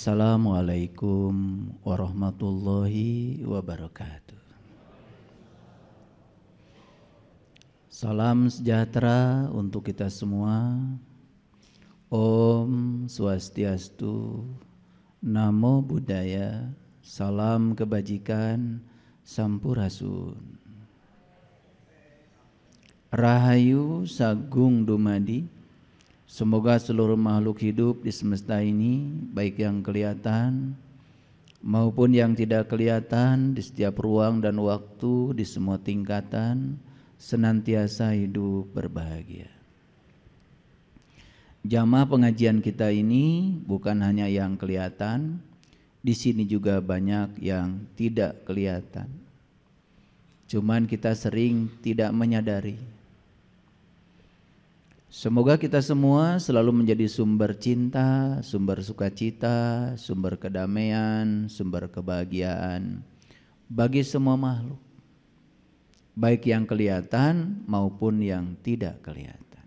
Assalamualaikum warahmatullahi wabarakatuh. Salam sejahtera untuk kita semua. Om Swastiastu, Namo Buddhaya, Salam Kebajikan, Sampurasun. Rahayu Sagung Dumadi, Semoga seluruh makhluk hidup di semesta ini, baik yang kelihatan maupun yang tidak kelihatan di setiap ruang dan waktu, di semua tingkatan, senantiasa hidup berbahagia. Jamaah pengajian kita ini bukan hanya yang kelihatan, di sini juga banyak yang tidak kelihatan. Cuman kita sering tidak menyadari Semoga kita semua selalu menjadi sumber cinta, sumber sukacita, sumber kedamaian, sumber kebahagiaan bagi semua makhluk. Baik yang kelihatan maupun yang tidak kelihatan.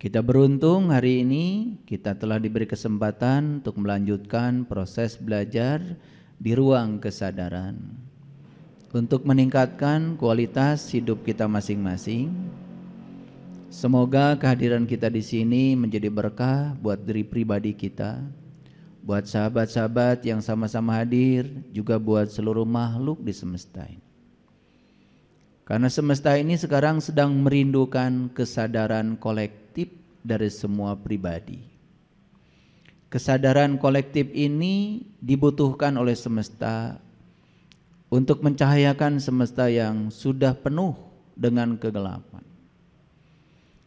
Kita beruntung hari ini kita telah diberi kesempatan untuk melanjutkan proses belajar di ruang kesadaran. Untuk meningkatkan kualitas hidup kita masing-masing, Semoga kehadiran kita di sini menjadi berkah buat diri pribadi kita, buat sahabat-sahabat yang sama-sama hadir, juga buat seluruh makhluk di semesta ini. Karena semesta ini sekarang sedang merindukan kesadaran kolektif dari semua pribadi. Kesadaran kolektif ini dibutuhkan oleh semesta untuk mencahayakan semesta yang sudah penuh dengan kegelapan.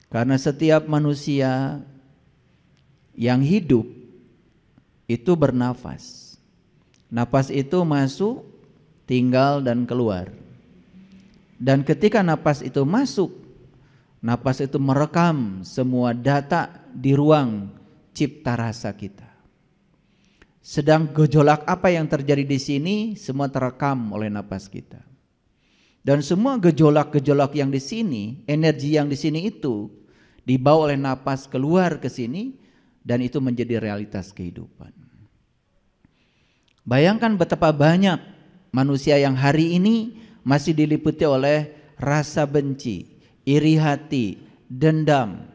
Karena setiap manusia yang hidup itu bernafas. Nafas itu masuk, tinggal dan keluar. Dan ketika nafas itu masuk, nafas itu merekam semua data di ruang cipta rasa kita. Sedang gejolak apa yang terjadi di sini semua terekam oleh nafas kita. Dan semua gejolak-gejolak yang di sini, energi yang di sini itu dibawa oleh napas keluar ke sini dan itu menjadi realitas kehidupan. Bayangkan betapa banyak manusia yang hari ini masih diliputi oleh rasa benci, iri hati, dendam.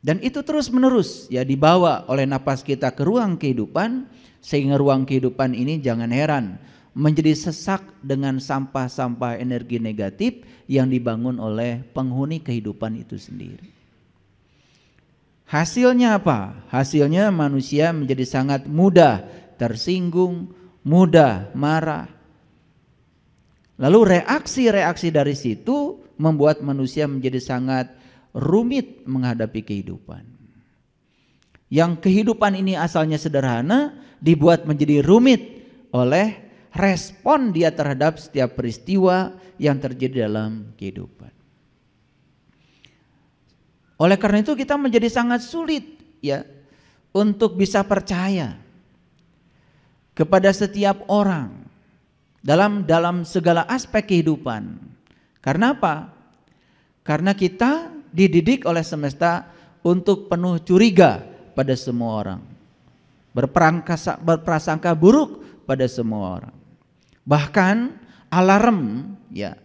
Dan itu terus menerus ya dibawa oleh napas kita ke ruang kehidupan sehingga ruang kehidupan ini jangan heran menjadi sesak dengan sampah-sampah energi negatif yang dibangun oleh penghuni kehidupan itu sendiri. Hasilnya apa? Hasilnya manusia menjadi sangat mudah tersinggung, mudah marah. Lalu reaksi-reaksi dari situ membuat manusia menjadi sangat rumit menghadapi kehidupan. Yang kehidupan ini asalnya sederhana dibuat menjadi rumit oleh respon dia terhadap setiap peristiwa yang terjadi dalam kehidupan. Oleh karena itu kita menjadi sangat sulit ya untuk bisa percaya kepada setiap orang dalam dalam segala aspek kehidupan. Karena apa? Karena kita dididik oleh semesta untuk penuh curiga pada semua orang. Berprasangka buruk pada semua orang bahkan alarm ya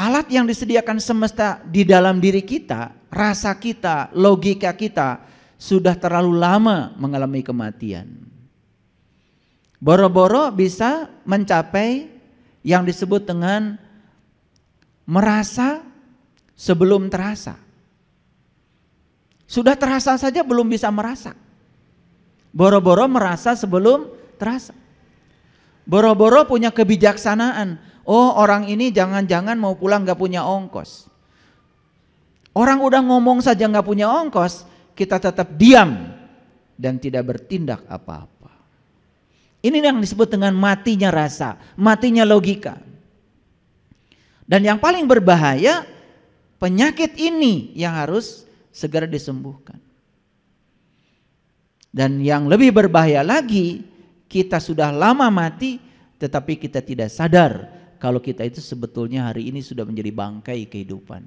alat yang disediakan semesta di dalam diri kita, rasa kita, logika kita sudah terlalu lama mengalami kematian. Boro-boro bisa mencapai yang disebut dengan merasa sebelum terasa. Sudah terasa saja belum bisa merasa. Boro-boro merasa sebelum terasa. Boro-boro punya kebijaksanaan. Oh orang ini jangan-jangan mau pulang gak punya ongkos. Orang udah ngomong saja gak punya ongkos, kita tetap diam dan tidak bertindak apa-apa. Ini yang disebut dengan matinya rasa, matinya logika. Dan yang paling berbahaya penyakit ini yang harus segera disembuhkan. Dan yang lebih berbahaya lagi, kita sudah lama mati tetapi kita tidak sadar kalau kita itu sebetulnya hari ini sudah menjadi bangkai kehidupan.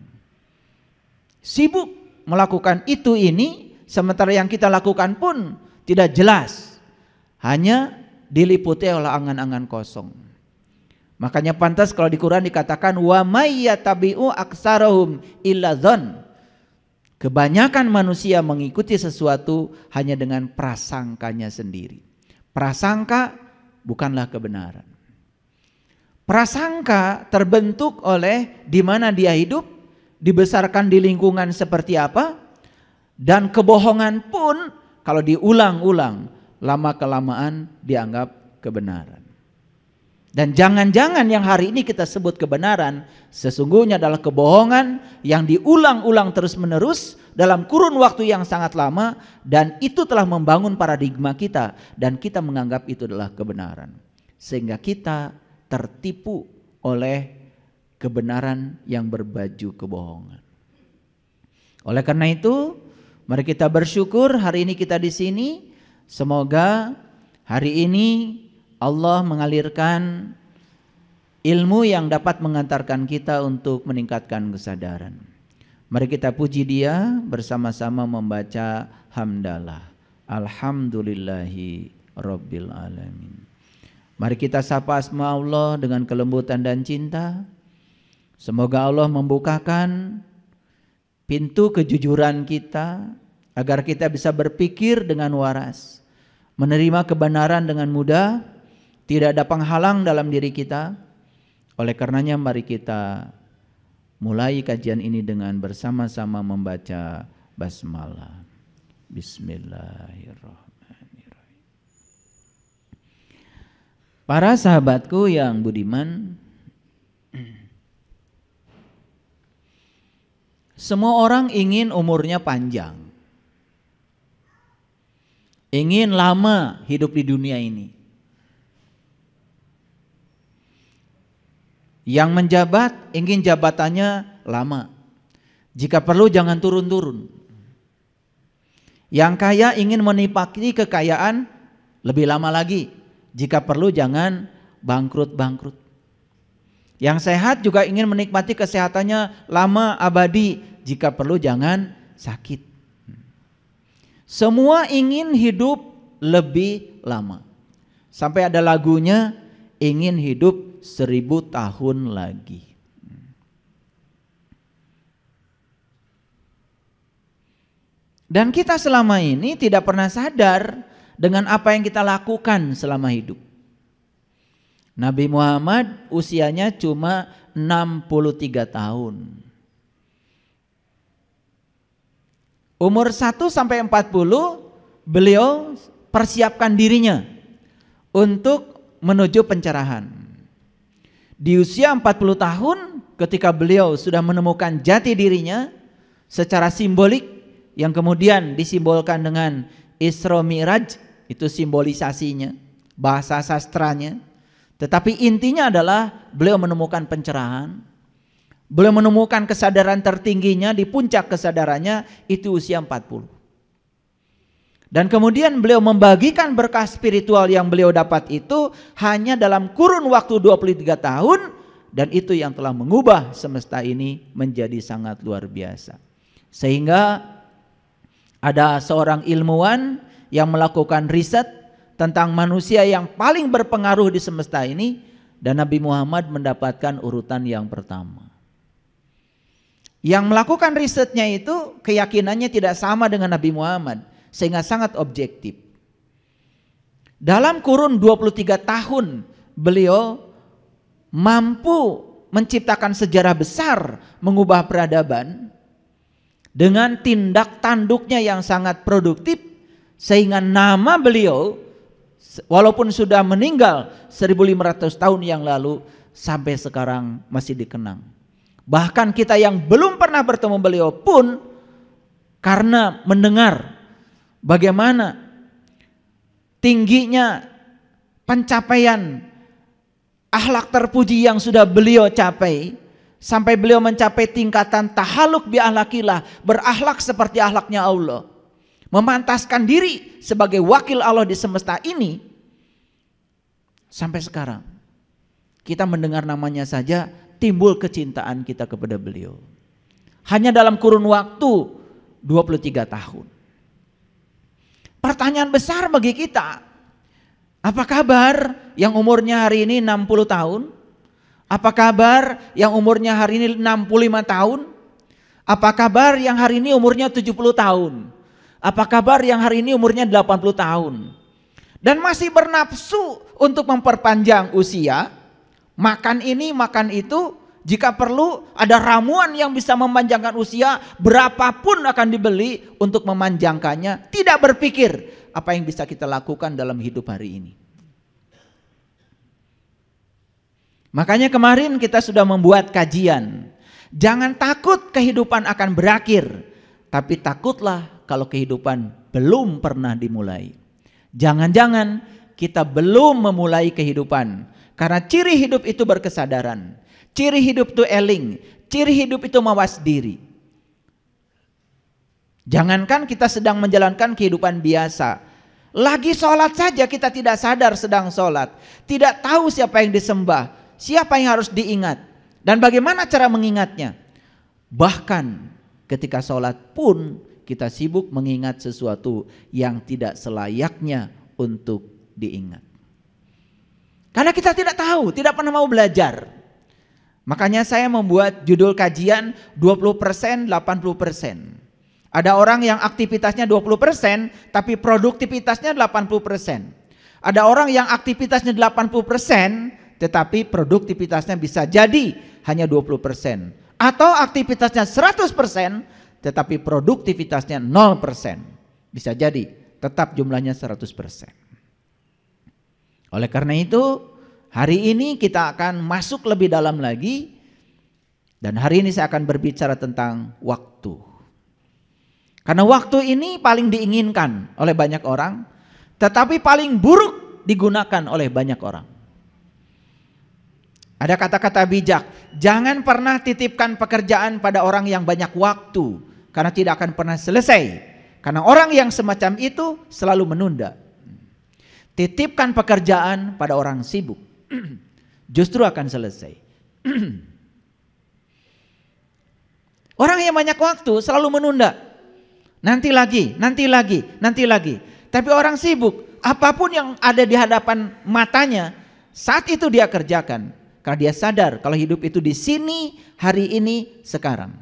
Sibuk melakukan itu ini sementara yang kita lakukan pun tidak jelas. Hanya diliputi oleh angan-angan kosong. Makanya pantas kalau di Quran dikatakan wa mayyatabiu aksarohum illa zon. Kebanyakan manusia mengikuti sesuatu hanya dengan prasangkanya sendiri. Prasangka bukanlah kebenaran. Prasangka terbentuk oleh di mana dia hidup, dibesarkan di lingkungan seperti apa, dan kebohongan pun kalau diulang-ulang lama kelamaan dianggap kebenaran. Dan jangan-jangan yang hari ini kita sebut kebenaran sesungguhnya adalah kebohongan yang diulang-ulang terus-menerus dalam kurun waktu yang sangat lama dan itu telah membangun paradigma kita dan kita menganggap itu adalah kebenaran. Sehingga kita tertipu oleh kebenaran yang berbaju kebohongan. Oleh karena itu, mari kita bersyukur hari ini kita di sini. Semoga hari ini Allah mengalirkan ilmu yang dapat mengantarkan kita untuk meningkatkan kesadaran. Mari kita puji dia bersama-sama membaca hamdalah. Alhamdulillahi Rabbil Alamin. Mari kita sapa asma Allah dengan kelembutan dan cinta. Semoga Allah membukakan pintu kejujuran kita agar kita bisa berpikir dengan waras, menerima kebenaran dengan mudah tidak ada penghalang dalam diri kita. Oleh karenanya mari kita mulai kajian ini dengan bersama-sama membaca basmalah. Bismillahirrahmanirrahim. Para sahabatku yang budiman, semua orang ingin umurnya panjang. Ingin lama hidup di dunia ini. Yang menjabat ingin jabatannya lama. Jika perlu jangan turun-turun. Yang kaya ingin menipaki kekayaan lebih lama lagi. Jika perlu jangan bangkrut-bangkrut. Yang sehat juga ingin menikmati kesehatannya lama abadi. Jika perlu jangan sakit. Semua ingin hidup lebih lama. Sampai ada lagunya ingin hidup seribu tahun lagi. Dan kita selama ini tidak pernah sadar dengan apa yang kita lakukan selama hidup. Nabi Muhammad usianya cuma 63 tahun. Umur 1 sampai 40 beliau persiapkan dirinya untuk menuju pencerahan. Di usia 40 tahun ketika beliau sudah menemukan jati dirinya secara simbolik yang kemudian disimbolkan dengan Isra Miraj itu simbolisasinya, bahasa sastranya. Tetapi intinya adalah beliau menemukan pencerahan, beliau menemukan kesadaran tertingginya di puncak kesadarannya itu usia 40. Dan kemudian beliau membagikan berkah spiritual yang beliau dapat itu hanya dalam kurun waktu 23 tahun dan itu yang telah mengubah semesta ini menjadi sangat luar biasa. Sehingga ada seorang ilmuwan yang melakukan riset tentang manusia yang paling berpengaruh di semesta ini dan Nabi Muhammad mendapatkan urutan yang pertama. Yang melakukan risetnya itu keyakinannya tidak sama dengan Nabi Muhammad sehingga sangat objektif. Dalam kurun 23 tahun beliau mampu menciptakan sejarah besar mengubah peradaban dengan tindak tanduknya yang sangat produktif sehingga nama beliau walaupun sudah meninggal 1500 tahun yang lalu sampai sekarang masih dikenang. Bahkan kita yang belum pernah bertemu beliau pun karena mendengar bagaimana tingginya pencapaian akhlak terpuji yang sudah beliau capai sampai beliau mencapai tingkatan tahaluk bi ahlakilah berakhlak seperti akhlaknya Allah memantaskan diri sebagai wakil Allah di semesta ini sampai sekarang kita mendengar namanya saja timbul kecintaan kita kepada beliau hanya dalam kurun waktu 23 tahun pertanyaan besar bagi kita. Apa kabar yang umurnya hari ini 60 tahun? Apa kabar yang umurnya hari ini 65 tahun? Apa kabar yang hari ini umurnya 70 tahun? Apa kabar yang hari ini umurnya 80 tahun? Dan masih bernafsu untuk memperpanjang usia, makan ini, makan itu, jika perlu ada ramuan yang bisa memanjangkan usia berapapun akan dibeli untuk memanjangkannya. Tidak berpikir apa yang bisa kita lakukan dalam hidup hari ini. Makanya kemarin kita sudah membuat kajian. Jangan takut kehidupan akan berakhir. Tapi takutlah kalau kehidupan belum pernah dimulai. Jangan-jangan kita belum memulai kehidupan. Karena ciri hidup itu berkesadaran. Ciri hidup itu eling, ciri hidup itu mawas diri. Jangankan kita sedang menjalankan kehidupan biasa, lagi sholat saja kita tidak sadar sedang sholat, tidak tahu siapa yang disembah, siapa yang harus diingat, dan bagaimana cara mengingatnya. Bahkan ketika sholat pun kita sibuk mengingat sesuatu yang tidak selayaknya untuk diingat. Karena kita tidak tahu, tidak pernah mau belajar. Makanya saya membuat judul kajian 20%, 80%. Ada orang yang aktivitasnya 20% tapi produktivitasnya 80%. Ada orang yang aktivitasnya 80% tetapi produktivitasnya bisa jadi hanya 20%. Atau aktivitasnya 100% tetapi produktivitasnya 0%. Bisa jadi tetap jumlahnya 100%. Oleh karena itu Hari ini kita akan masuk lebih dalam lagi dan hari ini saya akan berbicara tentang waktu. Karena waktu ini paling diinginkan oleh banyak orang, tetapi paling buruk digunakan oleh banyak orang. Ada kata-kata bijak, jangan pernah titipkan pekerjaan pada orang yang banyak waktu karena tidak akan pernah selesai. Karena orang yang semacam itu selalu menunda. Titipkan pekerjaan pada orang sibuk. justru akan selesai. Orang yang banyak waktu selalu menunda. Nanti lagi, nanti lagi, nanti lagi. Tapi orang sibuk, apapun yang ada di hadapan matanya, saat itu dia kerjakan. Karena dia sadar kalau hidup itu di sini, hari ini, sekarang.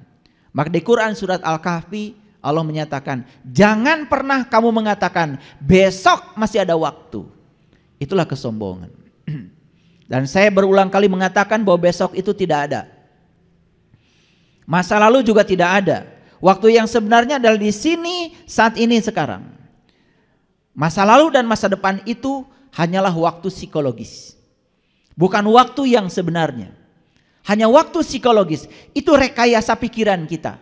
Maka di Quran surat Al-Kahfi Allah menyatakan, jangan pernah kamu mengatakan besok masih ada waktu. Itulah kesombongan. Dan saya berulang kali mengatakan bahwa besok itu tidak ada. Masa lalu juga tidak ada. Waktu yang sebenarnya adalah di sini, saat ini, sekarang. Masa lalu dan masa depan itu hanyalah waktu psikologis. Bukan waktu yang sebenarnya. Hanya waktu psikologis. Itu rekayasa pikiran kita.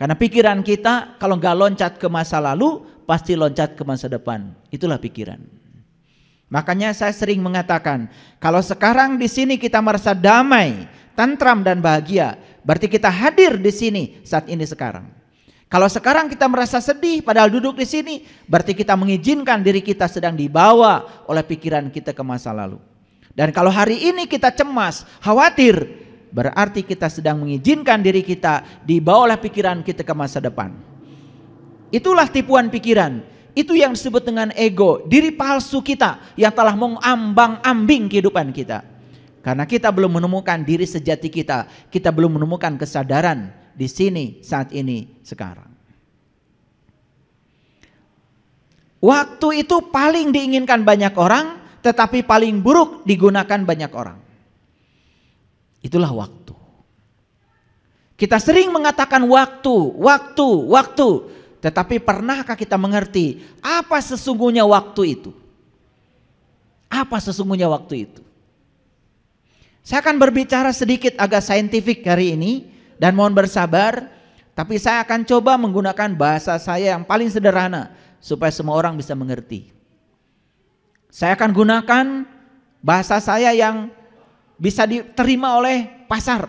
Karena pikiran kita kalau nggak loncat ke masa lalu, pasti loncat ke masa depan. Itulah pikiran. Makanya saya sering mengatakan, kalau sekarang di sini kita merasa damai, tantram dan bahagia, berarti kita hadir di sini saat ini sekarang. Kalau sekarang kita merasa sedih padahal duduk di sini, berarti kita mengizinkan diri kita sedang dibawa oleh pikiran kita ke masa lalu. Dan kalau hari ini kita cemas, khawatir, berarti kita sedang mengizinkan diri kita dibawa oleh pikiran kita ke masa depan. Itulah tipuan pikiran itu yang disebut dengan ego, diri palsu kita yang telah mengambang-ambing kehidupan kita. Karena kita belum menemukan diri sejati kita, kita belum menemukan kesadaran di sini saat ini sekarang. Waktu itu paling diinginkan banyak orang, tetapi paling buruk digunakan banyak orang. Itulah waktu. Kita sering mengatakan waktu, waktu, waktu, tetapi pernahkah kita mengerti apa sesungguhnya waktu itu? Apa sesungguhnya waktu itu? Saya akan berbicara sedikit agak saintifik hari ini dan mohon bersabar. Tapi saya akan coba menggunakan bahasa saya yang paling sederhana supaya semua orang bisa mengerti. Saya akan gunakan bahasa saya yang bisa diterima oleh pasar.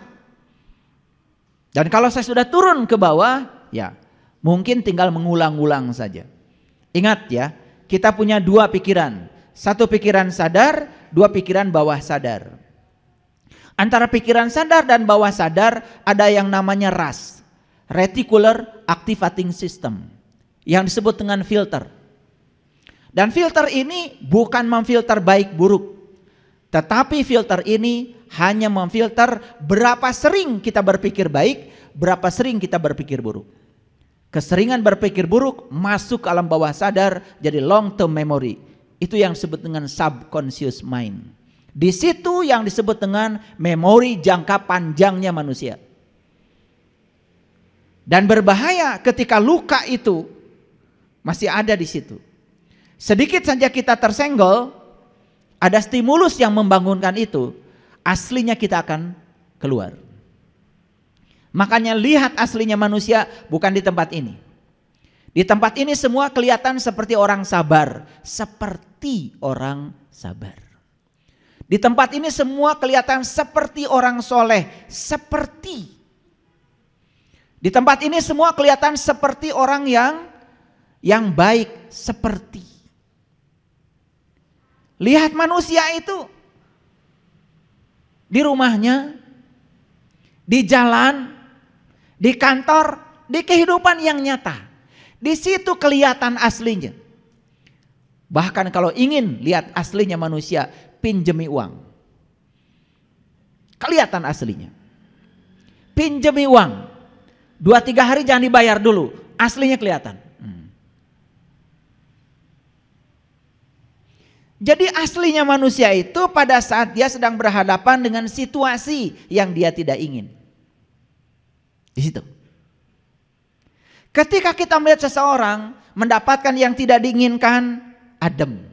Dan kalau saya sudah turun ke bawah, ya Mungkin tinggal mengulang-ulang saja. Ingat ya, kita punya dua pikiran. Satu pikiran sadar, dua pikiran bawah sadar. Antara pikiran sadar dan bawah sadar ada yang namanya RAS. Reticular Activating System. Yang disebut dengan filter. Dan filter ini bukan memfilter baik buruk. Tetapi filter ini hanya memfilter berapa sering kita berpikir baik, berapa sering kita berpikir buruk. Keseringan berpikir buruk masuk ke alam bawah sadar jadi long term memory. Itu yang disebut dengan subconscious mind. Di situ yang disebut dengan memori jangka panjangnya manusia. Dan berbahaya ketika luka itu masih ada di situ. Sedikit saja kita tersenggol, ada stimulus yang membangunkan itu, aslinya kita akan keluar. Makanya lihat aslinya manusia bukan di tempat ini. Di tempat ini semua kelihatan seperti orang sabar, seperti orang sabar. Di tempat ini semua kelihatan seperti orang soleh, seperti. Di tempat ini semua kelihatan seperti orang yang yang baik, seperti. Lihat manusia itu di rumahnya, di jalan, di kantor, di kehidupan yang nyata. Di situ kelihatan aslinya. Bahkan kalau ingin lihat aslinya manusia, pinjemi uang. Kelihatan aslinya. Pinjemi uang. Dua tiga hari jangan dibayar dulu. Aslinya kelihatan. Hmm. Jadi aslinya manusia itu pada saat dia sedang berhadapan dengan situasi yang dia tidak ingin. Di situ. Ketika kita melihat seseorang mendapatkan yang tidak diinginkan, adem.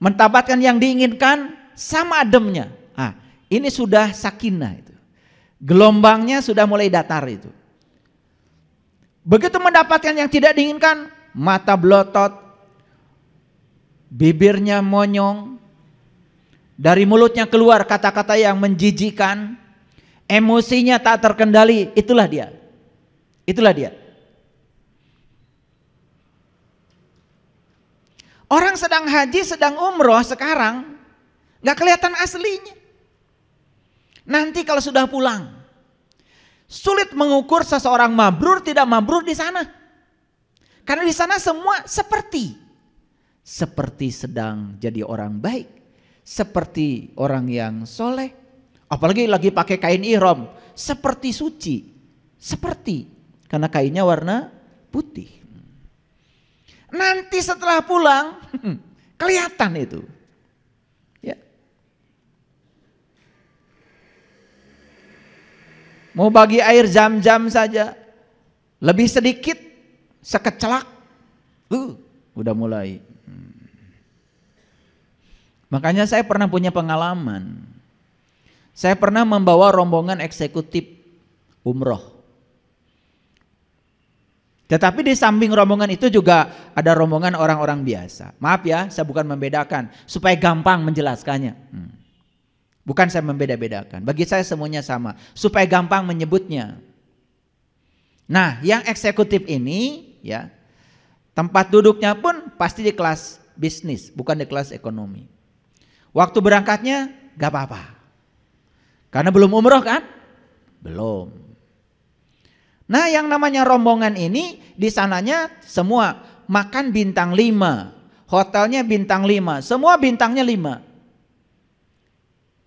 Mendapatkan yang diinginkan, sama ademnya. Ah, ini sudah sakinah itu. Gelombangnya sudah mulai datar itu. Begitu mendapatkan yang tidak diinginkan, mata belotot, bibirnya monyong, dari mulutnya keluar kata-kata yang menjijikan, Emosinya tak terkendali, itulah dia. Itulah dia. Orang sedang haji, sedang umroh sekarang, gak kelihatan aslinya. Nanti kalau sudah pulang, sulit mengukur seseorang mabrur tidak mabrur di sana. Karena di sana semua seperti seperti sedang jadi orang baik, seperti orang yang soleh, Apalagi lagi pakai kain ihram, seperti suci, seperti karena kainnya warna putih. Nanti setelah pulang kelihatan itu. Ya. Mau bagi air jam-jam saja, lebih sedikit sekecelak, uh, udah mulai. Hmm. Makanya saya pernah punya pengalaman saya pernah membawa rombongan eksekutif umroh. Tetapi di samping rombongan itu juga ada rombongan orang-orang biasa. Maaf ya, saya bukan membedakan supaya gampang menjelaskannya. Hmm. Bukan saya membeda-bedakan. Bagi saya semuanya sama, supaya gampang menyebutnya. Nah, yang eksekutif ini ya, tempat duduknya pun pasti di kelas bisnis, bukan di kelas ekonomi. Waktu berangkatnya gak apa-apa. Karena belum umroh kan? Belum. Nah yang namanya rombongan ini di sananya semua makan bintang lima, Hotelnya bintang lima, Semua bintangnya lima.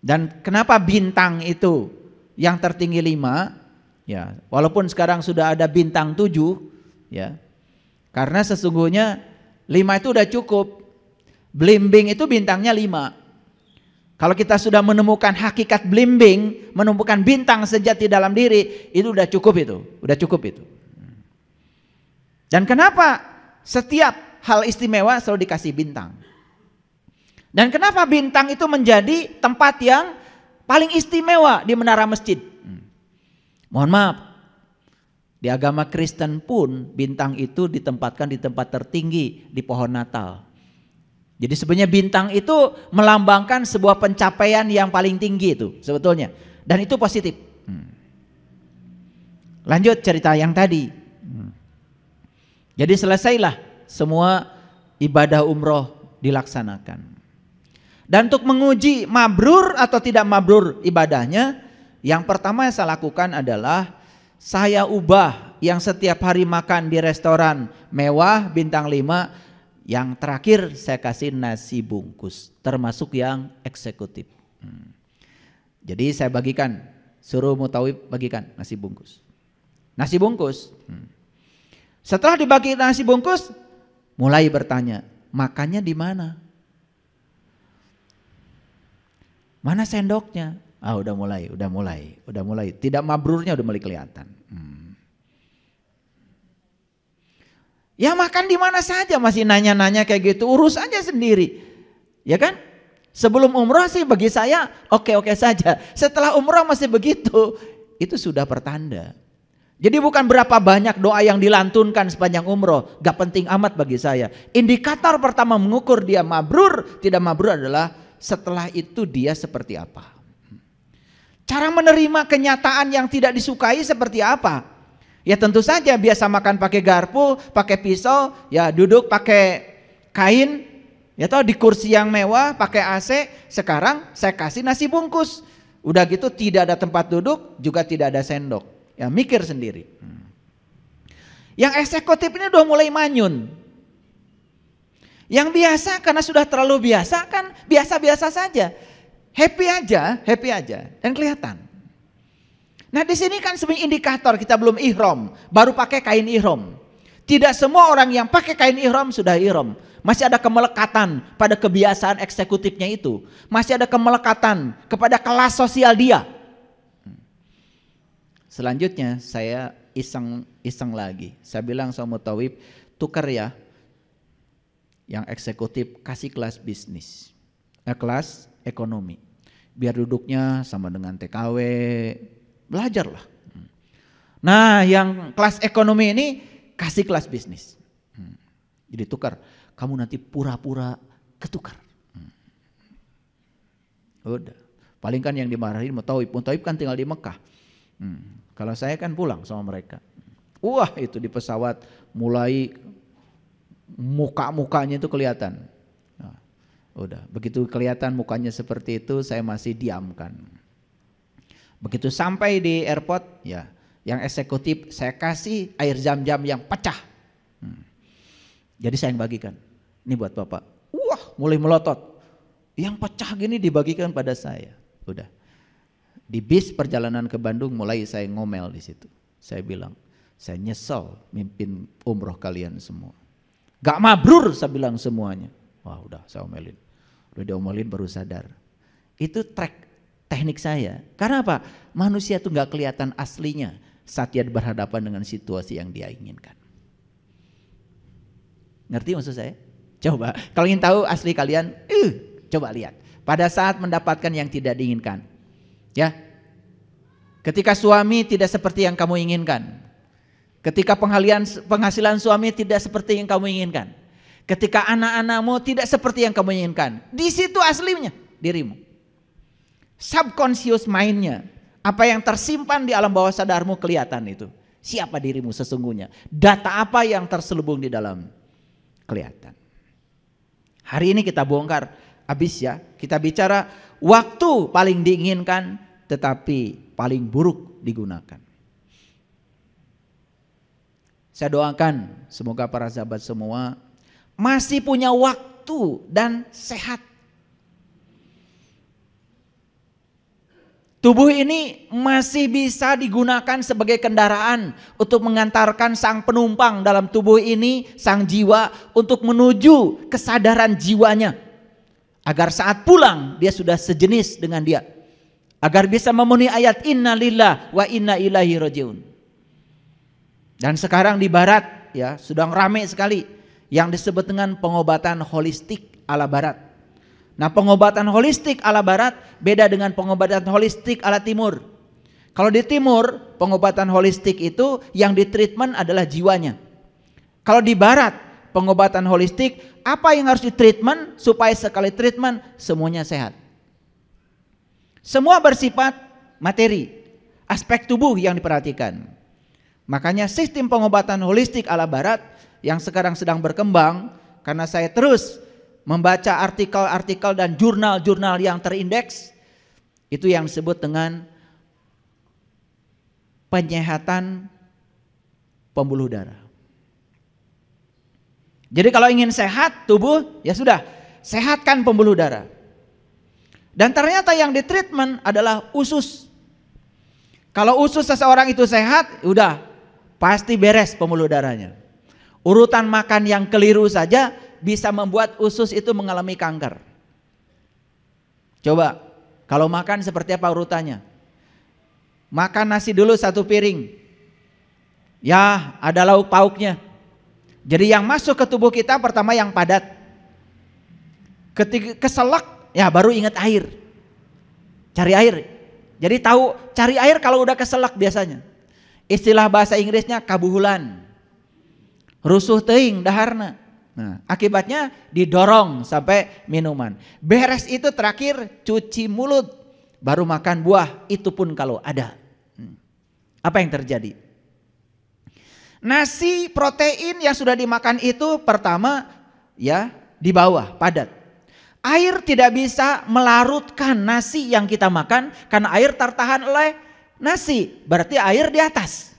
Dan kenapa bintang itu yang tertinggi lima? Ya, walaupun sekarang sudah ada bintang tujuh, ya. Karena sesungguhnya lima itu udah cukup. Blimbing itu bintangnya lima. Kalau kita sudah menemukan hakikat blimbing, menemukan bintang sejati dalam diri, itu udah cukup itu, udah cukup itu. Dan kenapa setiap hal istimewa selalu dikasih bintang? Dan kenapa bintang itu menjadi tempat yang paling istimewa di menara masjid? Hmm. Mohon maaf, di agama Kristen pun bintang itu ditempatkan di tempat tertinggi di pohon Natal. Jadi sebenarnya bintang itu melambangkan sebuah pencapaian yang paling tinggi itu sebetulnya. Dan itu positif. Hmm. Lanjut cerita yang tadi. Hmm. Jadi selesailah semua ibadah umroh dilaksanakan. Dan untuk menguji mabrur atau tidak mabrur ibadahnya, yang pertama yang saya lakukan adalah saya ubah yang setiap hari makan di restoran mewah bintang 5 yang terakhir saya kasih nasi bungkus, termasuk yang eksekutif. Hmm. Jadi saya bagikan, suruh mutawib bagikan nasi bungkus. Nasi bungkus. Hmm. Setelah dibagi nasi bungkus, mulai bertanya, makannya di mana? Mana sendoknya? Ah udah mulai, udah mulai, udah mulai. Tidak mabrurnya udah mulai kelihatan. Hmm. Ya makan di mana saja masih nanya-nanya kayak gitu, urus aja sendiri. Ya kan? Sebelum umroh sih bagi saya oke-oke saja. Setelah umroh masih begitu, itu sudah pertanda. Jadi bukan berapa banyak doa yang dilantunkan sepanjang umroh, gak penting amat bagi saya. Indikator pertama mengukur dia mabrur, tidak mabrur adalah setelah itu dia seperti apa. Cara menerima kenyataan yang tidak disukai seperti apa? Ya tentu saja biasa makan pakai garpu, pakai pisau, ya duduk pakai kain, ya tau di kursi yang mewah, pakai AC. Sekarang saya kasih nasi bungkus. Udah gitu tidak ada tempat duduk, juga tidak ada sendok. Ya mikir sendiri. Hmm. Yang eksekutif ini udah mulai manyun. Yang biasa karena sudah terlalu biasa kan biasa-biasa saja. Happy aja, happy aja. Dan kelihatan. Nah di sini kan sebagai indikator kita belum ihrom, baru pakai kain ihrom. Tidak semua orang yang pakai kain ihrom sudah ihrom. Masih ada kemelekatan pada kebiasaan eksekutifnya itu. Masih ada kemelekatan kepada kelas sosial dia. Selanjutnya saya iseng iseng lagi. Saya bilang sama Tawib, tukar ya yang eksekutif kasih kelas bisnis, eh, kelas ekonomi. Biar duduknya sama dengan TKW, Belajarlah. Hmm. Nah, yang kelas ekonomi ini kasih kelas bisnis. Hmm. Jadi tukar. Kamu nanti pura-pura ketukar. Hmm. Udah. Paling kan yang dimarahin mau Mutaib. Mutaib kan tinggal di Mekah. Hmm. Kalau saya kan pulang sama mereka. Wah itu di pesawat mulai muka-mukanya itu kelihatan. Nah, udah, begitu kelihatan mukanya seperti itu saya masih diamkan. Begitu sampai di airport, ya, yang eksekutif saya kasih air jam-jam yang pecah. Hmm. Jadi saya yang bagikan. Ini buat Bapak. Wah, mulai melotot. Yang pecah gini dibagikan pada saya. Udah. Di bis perjalanan ke Bandung mulai saya ngomel di situ. Saya bilang, saya nyesel mimpin umroh kalian semua. Gak mabrur saya bilang semuanya. Wah udah saya omelin. Udah diomelin baru sadar. Itu track teknik saya. Karena apa? Manusia itu nggak kelihatan aslinya saat dia berhadapan dengan situasi yang dia inginkan. Ngerti maksud saya? Coba, kalau ingin tahu asli kalian, uh, coba lihat. Pada saat mendapatkan yang tidak diinginkan. Ya. Ketika suami tidak seperti yang kamu inginkan. Ketika penghalian penghasilan suami tidak seperti yang kamu inginkan. Ketika anak-anakmu tidak seperti yang kamu inginkan. Di situ aslinya dirimu subconscious mindnya. Apa yang tersimpan di alam bawah sadarmu kelihatan itu. Siapa dirimu sesungguhnya. Data apa yang terselubung di dalam kelihatan. Hari ini kita bongkar habis ya. Kita bicara waktu paling diinginkan tetapi paling buruk digunakan. Saya doakan semoga para sahabat semua masih punya waktu dan sehat Tubuh ini masih bisa digunakan sebagai kendaraan untuk mengantarkan sang penumpang dalam tubuh ini, sang jiwa, untuk menuju kesadaran jiwanya. Agar saat pulang dia sudah sejenis dengan dia. Agar bisa memenuhi ayat inna lillah wa inna ilahi rojiun. Dan sekarang di barat ya sedang ramai sekali yang disebut dengan pengobatan holistik ala barat. Nah pengobatan holistik ala barat beda dengan pengobatan holistik ala timur. Kalau di timur pengobatan holistik itu yang ditreatment adalah jiwanya. Kalau di barat pengobatan holistik apa yang harus ditreatment supaya sekali treatment semuanya sehat. Semua bersifat materi, aspek tubuh yang diperhatikan. Makanya sistem pengobatan holistik ala barat yang sekarang sedang berkembang karena saya terus membaca artikel-artikel dan jurnal-jurnal yang terindeks, itu yang disebut dengan penyehatan pembuluh darah. Jadi kalau ingin sehat tubuh, ya sudah, sehatkan pembuluh darah. Dan ternyata yang ditreatment adalah usus. Kalau usus seseorang itu sehat, ya udah pasti beres pembuluh darahnya. Urutan makan yang keliru saja bisa membuat usus itu mengalami kanker. Coba, kalau makan seperti apa urutannya? Makan nasi dulu satu piring. Ya, ada lauk pauknya. Jadi yang masuk ke tubuh kita pertama yang padat. Ketika keselak, ya baru ingat air. Cari air. Jadi tahu cari air kalau udah keselak biasanya. Istilah bahasa Inggrisnya kabuhulan. Rusuh teing daharna. Nah, akibatnya didorong sampai minuman. Beres itu terakhir cuci mulut, baru makan buah, itu pun kalau ada. Hmm. Apa yang terjadi? Nasi protein yang sudah dimakan itu pertama ya di bawah padat. Air tidak bisa melarutkan nasi yang kita makan karena air tertahan oleh nasi, berarti air di atas.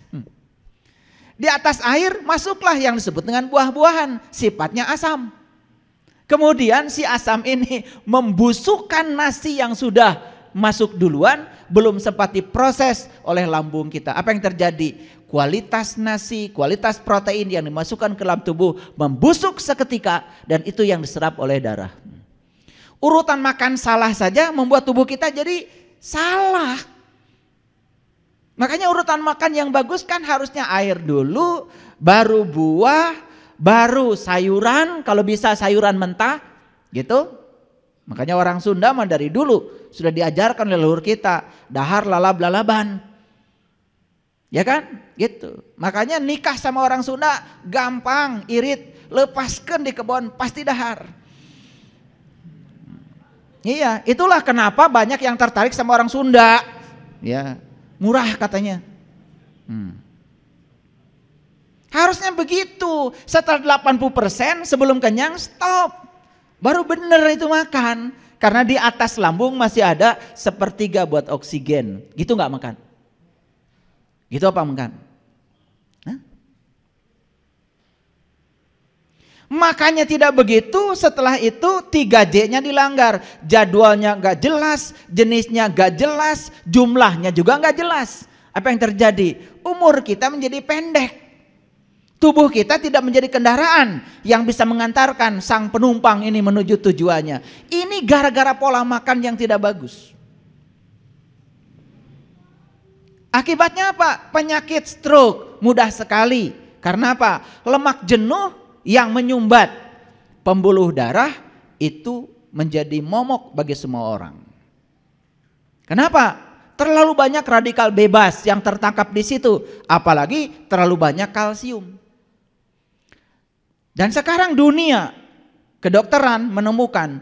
Di atas air masuklah yang disebut dengan buah-buahan, sifatnya asam. Kemudian si asam ini membusukkan nasi yang sudah masuk duluan, belum sempat diproses oleh lambung kita. Apa yang terjadi? Kualitas nasi, kualitas protein yang dimasukkan ke dalam tubuh membusuk seketika dan itu yang diserap oleh darah. Urutan makan salah saja membuat tubuh kita jadi salah. Makanya urutan makan yang bagus kan harusnya air dulu, baru buah, baru sayuran, kalau bisa sayuran mentah gitu. Makanya orang Sunda mah dari dulu sudah diajarkan leluhur kita, dahar lalab lalaban. Ya kan? Gitu. Makanya nikah sama orang Sunda gampang, irit, lepaskan di kebun pasti dahar. Iya, itulah kenapa banyak yang tertarik sama orang Sunda. Ya murah katanya. Hmm. Harusnya begitu. Setelah 80% sebelum kenyang stop. Baru benar itu makan. Karena di atas lambung masih ada sepertiga buat oksigen. Gitu nggak makan? Gitu apa makan? Makanya tidak begitu setelah itu 3J-nya dilanggar. Jadwalnya nggak jelas, jenisnya nggak jelas, jumlahnya juga nggak jelas. Apa yang terjadi? Umur kita menjadi pendek. Tubuh kita tidak menjadi kendaraan yang bisa mengantarkan sang penumpang ini menuju tujuannya. Ini gara-gara pola makan yang tidak bagus. Akibatnya apa? Penyakit stroke mudah sekali. Karena apa? Lemak jenuh yang menyumbat pembuluh darah itu menjadi momok bagi semua orang. Kenapa? Terlalu banyak radikal bebas yang tertangkap di situ, apalagi terlalu banyak kalsium. Dan sekarang dunia kedokteran menemukan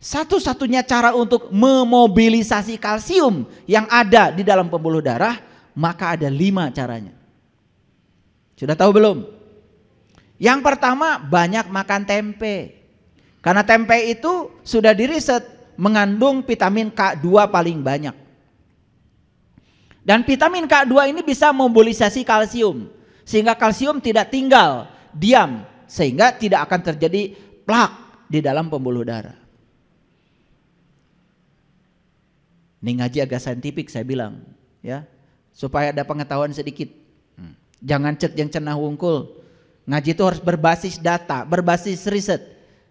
satu-satunya cara untuk memobilisasi kalsium yang ada di dalam pembuluh darah, maka ada lima caranya. Sudah tahu belum? Yang pertama banyak makan tempe. Karena tempe itu sudah diriset mengandung vitamin K2 paling banyak. Dan vitamin K2 ini bisa mobilisasi kalsium sehingga kalsium tidak tinggal diam sehingga tidak akan terjadi plak di dalam pembuluh darah. Ini ngaji agak saintifik saya bilang ya supaya ada pengetahuan sedikit. Hmm. Jangan cek yang cenah wungkul. Ngaji itu harus berbasis data, berbasis riset.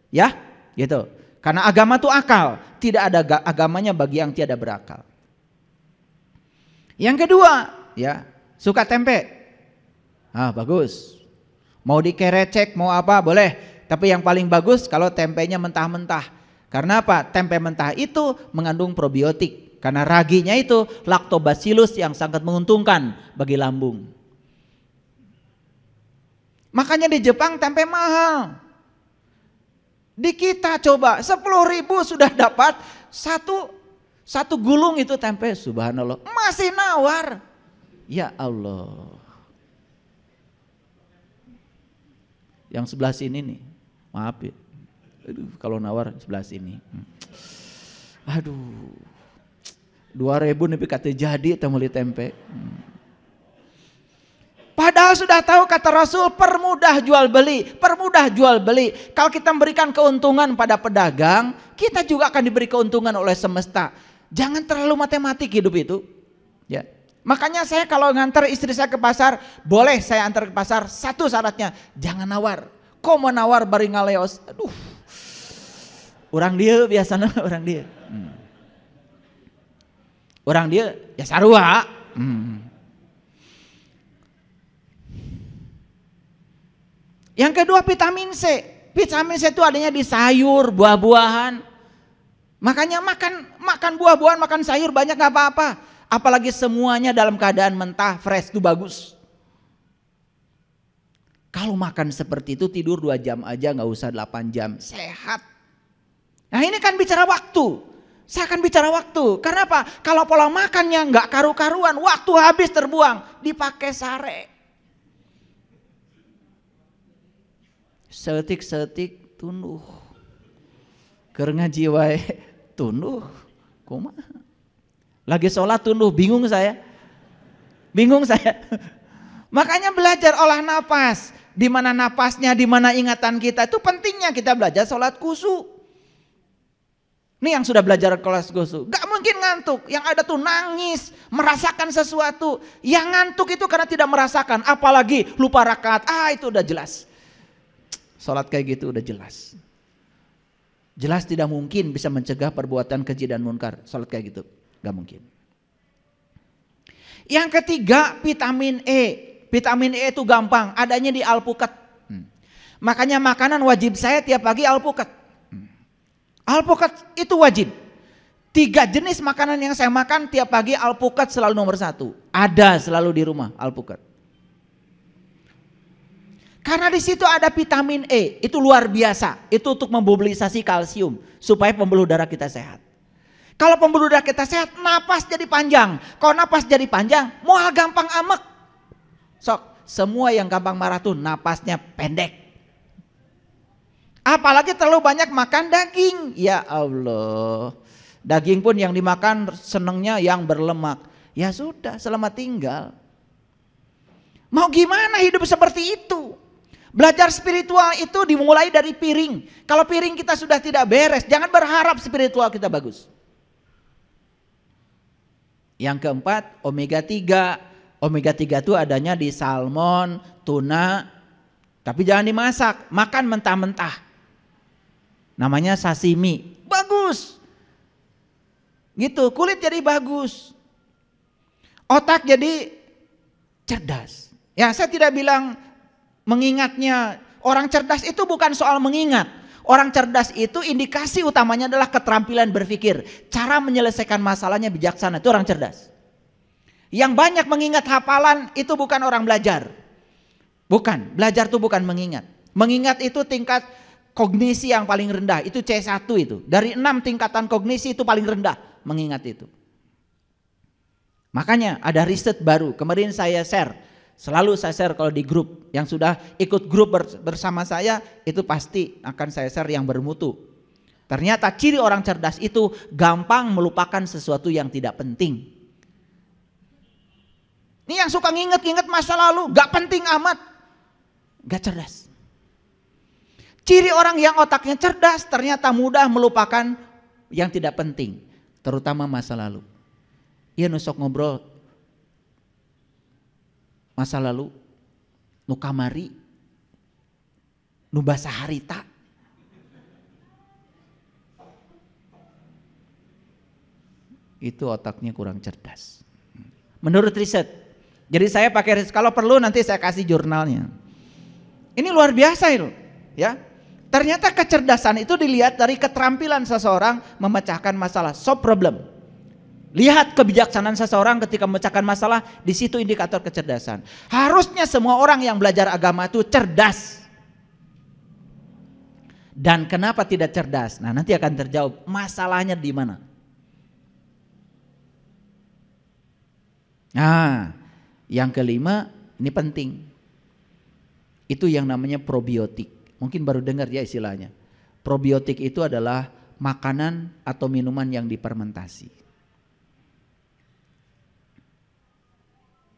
Ya, gitu. Karena agama itu akal, tidak ada agamanya bagi yang tiada berakal. Yang kedua, ya, suka tempe. Ah, bagus. Mau dikerecek, mau apa, boleh. Tapi yang paling bagus kalau tempenya mentah-mentah. Karena apa? Tempe mentah itu mengandung probiotik. Karena raginya itu laktobacillus yang sangat menguntungkan bagi lambung. Makanya di Jepang tempe mahal. Di kita coba 10 ribu sudah dapat satu satu gulung itu tempe subhanallah masih nawar. Ya Allah. Yang sebelah sini nih, maaf ya. Aduh, kalau nawar sebelah sini. Aduh. Dua ribu nih kata jadi temuli tempe. Hmm. Padahal sudah tahu kata Rasul permudah jual beli, permudah jual beli. Kalau kita memberikan keuntungan pada pedagang, kita juga akan diberi keuntungan oleh semesta. Jangan terlalu matematik hidup itu. Ya. Makanya saya kalau ngantar istri saya ke pasar, boleh saya antar ke pasar, satu syaratnya, jangan nawar. Kok mau nawar bari ngaleos? Aduh. Orang dia biasanya orang dia. Hmm. Orang dia ya sarua. Hmm. Yang kedua vitamin C. Vitamin C itu adanya di sayur, buah-buahan. Makanya makan makan buah-buahan, makan sayur banyak nggak apa-apa. Apalagi semuanya dalam keadaan mentah, fresh itu bagus. Kalau makan seperti itu tidur dua jam aja nggak usah 8 jam, sehat. Nah ini kan bicara waktu. Saya akan bicara waktu. Karena apa? Kalau pola makannya nggak karu-karuan, waktu habis terbuang, dipakai sare. setik-setik tunuh kerengah ngaji wae tunuh kumaha lagi sholat tunuh bingung saya bingung saya makanya belajar olah nafas. di mana napasnya di mana ingatan kita itu pentingnya kita belajar sholat kusu ini yang sudah belajar kelas kusu gak mungkin ngantuk yang ada tuh nangis merasakan sesuatu yang ngantuk itu karena tidak merasakan apalagi lupa rakaat ah itu udah jelas Salat kayak gitu udah jelas. Jelas tidak mungkin bisa mencegah perbuatan keji dan munkar. Salat kayak gitu nggak mungkin. Yang ketiga vitamin E. Vitamin E itu gampang, adanya di alpukat. Hmm. Makanya makanan wajib saya tiap pagi alpukat. Hmm. Alpukat itu wajib. Tiga jenis makanan yang saya makan tiap pagi alpukat selalu nomor satu. Ada selalu di rumah alpukat. Karena di situ ada vitamin E, itu luar biasa. Itu untuk memobilisasi kalsium supaya pembuluh darah kita sehat. Kalau pembuluh darah kita sehat, napas jadi panjang. Kalau napas jadi panjang, mual gampang amek. Sok, semua yang gampang marah tuh napasnya pendek. Apalagi terlalu banyak makan daging. Ya Allah. Daging pun yang dimakan senengnya yang berlemak. Ya sudah, selama tinggal. Mau gimana hidup seperti itu? Belajar spiritual itu dimulai dari piring. Kalau piring kita sudah tidak beres, jangan berharap spiritual kita bagus. Yang keempat, omega 3. Omega 3 itu adanya di salmon, tuna, tapi jangan dimasak, makan mentah-mentah. Namanya sashimi. Bagus. Gitu, kulit jadi bagus. Otak jadi cerdas. Ya, saya tidak bilang mengingatnya. Orang cerdas itu bukan soal mengingat. Orang cerdas itu indikasi utamanya adalah keterampilan berpikir. Cara menyelesaikan masalahnya bijaksana, itu orang cerdas. Yang banyak mengingat hafalan itu bukan orang belajar. Bukan, belajar itu bukan mengingat. Mengingat itu tingkat kognisi yang paling rendah, itu C1 itu. Dari enam tingkatan kognisi itu paling rendah mengingat itu. Makanya ada riset baru, kemarin saya share Selalu saya share kalau di grup yang sudah ikut grup bersama saya itu pasti akan saya share yang bermutu. Ternyata ciri orang cerdas itu gampang melupakan sesuatu yang tidak penting. Ini yang suka nginget-nginget masa lalu, gak penting amat, gak cerdas. Ciri orang yang otaknya cerdas ternyata mudah melupakan yang tidak penting, terutama masa lalu. Iya nusok ngobrol masa lalu nu kamari nu basa harita itu otaknya kurang cerdas menurut riset jadi saya pakai riset kalau perlu nanti saya kasih jurnalnya ini luar biasa itu ya ternyata kecerdasan itu dilihat dari keterampilan seseorang memecahkan masalah so problem Lihat kebijaksanaan seseorang ketika memecahkan masalah, di situ indikator kecerdasan. Harusnya semua orang yang belajar agama itu cerdas. Dan kenapa tidak cerdas? Nah, nanti akan terjawab masalahnya di mana. Nah, yang kelima ini penting. Itu yang namanya probiotik. Mungkin baru dengar ya istilahnya. Probiotik itu adalah makanan atau minuman yang dipermentasi.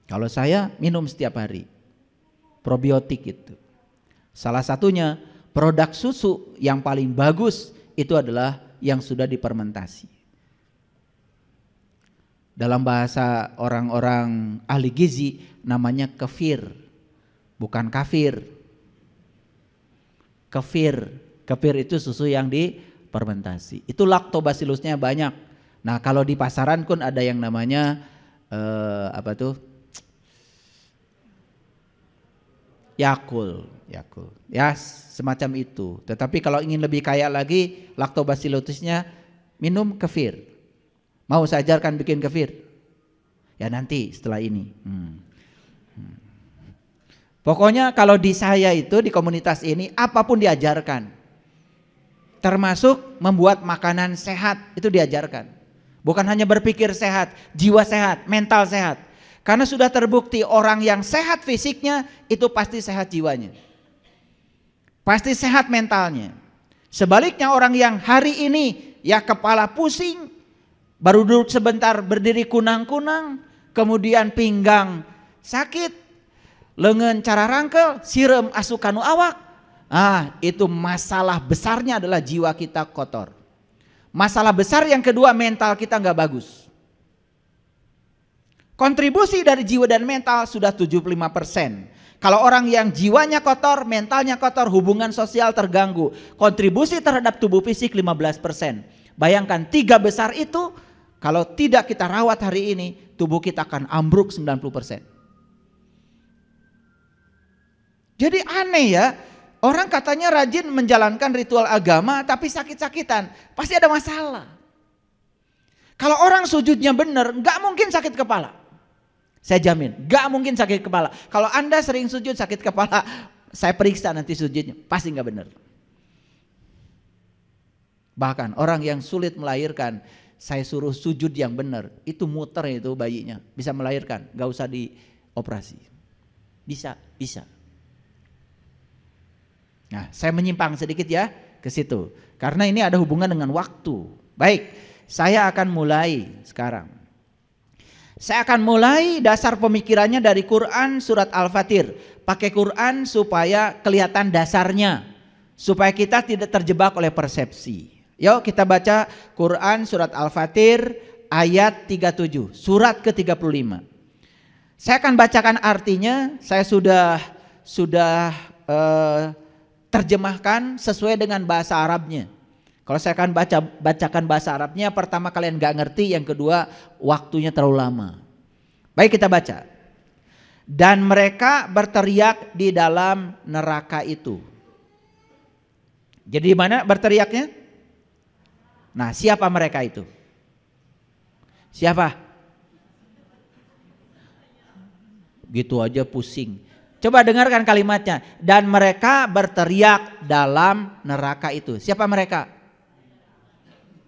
Kalau saya minum setiap hari probiotik itu. Salah satunya produk susu yang paling bagus itu adalah yang sudah dipermentasi. Dalam bahasa orang-orang ahli gizi namanya kefir, bukan kafir. Kefir, kefir itu susu yang dipermentasi. Itu laktobasilusnya banyak. Nah kalau di pasaran pun ada yang namanya eh, apa tuh yakul, yakul. Ya, semacam itu. Tetapi kalau ingin lebih kaya lagi, lactobacillusnya minum kefir. Mau saya ajarkan bikin kefir? Ya nanti setelah ini. Hmm. hmm. Pokoknya kalau di saya itu di komunitas ini apapun diajarkan. Termasuk membuat makanan sehat itu diajarkan. Bukan hanya berpikir sehat, jiwa sehat, mental sehat. Karena sudah terbukti orang yang sehat fisiknya itu pasti sehat jiwanya. Pasti sehat mentalnya. Sebaliknya orang yang hari ini ya kepala pusing, baru duduk sebentar berdiri kunang-kunang, kemudian pinggang sakit, lengan cara rangkel, sirem asukanu awak. Ah, itu masalah besarnya adalah jiwa kita kotor. Masalah besar yang kedua mental kita nggak bagus. Kontribusi dari jiwa dan mental sudah 75 persen. Kalau orang yang jiwanya kotor, mentalnya kotor, hubungan sosial terganggu. Kontribusi terhadap tubuh fisik 15 persen. Bayangkan tiga besar itu kalau tidak kita rawat hari ini, tubuh kita akan ambruk 90 persen. Jadi aneh ya, orang katanya rajin menjalankan ritual agama tapi sakit-sakitan. Pasti ada masalah. Kalau orang sujudnya benar, nggak mungkin sakit kepala. Saya jamin, gak mungkin sakit kepala. Kalau Anda sering sujud sakit kepala, saya periksa nanti sujudnya, pasti gak benar. Bahkan orang yang sulit melahirkan, saya suruh sujud yang benar, itu muter itu bayinya, bisa melahirkan, gak usah dioperasi. Bisa, bisa. Nah, saya menyimpang sedikit ya ke situ. Karena ini ada hubungan dengan waktu. Baik, saya akan mulai sekarang. Saya akan mulai dasar pemikirannya dari Quran surat Al-Fatir. Pakai Quran supaya kelihatan dasarnya. Supaya kita tidak terjebak oleh persepsi. Yuk kita baca Quran surat Al-Fatir ayat 37. Surat ke-35. Saya akan bacakan artinya. Saya sudah sudah uh, terjemahkan sesuai dengan bahasa Arabnya. Kalau saya akan baca bacakan bahasa Arabnya, pertama kalian nggak ngerti, yang kedua waktunya terlalu lama. Baik kita baca. Dan mereka berteriak di dalam neraka itu. Jadi di mana berteriaknya? Nah, siapa mereka itu? Siapa? Gitu aja pusing. Coba dengarkan kalimatnya. Dan mereka berteriak dalam neraka itu. Siapa mereka?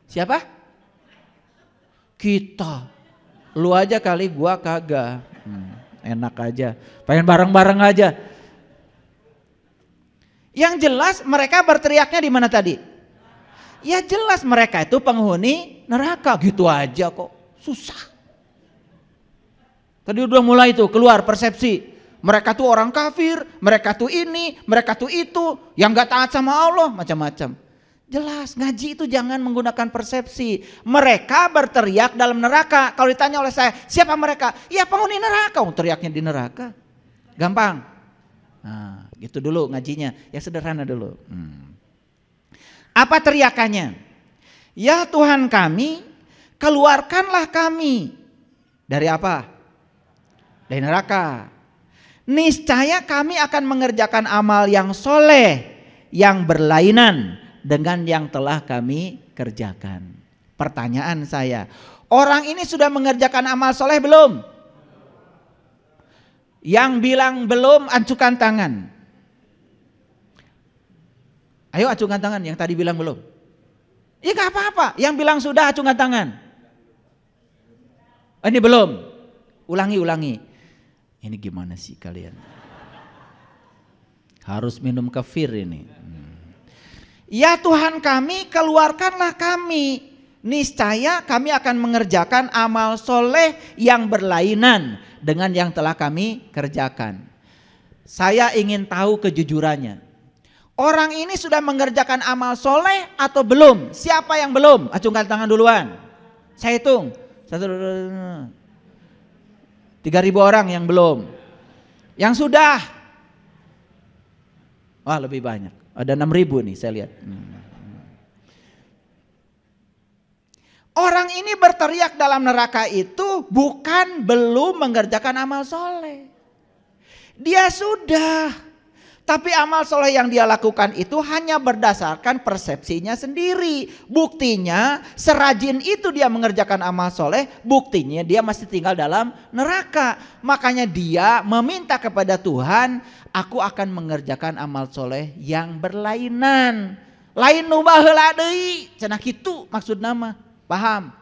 Siapa? Kita. Lu aja kali gua kagak. Hmm, enak aja. Pengen bareng-bareng aja. Yang jelas mereka berteriaknya di mana tadi? Ya jelas mereka itu penghuni neraka gitu aja kok. Susah. Tadi udah mulai itu keluar persepsi. Mereka tuh orang kafir, mereka tuh ini, mereka tuh itu, yang gak taat sama Allah, macam-macam. Jelas, ngaji itu jangan menggunakan persepsi. Mereka berteriak dalam neraka. Kalau ditanya oleh saya, siapa mereka? Ya penghuni neraka, oh, teriaknya di neraka. Gampang. Nah, gitu dulu ngajinya. Ya sederhana dulu. Hmm. Apa teriakannya? Ya Tuhan kami, keluarkanlah kami. Dari apa? Dari neraka. Niscaya kami akan mengerjakan amal yang soleh, yang berlainan dengan yang telah kami kerjakan. Pertanyaan saya, orang ini sudah mengerjakan amal soleh belum? Yang bilang belum, acukan tangan. Ayo acungkan tangan yang tadi bilang belum. Ya gak apa-apa, yang bilang sudah acungkan tangan. Oh, ini belum, ulangi ulangi. Ini gimana sih kalian? Harus minum kefir ini. Hmm. Ya Tuhan kami, keluarkanlah kami. Niscaya kami akan mengerjakan amal soleh yang berlainan dengan yang telah kami kerjakan. Saya ingin tahu kejujurannya. Orang ini sudah mengerjakan amal soleh atau belum? Siapa yang belum? Acungkan ah, tangan duluan. Saya hitung. Satu, tiga ribu orang yang belum. Yang sudah. Wah lebih banyak. Ada 6 ribu nih saya lihat. Orang ini berteriak dalam neraka itu bukan belum mengerjakan amal soleh. Dia sudah. Tapi amal soleh yang dia lakukan itu hanya berdasarkan persepsinya sendiri. Buktinya serajin itu dia mengerjakan amal soleh, buktinya dia masih tinggal dalam neraka. Makanya dia meminta kepada Tuhan, aku akan mengerjakan amal soleh yang berlainan. Lain nubah deui, cenah itu maksud nama. Paham?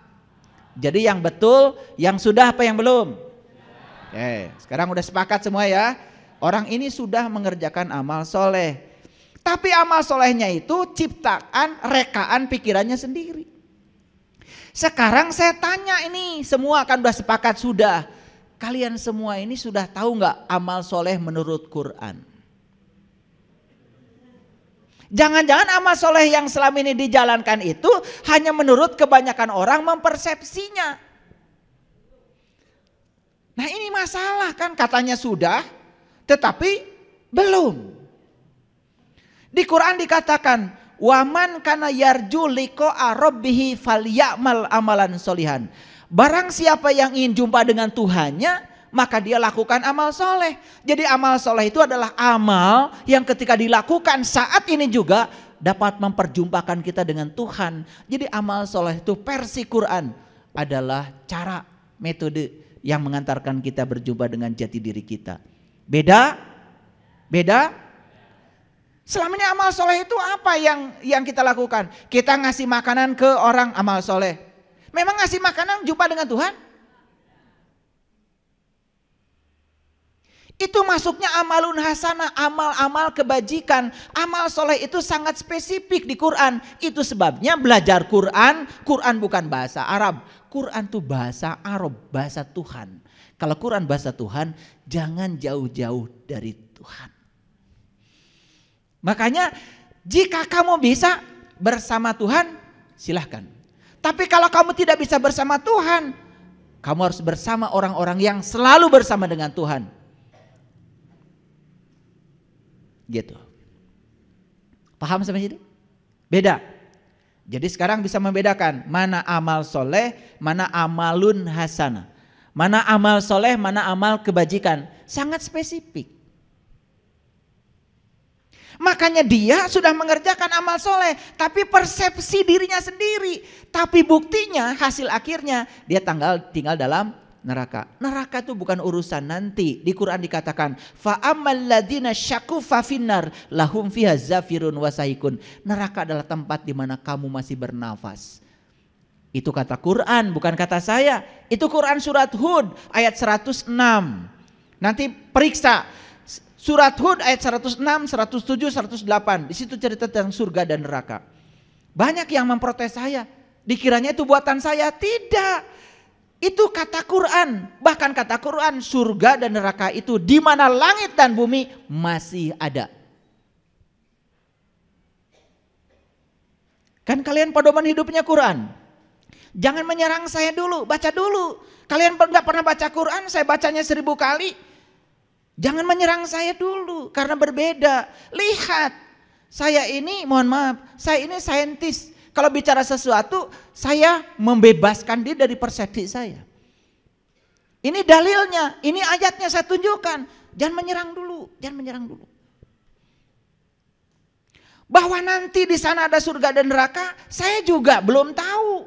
Jadi yang betul, yang sudah apa yang belum? Oke, sekarang udah sepakat semua ya. Orang ini sudah mengerjakan amal soleh. Tapi amal solehnya itu ciptaan rekaan pikirannya sendiri. Sekarang saya tanya ini, semua kan udah sepakat sudah. Kalian semua ini sudah tahu nggak amal soleh menurut Quran? Jangan-jangan amal soleh yang selama ini dijalankan itu hanya menurut kebanyakan orang mempersepsinya. Nah ini masalah kan katanya sudah tetapi belum. Di Quran dikatakan waman kana yarjuliko arobihi faliyamal amalan solihan. Barang siapa yang ingin jumpa dengan Tuhannya, maka dia lakukan amal soleh. Jadi amal soleh itu adalah amal yang ketika dilakukan saat ini juga dapat memperjumpakan kita dengan Tuhan. Jadi amal soleh itu versi Quran adalah cara metode yang mengantarkan kita berjumpa dengan jati diri kita. Beda, beda. Selama ini amal soleh itu apa yang yang kita lakukan? Kita ngasih makanan ke orang amal soleh. Memang ngasih makanan jumpa dengan Tuhan? Itu masuknya amalun hasanah, amal-amal kebajikan. Amal soleh itu sangat spesifik di Quran. Itu sebabnya belajar Quran, Quran bukan bahasa Arab. Quran itu bahasa Arab, bahasa Tuhan. Kalau Quran bahasa Tuhan, jangan jauh-jauh dari Tuhan. Makanya jika kamu bisa bersama Tuhan, silahkan tapi kalau kamu tidak bisa bersama Tuhan, kamu harus bersama orang-orang yang selalu bersama dengan Tuhan. Gitu. Paham sama sini? Beda. Jadi sekarang bisa membedakan mana amal soleh, mana amalun hasanah. Mana amal soleh, mana amal kebajikan. Sangat spesifik. Makanya dia sudah mengerjakan amal soleh, tapi persepsi dirinya sendiri. Tapi buktinya hasil akhirnya dia tanggal tinggal dalam neraka. Neraka itu bukan urusan nanti. Di Quran dikatakan, fa'amal ladina syaku fafinar lahum fiha zafirun wasaikun. Neraka adalah tempat di mana kamu masih bernafas. Itu kata Quran, bukan kata saya. Itu Quran surat Hud ayat 106. Nanti periksa Surat Hud ayat 106, 107, 108. Di situ cerita tentang surga dan neraka. Banyak yang memprotes saya. Dikiranya itu buatan saya. Tidak. Itu kata Quran. Bahkan kata Quran surga dan neraka itu di mana langit dan bumi masih ada. Kan kalian pedoman hidupnya Quran. Jangan menyerang saya dulu, baca dulu. Kalian nggak pernah baca Quran, saya bacanya seribu kali. Jangan menyerang saya dulu karena berbeda. Lihat, saya ini mohon maaf, saya ini saintis. Kalau bicara sesuatu, saya membebaskan dia dari persepsi saya. Ini dalilnya, ini ayatnya saya tunjukkan. Jangan menyerang dulu, jangan menyerang dulu. Bahwa nanti di sana ada surga dan neraka, saya juga belum tahu.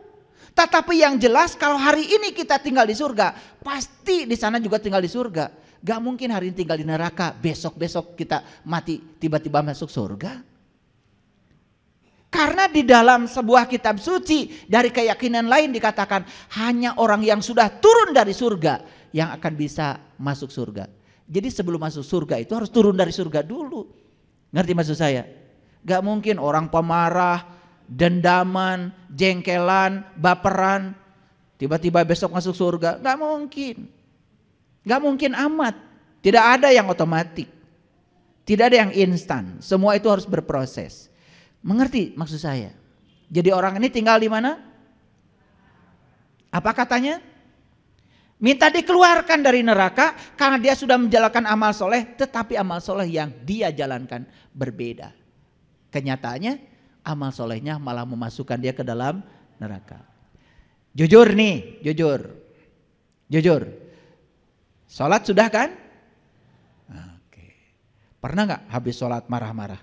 Tetapi yang jelas kalau hari ini kita tinggal di surga, pasti di sana juga tinggal di surga. Gak mungkin hari ini tinggal di neraka, besok-besok kita mati tiba-tiba masuk surga. Karena di dalam sebuah kitab suci dari keyakinan lain dikatakan hanya orang yang sudah turun dari surga yang akan bisa masuk surga. Jadi sebelum masuk surga itu harus turun dari surga dulu. Ngerti maksud saya? Gak mungkin orang pemarah, dendaman, jengkelan, baperan, tiba-tiba besok masuk surga. Gak mungkin. Gak mungkin amat. Tidak ada yang otomatis. Tidak ada yang instan. Semua itu harus berproses. Mengerti maksud saya? Jadi orang ini tinggal di mana? Apa katanya? Minta dikeluarkan dari neraka karena dia sudah menjalankan amal soleh. Tetapi amal soleh yang dia jalankan berbeda. Kenyataannya amal solehnya malah memasukkan dia ke dalam neraka. Jujur nih, jujur. Jujur. Sholat sudah kan? Oke. Pernah nggak habis sholat marah-marah?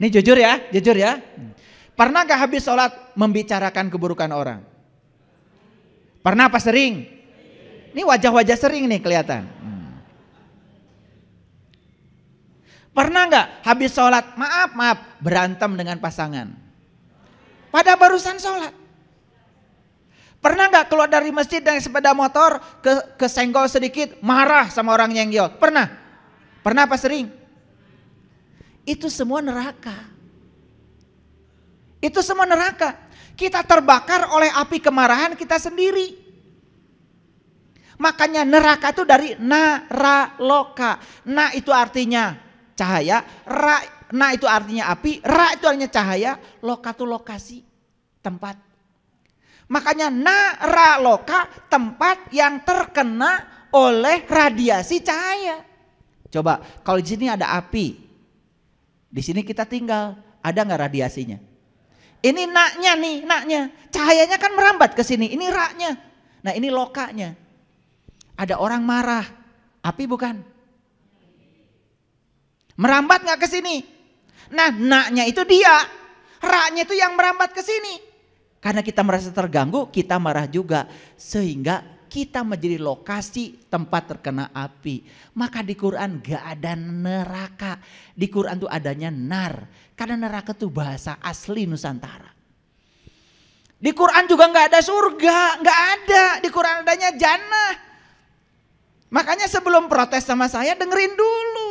Ini jujur ya, jujur ya. Pernah nggak habis sholat membicarakan keburukan orang? Pernah apa sering? Ini wajah-wajah sering nih kelihatan. Hmm. Pernah nggak habis sholat maaf maaf berantem dengan pasangan? Pada barusan sholat. Pernah nggak keluar dari masjid dengan sepeda motor ke kesenggol sedikit marah sama orang yang yo? Pernah? Pernah apa sering? Itu semua neraka. Itu semua neraka. Kita terbakar oleh api kemarahan kita sendiri. Makanya neraka itu dari naraloka. Na itu artinya cahaya, ra, na itu artinya api, ra itu artinya cahaya, loka itu lokasi, tempat. Makanya naraloka tempat yang terkena oleh radiasi cahaya. Coba kalau di sini ada api, di sini kita tinggal, ada nggak radiasinya? Ini naknya nih, naknya. Cahayanya kan merambat ke sini, ini raknya. Nah ini lokanya. Ada orang marah, api bukan? Merambat nggak ke sini? Nah naknya itu dia, raknya itu yang merambat ke sini. Karena kita merasa terganggu, kita marah juga. Sehingga kita menjadi lokasi tempat terkena api. Maka di Quran gak ada neraka. Di Quran tuh adanya nar. Karena neraka itu bahasa asli Nusantara. Di Quran juga nggak ada surga, nggak ada. Di Quran adanya jannah. Makanya sebelum protes sama saya dengerin dulu.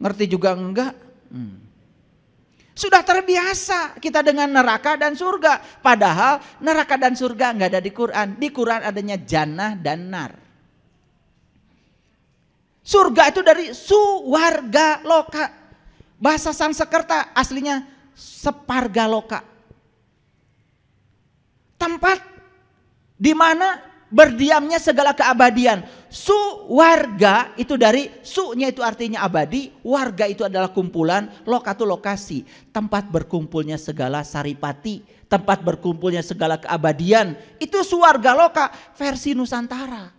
Ngerti juga enggak? Hmm. Sudah terbiasa kita dengan neraka dan surga. Padahal neraka dan surga nggak ada di Quran. Di Quran adanya jannah dan nar. Surga itu dari suwarga loka. Bahasa Sanskerta aslinya separga loka. Tempat di mana berdiamnya segala keabadian. Su warga itu dari su-nya itu artinya abadi, warga itu adalah kumpulan, lokatu lokasi, tempat berkumpulnya segala saripati, tempat berkumpulnya segala keabadian. Itu su warga loka versi Nusantara.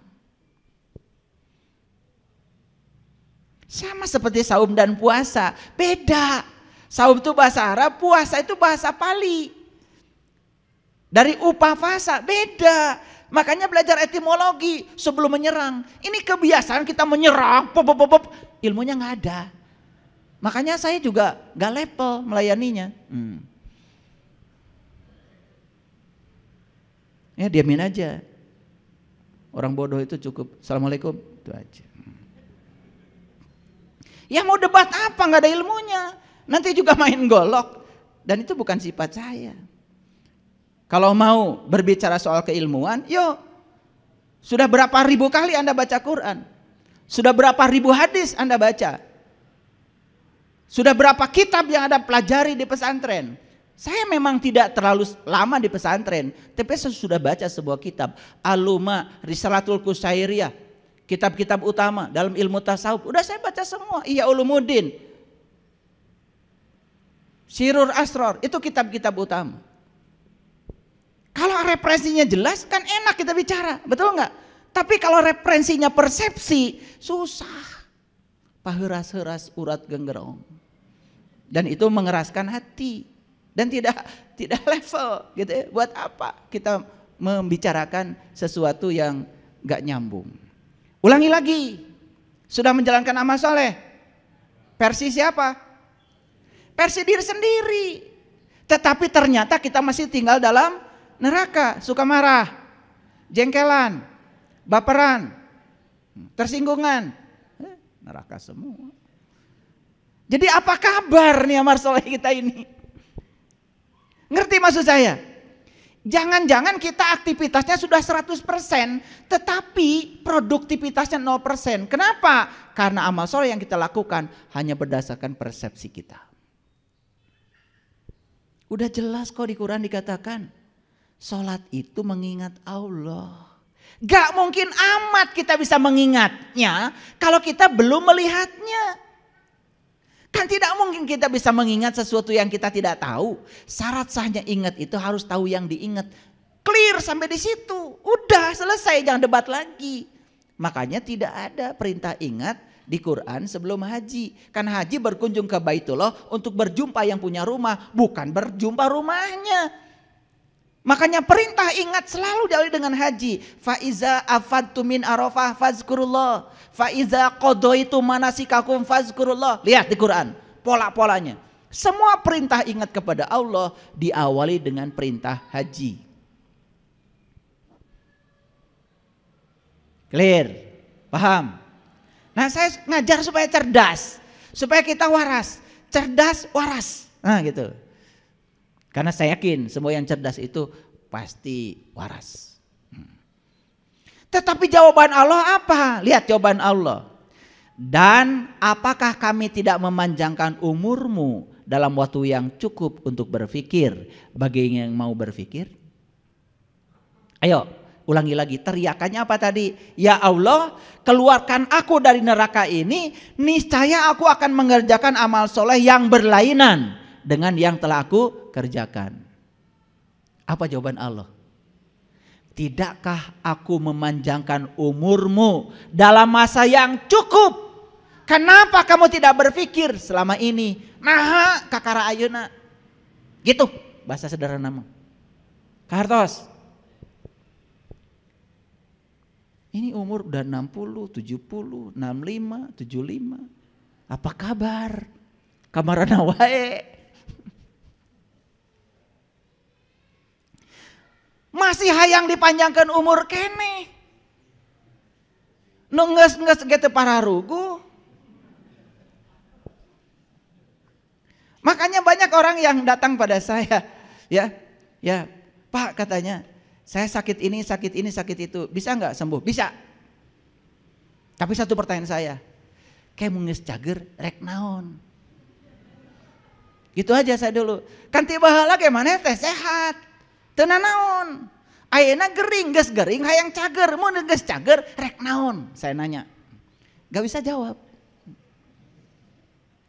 Sama seperti saum dan puasa, beda. Saum itu bahasa Arab, puasa itu bahasa Pali. Dari upah fasa, beda. Makanya belajar etimologi sebelum menyerang. Ini kebiasaan kita menyerang, pop, pop, pop. ilmunya nggak ada. Makanya saya juga gak level melayaninya. Hmm. Ya diamin aja. Orang bodoh itu cukup. Assalamualaikum. Itu aja. Ya mau debat apa nggak ada ilmunya. Nanti juga main golok. Dan itu bukan sifat saya. Kalau mau berbicara soal keilmuan, yuk. Sudah berapa ribu kali Anda baca Quran? Sudah berapa ribu hadis Anda baca? Sudah berapa kitab yang Anda pelajari di pesantren? Saya memang tidak terlalu lama di pesantren, tapi saya sudah baca sebuah kitab, Aluma Risalatul Kusairiyah, kitab-kitab utama dalam ilmu tasawuf. Udah saya baca semua, Iya Ulumuddin, Sirur Asror, itu kitab-kitab utama. Kalau referensinya jelas kan enak kita bicara, betul nggak? Tapi kalau referensinya persepsi susah. Paheras-heras urat genggerong. Dan itu mengeraskan hati dan tidak tidak level gitu ya. Buat apa kita membicarakan sesuatu yang nggak nyambung? Ulangi lagi. Sudah menjalankan amal soleh. Versi siapa? Versi diri sendiri. Tetapi ternyata kita masih tinggal dalam neraka, suka marah, jengkelan, baperan, tersinggungan. Eh, neraka semua. Jadi apa kabar nih amal soleh kita ini? Ngerti maksud saya? Jangan-jangan kita aktivitasnya sudah 100% tetapi produktivitasnya 0%. Kenapa? Karena amal soleh yang kita lakukan hanya berdasarkan persepsi kita. Udah jelas kok di Quran dikatakan. Sholat itu mengingat Allah. Gak mungkin amat kita bisa mengingatnya kalau kita belum melihatnya. Kan tidak mungkin kita bisa mengingat sesuatu yang kita tidak tahu. Syarat sahnya ingat itu harus tahu yang diingat. Clear sampai di situ. Udah selesai jangan debat lagi. Makanya tidak ada perintah ingat di Quran sebelum haji. Kan haji berkunjung ke Baitullah untuk berjumpa yang punya rumah, bukan berjumpa rumahnya. Makanya perintah ingat selalu dari dengan haji. Faiza afadtumin arafah fazkurullah. Faiza itu manasikakum fazkurullah. Lihat di Quran pola-polanya. Semua perintah ingat kepada Allah diawali dengan perintah haji. Clear? Paham? Nah saya ngajar supaya cerdas. Supaya kita waras. Cerdas, waras. Nah gitu. Karena saya yakin semua yang cerdas itu pasti waras. Hmm. Tetapi jawaban Allah apa? Lihat jawaban Allah. Dan apakah kami tidak memanjangkan umurmu dalam waktu yang cukup untuk berpikir bagi yang mau berpikir? Ayo, ulangi lagi. Teriakannya apa tadi? Ya Allah, keluarkan aku dari neraka ini, niscaya aku akan mengerjakan amal soleh yang berlainan dengan yang telah aku kerjakan. Apa jawaban Allah? Tidakkah aku memanjangkan umurmu dalam masa yang cukup? Kenapa kamu tidak berpikir selama ini? Nah, kakara ayuna. Gitu bahasa sederhana Kartos. Ini umur udah 60, 70, 65, 75. Apa kabar? Kamarana wae. Masih hayang dipanjangkan umur kene. Nunges nges gitu para rugu. Makanya banyak orang yang datang pada saya, ya, ya, Pak katanya, saya sakit ini, sakit ini, sakit itu, bisa nggak sembuh? Bisa. Tapi satu pertanyaan saya, kayak mengis cager rek naon. Gitu aja saya dulu. Kan tiba lagi mana teh sehat tena naon Ayena gering gas gering hayang cager mau ngegas cager rek naon saya nanya gak bisa jawab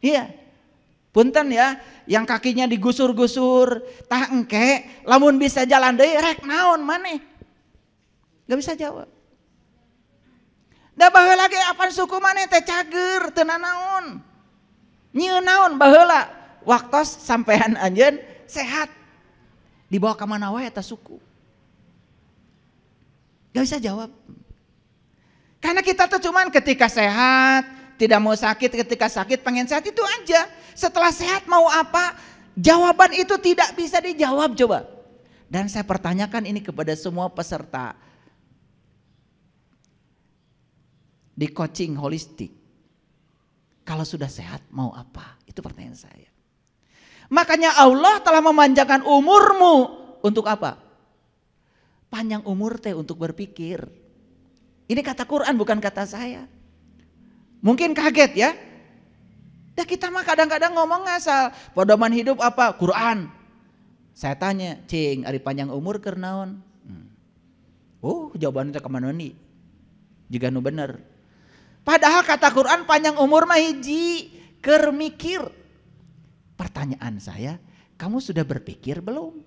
iya punten ya yang kakinya digusur-gusur tak engke lamun bisa jalan deh rek naon mana? gak bisa jawab dah bahwa lagi apa suku mana teh cager tena naon Nyi naon lah, waktos sampean anjen sehat Dibawa ke mana wae atas suku. Gak bisa jawab. Karena kita tuh cuman ketika sehat, tidak mau sakit, ketika sakit pengen sehat itu aja. Setelah sehat mau apa? Jawaban itu tidak bisa dijawab coba. Dan saya pertanyakan ini kepada semua peserta di coaching holistik. Kalau sudah sehat mau apa? Itu pertanyaan saya. Makanya Allah telah memanjangkan umurmu untuk apa? Panjang umur teh untuk berpikir. Ini kata Quran bukan kata saya. Mungkin kaget ya. Ya kita mah kadang-kadang ngomong ngasal. Pedoman hidup apa? Quran. Saya tanya, cing, hari panjang umur kernaon? Hmm. Oh, jawabannya kemana nih? Jika nu bener. Padahal kata Quran panjang umur mah hiji, kermikir. Pertanyaan saya, kamu sudah berpikir belum?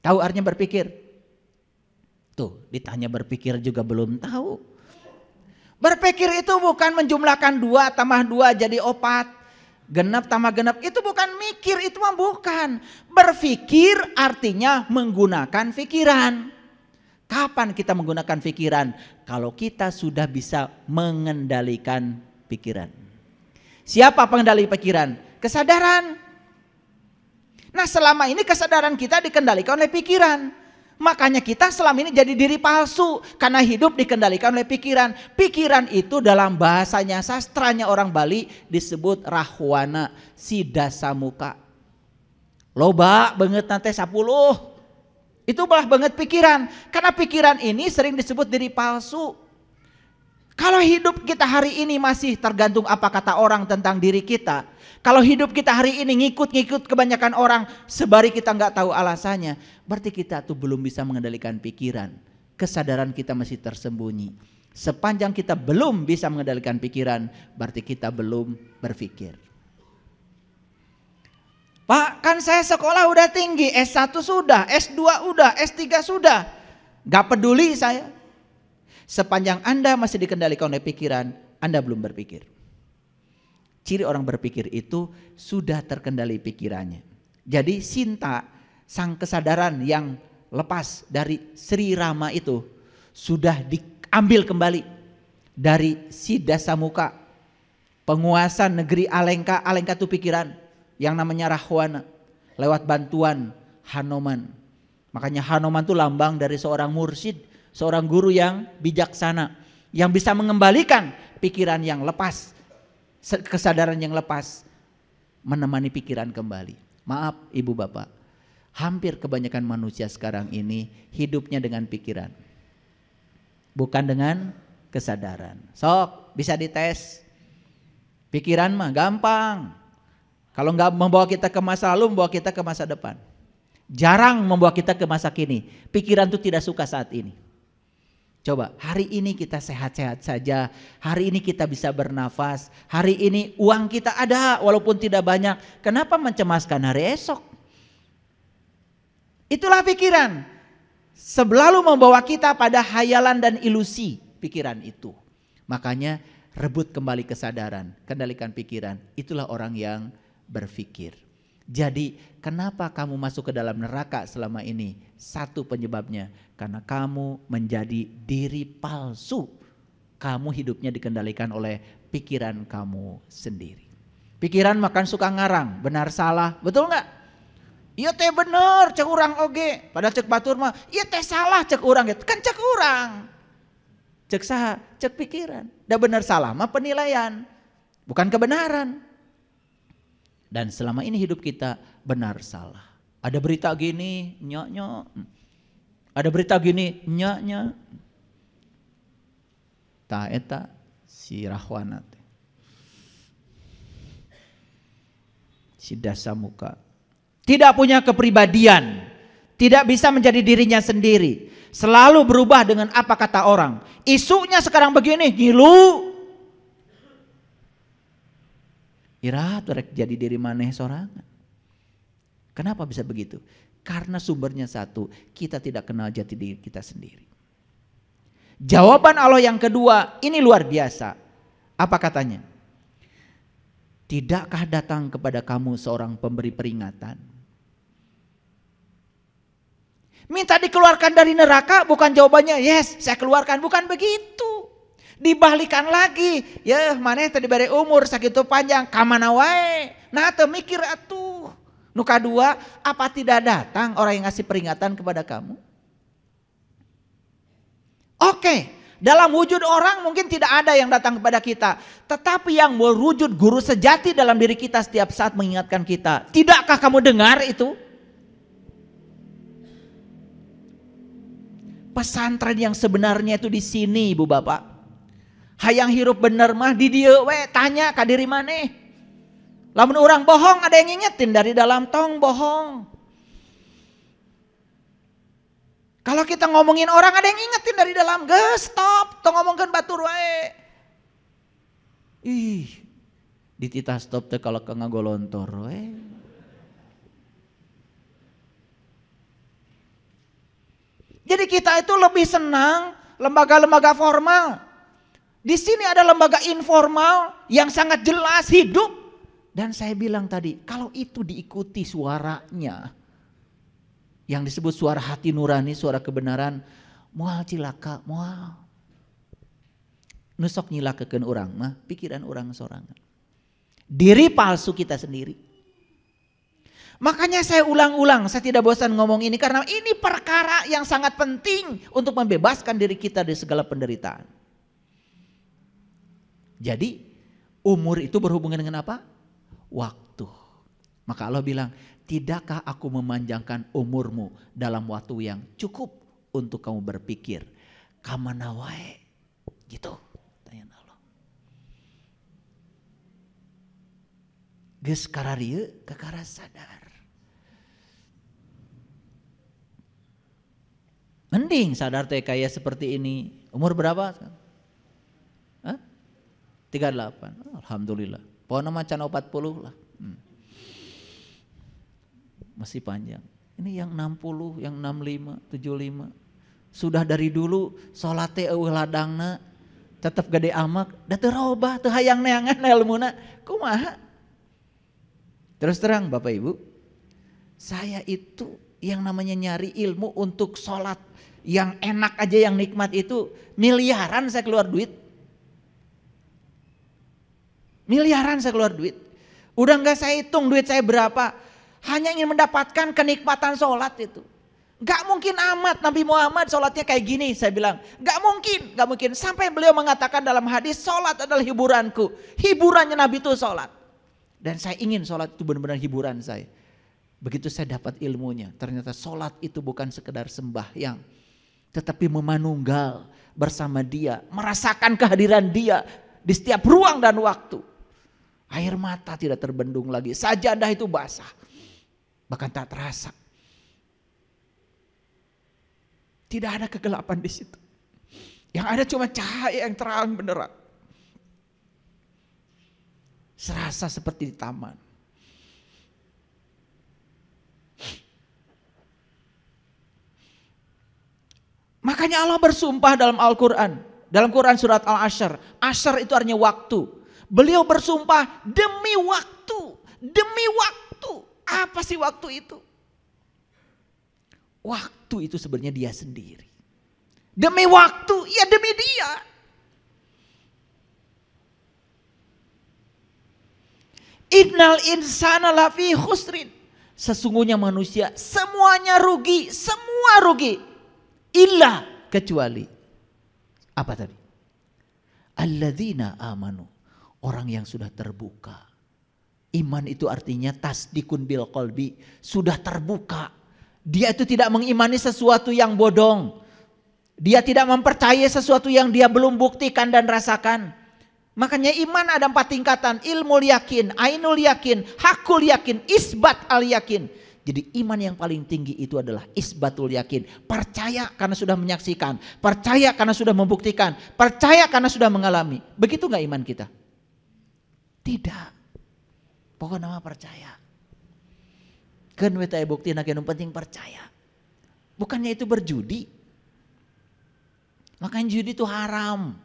Tahu artinya berpikir? Tuh, ditanya berpikir juga belum tahu. Berpikir itu bukan menjumlahkan dua tambah dua jadi opat. Genap tambah genap itu bukan mikir, itu mah bukan. Berpikir artinya menggunakan pikiran. Kapan kita menggunakan pikiran? Kalau kita sudah bisa mengendalikan pikiran. Siapa pengendali pikiran? kesadaran. Nah selama ini kesadaran kita dikendalikan oleh pikiran. Makanya kita selama ini jadi diri palsu karena hidup dikendalikan oleh pikiran. Pikiran itu dalam bahasanya sastranya orang Bali disebut rahwana si dasamuka. Loba banget nanti sepuluh, Itu belah banget pikiran. Karena pikiran ini sering disebut diri palsu. Kalau hidup kita hari ini masih tergantung apa kata orang tentang diri kita. Kalau hidup kita hari ini ngikut-ngikut kebanyakan orang sebari kita nggak tahu alasannya. Berarti kita tuh belum bisa mengendalikan pikiran. Kesadaran kita masih tersembunyi. Sepanjang kita belum bisa mengendalikan pikiran berarti kita belum berpikir. Pak kan saya sekolah udah tinggi, S1 sudah, S2 udah, S3 sudah. Gak peduli saya. Sepanjang Anda masih dikendalikan oleh pikiran, Anda belum berpikir. Ciri orang berpikir itu sudah terkendali pikirannya. Jadi Sinta, sang kesadaran yang lepas dari Sri Rama itu sudah diambil kembali dari si Dasamuka, penguasa negeri Alengka. Alengka itu pikiran yang namanya Rahwana lewat bantuan Hanoman. Makanya Hanoman itu lambang dari seorang mursid seorang guru yang bijaksana yang bisa mengembalikan pikiran yang lepas, kesadaran yang lepas menemani pikiran kembali. Maaf Ibu Bapak, hampir kebanyakan manusia sekarang ini hidupnya dengan pikiran. Bukan dengan kesadaran. Sok, bisa dites. Pikiran mah gampang. Kalau nggak membawa kita ke masa lalu, membawa kita ke masa depan. Jarang membawa kita ke masa kini. Pikiran tuh tidak suka saat ini. Coba hari ini kita sehat-sehat saja, hari ini kita bisa bernafas, hari ini uang kita ada walaupun tidak banyak. Kenapa mencemaskan hari esok? Itulah pikiran. Selalu membawa kita pada hayalan dan ilusi pikiran itu. Makanya rebut kembali kesadaran, kendalikan pikiran. Itulah orang yang berpikir. Jadi kenapa kamu masuk ke dalam neraka selama ini? Satu penyebabnya, karena kamu menjadi diri palsu. Kamu hidupnya dikendalikan oleh pikiran kamu sendiri. Pikiran makan suka ngarang, benar salah, betul nggak? Iya teh bener, cek orang oge. Padahal cek batur mah, iya teh salah cek orang gitu. Kan cek orang. Cek sah, cek pikiran. Dah benar salah mah penilaian, bukan kebenaran. Dan selama ini hidup kita benar salah. Ada berita gini, nyonya. Ada berita gini, nyonya. Tak eta si rahwanat Si dasa muka. Tidak punya kepribadian. Tidak bisa menjadi dirinya sendiri. Selalu berubah dengan apa kata orang. Isunya sekarang begini, ngilu. irah tuh jadi diri maneh sorangan. Kenapa bisa begitu? Karena sumbernya satu, kita tidak kenal jati diri kita sendiri. Jawaban Allah yang kedua, ini luar biasa. Apa katanya? Tidakkah datang kepada kamu seorang pemberi peringatan? Minta dikeluarkan dari neraka bukan jawabannya, yes saya keluarkan. Bukan begitu. Dibalikan lagi. Ya mana tadi umur sakit panjang kamana wae. Nah mikir atuh Nuka dua, apa tidak datang orang yang ngasih peringatan kepada kamu? Oke, dalam wujud orang mungkin tidak ada yang datang kepada kita. Tetapi yang berwujud guru sejati dalam diri kita setiap saat mengingatkan kita. Tidakkah kamu dengar itu? Pesantren yang sebenarnya itu di sini ibu bapak. Hayang hirup bener mah di dia we tanya kadiri maneh. Lamun orang bohong ada yang ingetin dari dalam tong bohong. Kalau kita ngomongin orang ada yang ingetin dari dalam, ge stop, tong ngomongkan batur wae. Ih, dititah stop teh kalau ke ngagolontor wae. Jadi kita itu lebih senang lembaga-lembaga formal. Di sini ada lembaga informal yang sangat jelas hidup dan saya bilang tadi, kalau itu diikuti suaranya, yang disebut suara hati nurani, suara kebenaran, mual cilaka, mual. Nusok nyilakakan orang mah, pikiran orang seorang Diri palsu kita sendiri. Makanya saya ulang-ulang, saya tidak bosan ngomong ini karena ini perkara yang sangat penting untuk membebaskan diri kita dari segala penderitaan. Jadi umur itu berhubungan dengan apa? waktu. Maka Allah bilang, tidakkah aku memanjangkan umurmu dalam waktu yang cukup untuk kamu berpikir. Kamanawai. Gitu. Tanya Allah. Ges kararie kekara sadar. Mending sadar teh kayak seperti ini. Umur berapa? Hah? 38. Alhamdulillah. Pohon macan 40 lah. Hmm. Masih panjang. Ini yang 60, yang 65, 75. Sudah dari dulu salat eh eueuh ladangna tetap gede amak, da teu robah teu hayang neangan elmuna. Kumaha? Terus terang Bapak Ibu, saya itu yang namanya nyari ilmu untuk sholat yang enak aja yang nikmat itu miliaran saya keluar duit Miliaran saya keluar duit. Udah nggak saya hitung duit saya berapa. Hanya ingin mendapatkan kenikmatan sholat itu. Gak mungkin amat Nabi Muhammad sholatnya kayak gini saya bilang. Gak mungkin, gak mungkin. Sampai beliau mengatakan dalam hadis sholat adalah hiburanku. Hiburannya Nabi itu sholat. Dan saya ingin sholat itu benar-benar hiburan saya. Begitu saya dapat ilmunya, ternyata sholat itu bukan sekedar sembahyang. Tetapi memanunggal bersama dia, merasakan kehadiran dia di setiap ruang dan waktu. Air mata tidak terbendung lagi. Sajadah itu basah. Bahkan tak terasa. Tidak ada kegelapan di situ. Yang ada cuma cahaya yang terang benderang. Serasa seperti di taman. Makanya Allah bersumpah dalam Al-Quran. Dalam Quran surat Al-Ashar. Asyar itu artinya waktu. Beliau bersumpah demi waktu, demi waktu. Apa sih waktu itu? Waktu itu sebenarnya dia sendiri. Demi waktu, ya demi dia. Innal insana lafi khusrin. Sesungguhnya manusia semuanya rugi, semua rugi. Illa kecuali apa tadi? Alladzina amanu orang yang sudah terbuka. Iman itu artinya tasdikun bil kolbi, sudah terbuka. Dia itu tidak mengimani sesuatu yang bodong. Dia tidak mempercayai sesuatu yang dia belum buktikan dan rasakan. Makanya iman ada empat tingkatan. Ilmu yakin, ainul yakin, hakul yakin, isbat al yakin. Jadi iman yang paling tinggi itu adalah isbatul yakin. Percaya karena sudah menyaksikan. Percaya karena sudah membuktikan. Percaya karena sudah mengalami. Begitu gak iman kita? Tidak. Pokoknya nama percaya. Kan kita bukti nak yang penting percaya. Bukannya itu berjudi. Makanya judi itu haram.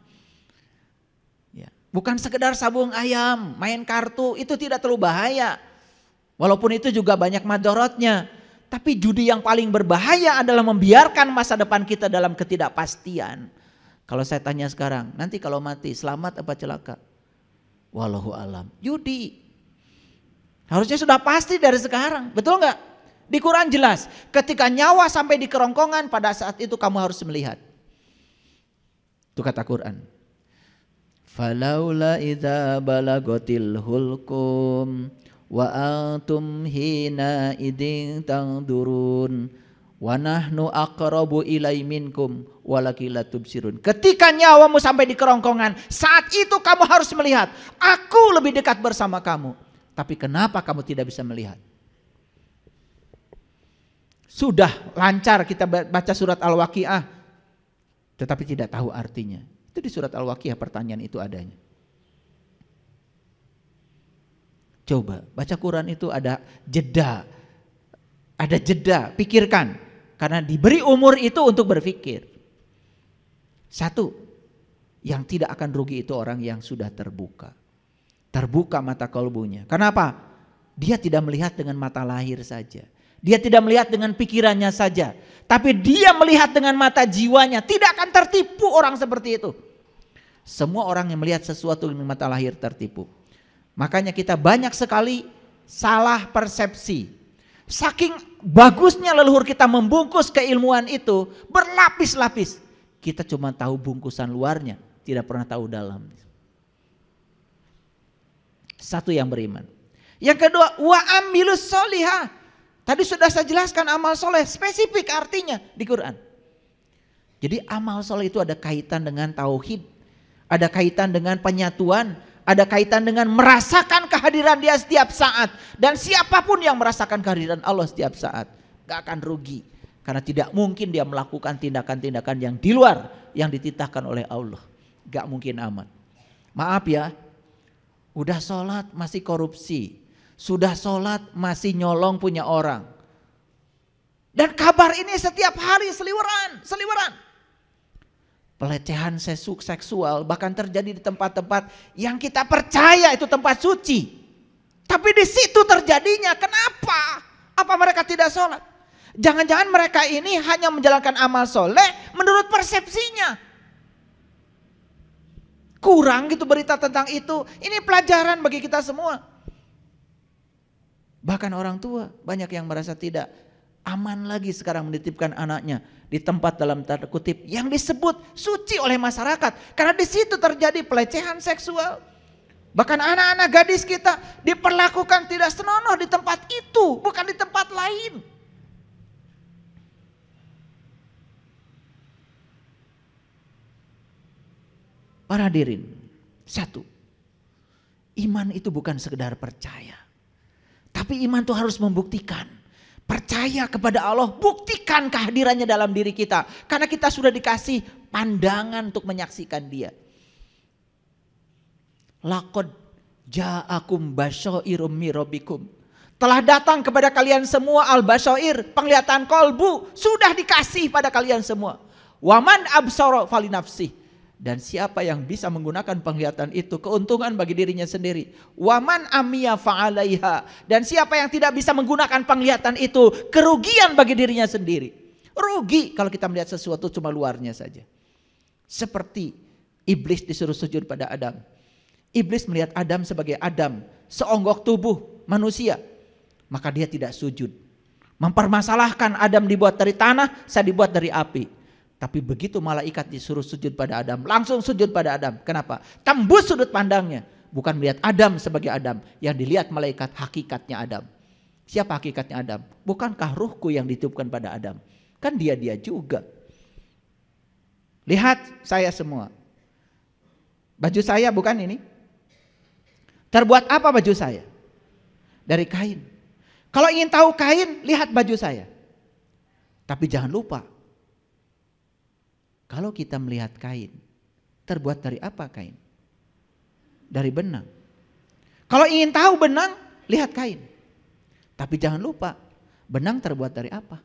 Ya. Bukan sekedar sabung ayam, main kartu, itu tidak terlalu bahaya. Walaupun itu juga banyak madorotnya. Tapi judi yang paling berbahaya adalah membiarkan masa depan kita dalam ketidakpastian. Kalau saya tanya sekarang, nanti kalau mati selamat apa celaka? Walau alam. Judi. Harusnya sudah pasti dari sekarang. Betul nggak? Di Quran jelas. Ketika nyawa sampai di kerongkongan pada saat itu kamu harus melihat. Itu kata Quran. Falaula idza balagotil hulkum wa antum hina idin tangdurun Wanahnu akrobu ilai minkum walakila sirun. Ketika nyawamu sampai di kerongkongan, saat itu kamu harus melihat. Aku lebih dekat bersama kamu. Tapi kenapa kamu tidak bisa melihat? Sudah lancar kita baca surat Al-Waqiah. Tetapi tidak tahu artinya. Itu di surat Al-Waqiah pertanyaan itu adanya. Coba baca Quran itu ada jeda. Ada jeda, pikirkan. Karena diberi umur itu untuk berpikir. Satu, yang tidak akan rugi itu orang yang sudah terbuka. Terbuka mata kalbunya. Kenapa? Dia tidak melihat dengan mata lahir saja. Dia tidak melihat dengan pikirannya saja, tapi dia melihat dengan mata jiwanya. Tidak akan tertipu orang seperti itu. Semua orang yang melihat sesuatu dengan mata lahir tertipu. Makanya kita banyak sekali salah persepsi. Saking bagusnya leluhur kita membungkus keilmuan itu berlapis-lapis. Kita cuma tahu bungkusan luarnya, tidak pernah tahu dalam. Satu yang beriman. Yang kedua, wa amilus soliha. Tadi sudah saya jelaskan amal soleh, spesifik artinya di Quran. Jadi amal soleh itu ada kaitan dengan tauhid, ada kaitan dengan penyatuan, ada kaitan dengan merasakan kehadiran dia setiap saat. Dan siapapun yang merasakan kehadiran Allah setiap saat, gak akan rugi. Karena tidak mungkin dia melakukan tindakan-tindakan yang di luar yang dititahkan oleh Allah. Gak mungkin aman. Maaf ya, udah sholat masih korupsi. Sudah sholat masih nyolong punya orang. Dan kabar ini setiap hari seliweran, seliweran pelecehan seksual bahkan terjadi di tempat-tempat yang kita percaya itu tempat suci. Tapi di situ terjadinya. Kenapa? Apa mereka tidak sholat? Jangan-jangan mereka ini hanya menjalankan amal soleh menurut persepsinya. Kurang gitu berita tentang itu. Ini pelajaran bagi kita semua. Bahkan orang tua banyak yang merasa tidak aman lagi sekarang menitipkan anaknya di tempat dalam tanda kutip yang disebut suci oleh masyarakat. Karena di situ terjadi pelecehan seksual. Bahkan anak-anak gadis kita diperlakukan tidak senonoh di tempat itu, bukan di tempat lain. Para hadirin, satu, iman itu bukan sekedar percaya. Tapi iman itu harus membuktikan. Percaya kepada Allah, buktikan kehadirannya dalam diri kita. Karena kita sudah dikasih pandangan untuk menyaksikan dia. Lakod ja'akum basya'irum mirobikum. Telah datang kepada kalian semua al-basyair, penglihatan kolbu. Sudah dikasih pada kalian semua. Waman absoro falinafsih dan siapa yang bisa menggunakan penglihatan itu keuntungan bagi dirinya sendiri waman amiya fa'alaiha dan siapa yang tidak bisa menggunakan penglihatan itu kerugian bagi dirinya sendiri rugi kalau kita melihat sesuatu cuma luarnya saja seperti iblis disuruh sujud pada Adam iblis melihat Adam sebagai Adam seonggok tubuh manusia maka dia tidak sujud mempermasalahkan Adam dibuat dari tanah saya dibuat dari api tapi begitu malaikat disuruh sujud pada Adam, langsung sujud pada Adam. Kenapa? Tembus sudut pandangnya. Bukan melihat Adam sebagai Adam. Yang dilihat malaikat hakikatnya Adam. Siapa hakikatnya Adam? Bukankah ruhku yang ditiupkan pada Adam? Kan dia-dia juga. Lihat saya semua. Baju saya bukan ini. Terbuat apa baju saya? Dari kain. Kalau ingin tahu kain, lihat baju saya. Tapi jangan lupa, kalau kita melihat kain, terbuat dari apa kain? Dari benang. Kalau ingin tahu benang, lihat kain. Tapi jangan lupa, benang terbuat dari apa?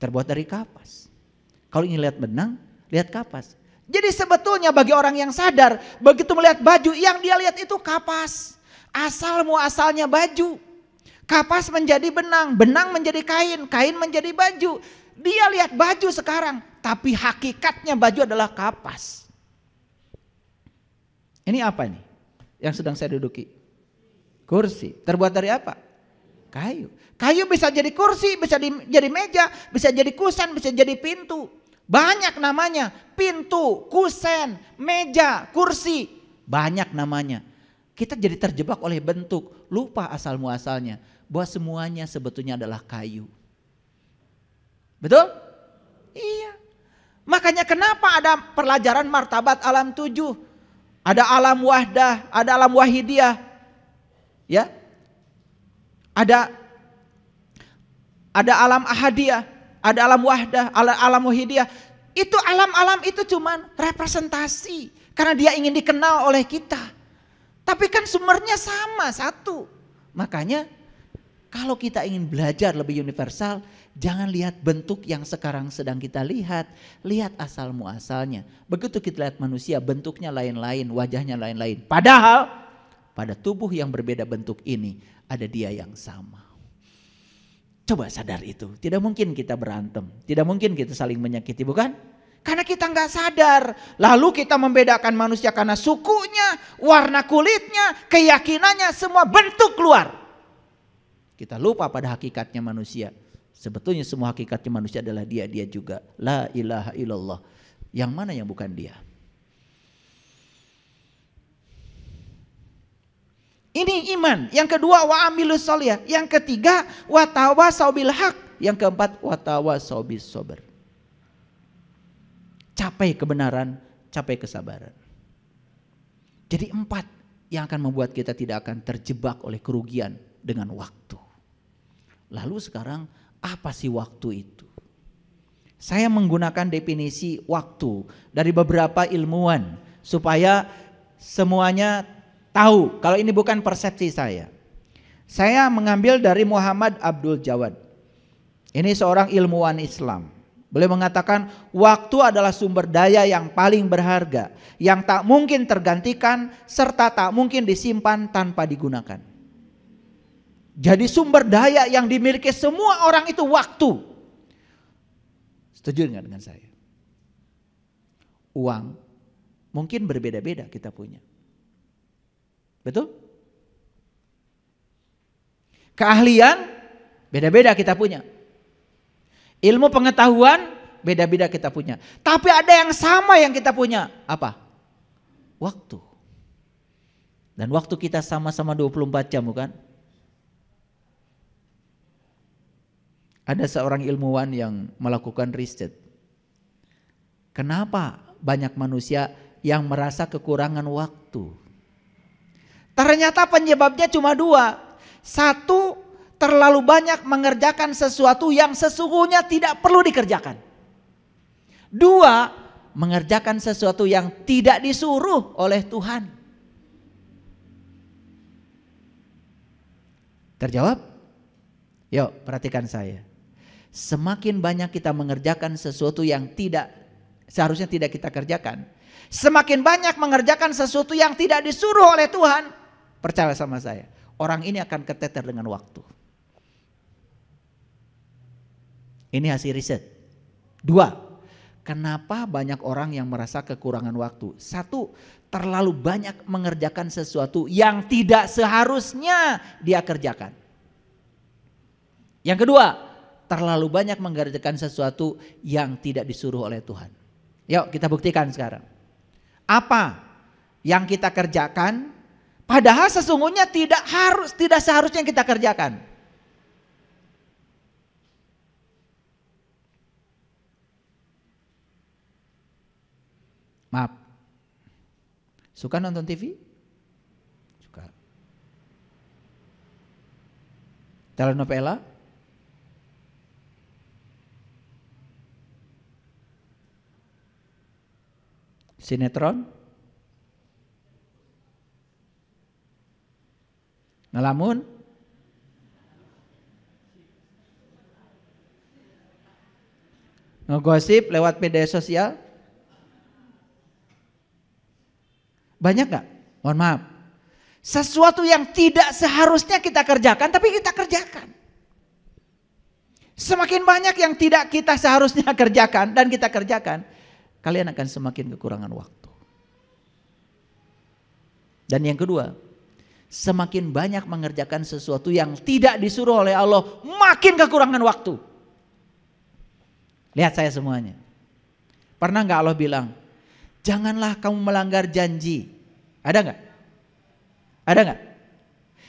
Terbuat dari kapas. Kalau ingin lihat benang, lihat kapas. Jadi sebetulnya bagi orang yang sadar, begitu melihat baju, yang dia lihat itu kapas. Asal muasalnya baju. Kapas menjadi benang, benang menjadi kain, kain menjadi baju. Dia lihat baju sekarang, tapi hakikatnya baju adalah kapas. Ini apa ini? yang sedang saya duduki? Kursi. Terbuat dari apa? Kayu. Kayu bisa jadi kursi, bisa di, jadi meja, bisa jadi kusen, bisa jadi pintu. Banyak namanya. Pintu, kusen, meja, kursi. Banyak namanya. Kita jadi terjebak oleh bentuk, lupa asal muasalnya bahwa semuanya sebetulnya adalah kayu. Betul? Iya. Makanya kenapa ada pelajaran martabat alam tujuh? Ada alam wahdah, ada alam wahidiyah. Ya. Ada ada alam ahadiyah, ada alam wahdah, ada alam wahidiyah. Itu alam-alam itu cuman representasi karena dia ingin dikenal oleh kita. Tapi kan sumbernya sama satu. Makanya kalau kita ingin belajar lebih universal, Jangan lihat bentuk yang sekarang sedang kita lihat, lihat asal muasalnya. Begitu kita lihat manusia, bentuknya lain-lain, wajahnya lain-lain. Padahal pada tubuh yang berbeda bentuk ini ada dia yang sama. Coba sadar itu. Tidak mungkin kita berantem, tidak mungkin kita saling menyakiti, bukan? Karena kita nggak sadar. Lalu kita membedakan manusia karena sukunya, warna kulitnya, keyakinannya, semua bentuk luar. Kita lupa pada hakikatnya manusia Sebetulnya semua hakikatnya manusia adalah dia dia juga. La ilaha illallah. Yang mana yang bukan dia? Ini iman. Yang kedua wa amilus soleh. Yang ketiga wa tawasau bil Yang keempat wa tawasau sober. Capai kebenaran, capai kesabaran. Jadi empat yang akan membuat kita tidak akan terjebak oleh kerugian dengan waktu. Lalu sekarang apa sih waktu itu? Saya menggunakan definisi waktu dari beberapa ilmuwan supaya semuanya tahu kalau ini bukan persepsi saya. Saya mengambil dari Muhammad Abdul Jawad. Ini seorang ilmuwan Islam. Boleh mengatakan waktu adalah sumber daya yang paling berharga, yang tak mungkin tergantikan serta tak mungkin disimpan tanpa digunakan. Jadi sumber daya yang dimiliki semua orang itu waktu. Setuju nggak dengan saya? Uang mungkin berbeda-beda kita punya. Betul? Keahlian beda-beda kita punya. Ilmu pengetahuan beda-beda kita punya. Tapi ada yang sama yang kita punya. Apa? Waktu. Dan waktu kita sama-sama 24 jam bukan? Ada seorang ilmuwan yang melakukan riset. Kenapa banyak manusia yang merasa kekurangan waktu? Ternyata penyebabnya cuma dua. Satu, terlalu banyak mengerjakan sesuatu yang sesungguhnya tidak perlu dikerjakan. Dua, mengerjakan sesuatu yang tidak disuruh oleh Tuhan. Terjawab? Yuk, perhatikan saya. Semakin banyak kita mengerjakan sesuatu yang tidak seharusnya tidak kita kerjakan, semakin banyak mengerjakan sesuatu yang tidak disuruh oleh Tuhan, percaya sama saya, orang ini akan keteter dengan waktu. Ini hasil riset. Dua, kenapa banyak orang yang merasa kekurangan waktu? Satu, terlalu banyak mengerjakan sesuatu yang tidak seharusnya dia kerjakan. Yang kedua, terlalu banyak mengerjakan sesuatu yang tidak disuruh oleh Tuhan. Yuk kita buktikan sekarang. Apa yang kita kerjakan padahal sesungguhnya tidak harus tidak seharusnya kita kerjakan. Maaf. Suka nonton TV? Suka. Telenovela? Sinetron? Ngelamun? Ngegosip lewat media sosial? Banyak gak? Mohon maaf. Sesuatu yang tidak seharusnya kita kerjakan, tapi kita kerjakan. Semakin banyak yang tidak kita seharusnya kerjakan dan kita kerjakan, kalian akan semakin kekurangan waktu. Dan yang kedua, semakin banyak mengerjakan sesuatu yang tidak disuruh oleh Allah, makin kekurangan waktu. Lihat saya semuanya. Pernah nggak Allah bilang, janganlah kamu melanggar janji. Ada nggak? Ada nggak?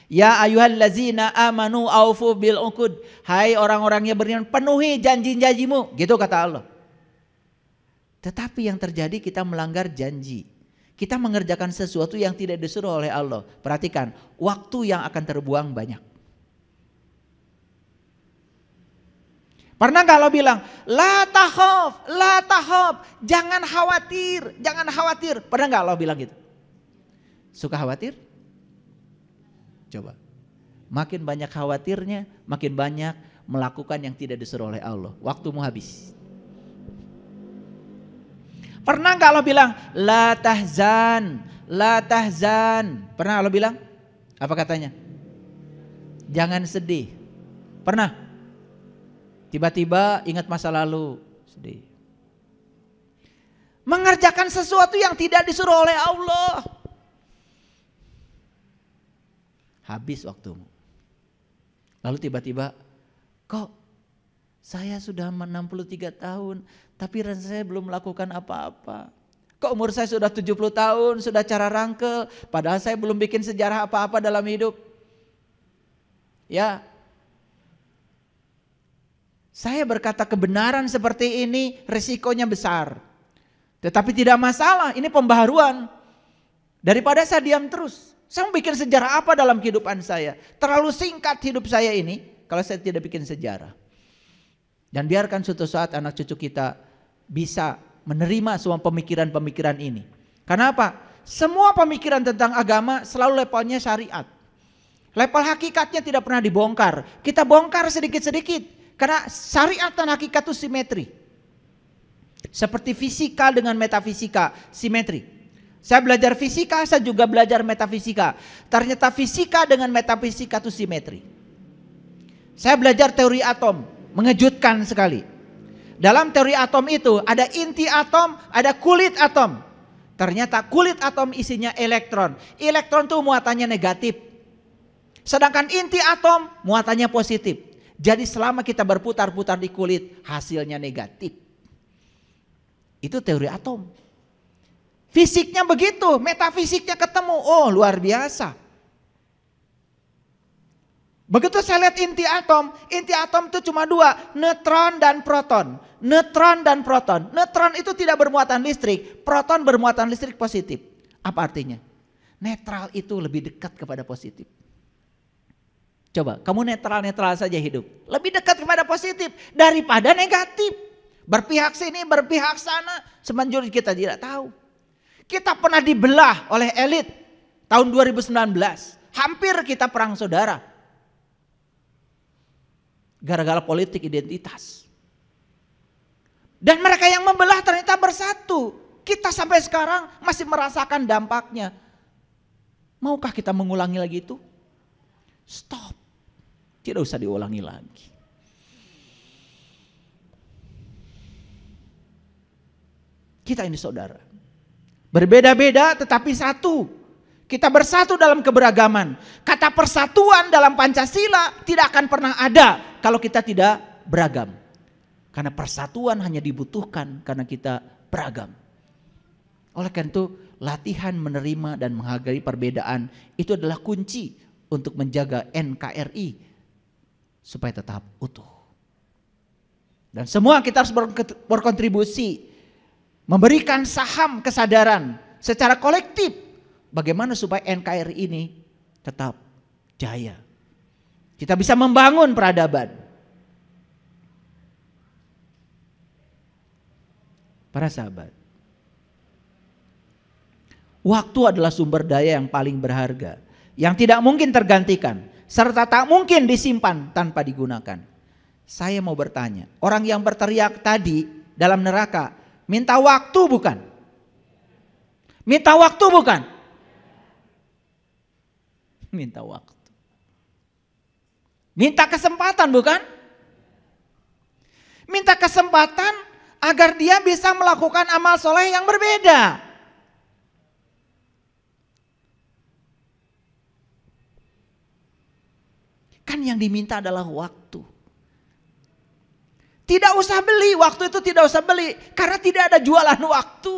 Ya ayuhan lazina amanu aufu bil ukud. Hai orang-orang yang beriman, penuhi janji-janjimu. Gitu kata Allah. Tetapi yang terjadi kita melanggar janji. Kita mengerjakan sesuatu yang tidak disuruh oleh Allah. Perhatikan, waktu yang akan terbuang banyak. Pernah nggak lo bilang, la tahof, la tahof, jangan khawatir, jangan khawatir. Pernah nggak lo bilang gitu? Suka khawatir? Coba. Makin banyak khawatirnya, makin banyak melakukan yang tidak disuruh oleh Allah. Waktumu habis. Pernah nggak Allah bilang, la tahzan, la tahzan. Pernah Allah bilang? Apa katanya? Jangan sedih. Pernah? Tiba-tiba ingat masa lalu, sedih. Mengerjakan sesuatu yang tidak disuruh oleh Allah. Habis waktumu. Lalu tiba-tiba, kok saya sudah 63 tahun, tapi saya belum melakukan apa-apa. Kok umur saya sudah 70 tahun, sudah cara rangkel, padahal saya belum bikin sejarah apa-apa dalam hidup. Ya. Saya berkata kebenaran seperti ini resikonya besar. Tetapi tidak masalah, ini pembaharuan. Daripada saya diam terus. Saya mau bikin sejarah apa dalam kehidupan saya? Terlalu singkat hidup saya ini kalau saya tidak bikin sejarah. Dan biarkan suatu saat anak cucu kita bisa menerima semua pemikiran-pemikiran ini. Karena apa? Semua pemikiran tentang agama selalu levelnya syariat. Level hakikatnya tidak pernah dibongkar. Kita bongkar sedikit-sedikit. Karena syariat dan hakikat itu simetri. Seperti fisika dengan metafisika, simetri. Saya belajar fisika, saya juga belajar metafisika. Ternyata fisika dengan metafisika itu simetri. Saya belajar teori atom, mengejutkan sekali. Dalam teori atom itu ada inti atom, ada kulit atom. Ternyata kulit atom isinya elektron. Elektron itu muatannya negatif. Sedangkan inti atom muatannya positif. Jadi selama kita berputar-putar di kulit hasilnya negatif. Itu teori atom. Fisiknya begitu, metafisiknya ketemu. Oh luar biasa. Begitu saya lihat inti atom, inti atom itu cuma dua, neutron dan proton. Neutron dan proton. Neutron itu tidak bermuatan listrik, proton bermuatan listrik positif. Apa artinya? Netral itu lebih dekat kepada positif. Coba, kamu netral-netral saja hidup. Lebih dekat kepada positif daripada negatif. Berpihak sini, berpihak sana, semenjur kita tidak tahu. Kita pernah dibelah oleh elit tahun 2019. Hampir kita perang saudara gara-gara politik identitas. Dan mereka yang membelah ternyata bersatu. Kita sampai sekarang masih merasakan dampaknya. Maukah kita mengulangi lagi itu? Stop. Tidak usah diulangi lagi. Kita ini saudara. Berbeda-beda tetapi satu. Kita bersatu dalam keberagaman. Kata persatuan dalam Pancasila tidak akan pernah ada kalau kita tidak beragam. Karena persatuan hanya dibutuhkan karena kita beragam. Oleh karena itu, latihan menerima dan menghargai perbedaan itu adalah kunci untuk menjaga NKRI supaya tetap utuh. Dan semua kita harus berkontribusi memberikan saham kesadaran secara kolektif bagaimana supaya NKRI ini tetap jaya. Kita bisa membangun peradaban. Para sahabat, waktu adalah sumber daya yang paling berharga, yang tidak mungkin tergantikan, serta tak mungkin disimpan tanpa digunakan. Saya mau bertanya, orang yang berteriak tadi dalam neraka, minta waktu bukan? Minta waktu bukan? Minta waktu. Minta kesempatan bukan? Minta kesempatan agar dia bisa melakukan amal soleh yang berbeda. Kan yang diminta adalah waktu. Tidak usah beli, waktu itu tidak usah beli. Karena tidak ada jualan waktu.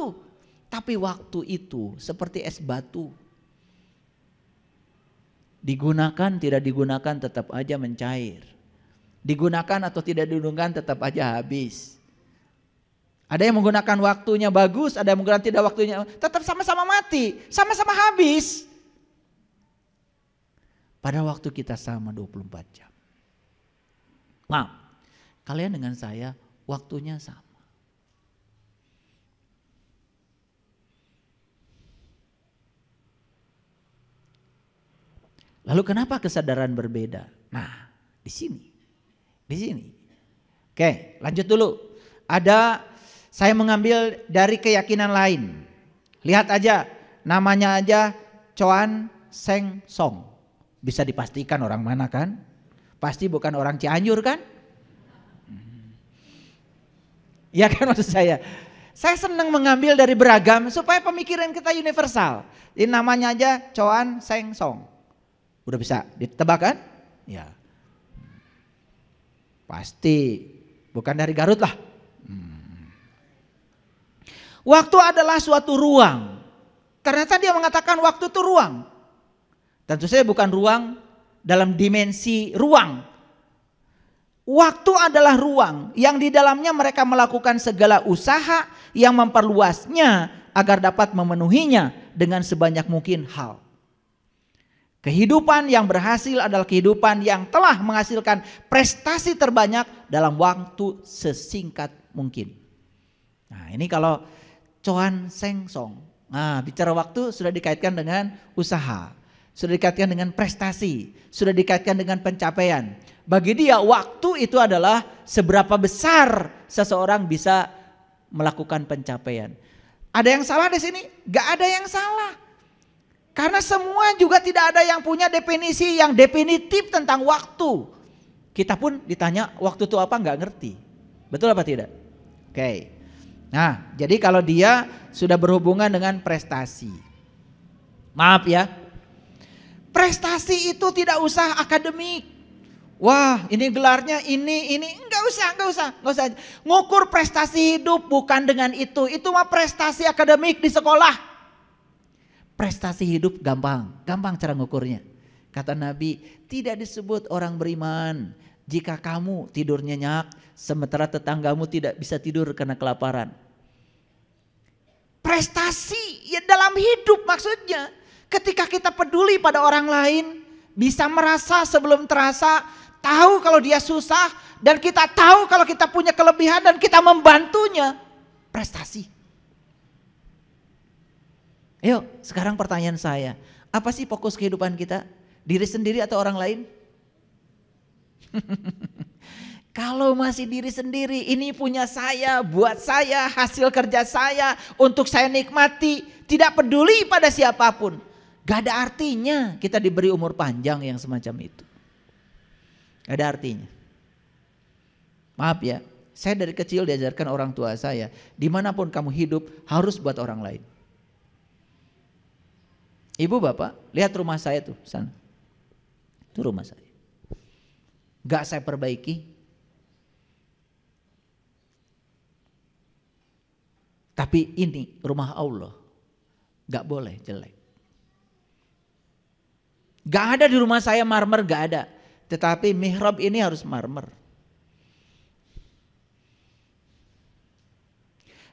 Tapi waktu itu seperti es batu Digunakan, tidak digunakan tetap aja mencair. Digunakan atau tidak digunakan tetap aja habis. Ada yang menggunakan waktunya bagus, ada yang menggunakan tidak waktunya, tetap sama-sama mati, sama-sama habis. Pada waktu kita sama 24 jam. Paham? Kalian dengan saya waktunya sama. Lalu kenapa kesadaran berbeda? Nah, di sini. Di sini. Oke, lanjut dulu. Ada saya mengambil dari keyakinan lain. Lihat aja namanya aja Choan Seng Song. Bisa dipastikan orang mana kan? Pasti bukan orang Cianjur kan? Ya kan maksud saya. Saya senang mengambil dari beragam supaya pemikiran kita universal. Ini namanya aja Choan Seng Song. Udah bisa ditebak kan? Ya. Pasti bukan dari Garut lah. Hmm. Waktu adalah suatu ruang. Ternyata dia mengatakan waktu itu ruang. Tentu saja bukan ruang dalam dimensi ruang. Waktu adalah ruang yang di dalamnya mereka melakukan segala usaha yang memperluasnya agar dapat memenuhinya dengan sebanyak mungkin hal. Kehidupan yang berhasil adalah kehidupan yang telah menghasilkan prestasi terbanyak dalam waktu sesingkat mungkin. Nah ini kalau Coan Seng Song. Nah bicara waktu sudah dikaitkan dengan usaha. Sudah dikaitkan dengan prestasi. Sudah dikaitkan dengan pencapaian. Bagi dia waktu itu adalah seberapa besar seseorang bisa melakukan pencapaian. Ada yang salah di sini? Gak ada yang salah. Karena semua juga tidak ada yang punya definisi yang definitif tentang waktu. Kita pun ditanya waktu itu apa nggak ngerti. Betul apa tidak? Oke. Nah, jadi kalau dia sudah berhubungan dengan prestasi. Maaf ya. Prestasi itu tidak usah akademik. Wah, ini gelarnya ini, ini. Enggak usah, enggak usah, enggak usah. Ngukur prestasi hidup bukan dengan itu. Itu mah prestasi akademik di sekolah. Prestasi hidup gampang, gampang cara ngukurnya. Kata Nabi, tidak disebut orang beriman jika kamu tidur nyenyak sementara tetanggamu tidak bisa tidur karena kelaparan. Prestasi ya dalam hidup maksudnya. Ketika kita peduli pada orang lain, bisa merasa sebelum terasa, tahu kalau dia susah dan kita tahu kalau kita punya kelebihan dan kita membantunya. Prestasi. Ayo, sekarang pertanyaan saya. Apa sih fokus kehidupan kita? Diri sendiri atau orang lain? Kalau masih diri sendiri, ini punya saya, buat saya, hasil kerja saya, untuk saya nikmati, tidak peduli pada siapapun. Gak ada artinya kita diberi umur panjang yang semacam itu. Gak ada artinya. Maaf ya, saya dari kecil diajarkan orang tua saya, dimanapun kamu hidup harus buat orang lain. Ibu bapak, lihat rumah saya tuh sana. Itu rumah saya. Gak saya perbaiki. Tapi ini rumah Allah. Gak boleh jelek. Gak ada di rumah saya marmer, gak ada. Tetapi mihrab ini harus marmer.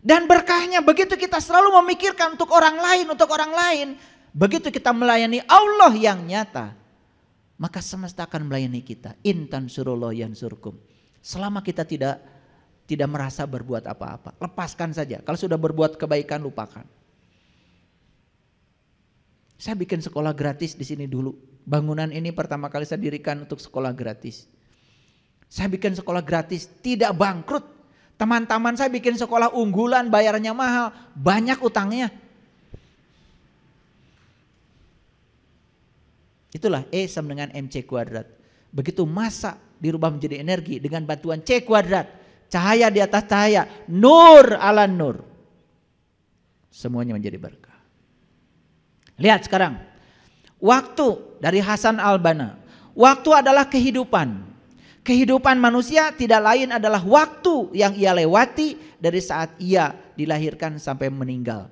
Dan berkahnya begitu kita selalu memikirkan untuk orang lain, untuk orang lain Begitu kita melayani Allah yang nyata, maka semesta akan melayani kita. Intan surullah yang surkum. Selama kita tidak tidak merasa berbuat apa-apa, lepaskan saja. Kalau sudah berbuat kebaikan, lupakan. Saya bikin sekolah gratis di sini dulu. Bangunan ini pertama kali saya dirikan untuk sekolah gratis. Saya bikin sekolah gratis, tidak bangkrut. Teman-teman saya bikin sekolah unggulan, bayarnya mahal, banyak utangnya. Itulah E sama dengan MC kuadrat. Begitu masa dirubah menjadi energi dengan bantuan C kuadrat. Cahaya di atas cahaya. Nur ala nur. Semuanya menjadi berkah. Lihat sekarang. Waktu dari Hasan Albana. Waktu adalah kehidupan. Kehidupan manusia tidak lain adalah waktu yang ia lewati dari saat ia dilahirkan sampai meninggal.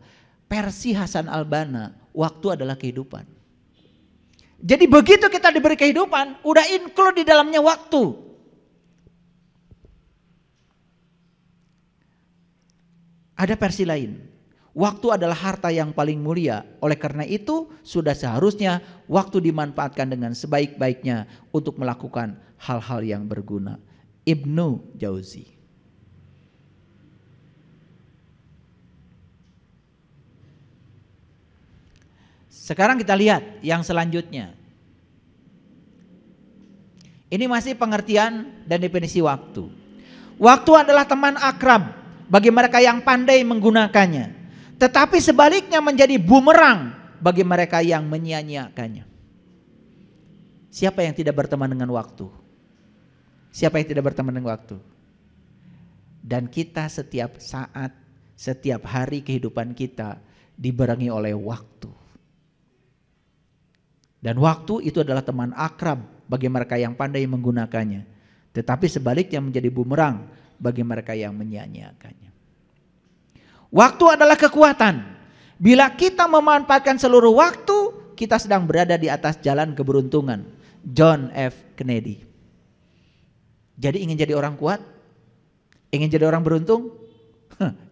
Versi Hasan Albana, waktu adalah kehidupan. Jadi begitu kita diberi kehidupan, udah include di dalamnya waktu. Ada versi lain. Waktu adalah harta yang paling mulia. Oleh karena itu, sudah seharusnya waktu dimanfaatkan dengan sebaik-baiknya untuk melakukan hal-hal yang berguna. Ibnu Jauzi. Sekarang kita lihat yang selanjutnya. Ini masih pengertian dan definisi waktu. Waktu adalah teman akrab bagi mereka yang pandai menggunakannya. Tetapi sebaliknya menjadi bumerang bagi mereka yang menyia-nyiakannya. Siapa yang tidak berteman dengan waktu? Siapa yang tidak berteman dengan waktu? Dan kita setiap saat, setiap hari kehidupan kita diberangi oleh waktu. Dan waktu itu adalah teman akrab bagi mereka yang pandai menggunakannya. Tetapi sebaliknya menjadi bumerang bagi mereka yang menyia-nyiakannya. Waktu adalah kekuatan. Bila kita memanfaatkan seluruh waktu, kita sedang berada di atas jalan keberuntungan. John F. Kennedy. Jadi ingin jadi orang kuat? Ingin jadi orang beruntung?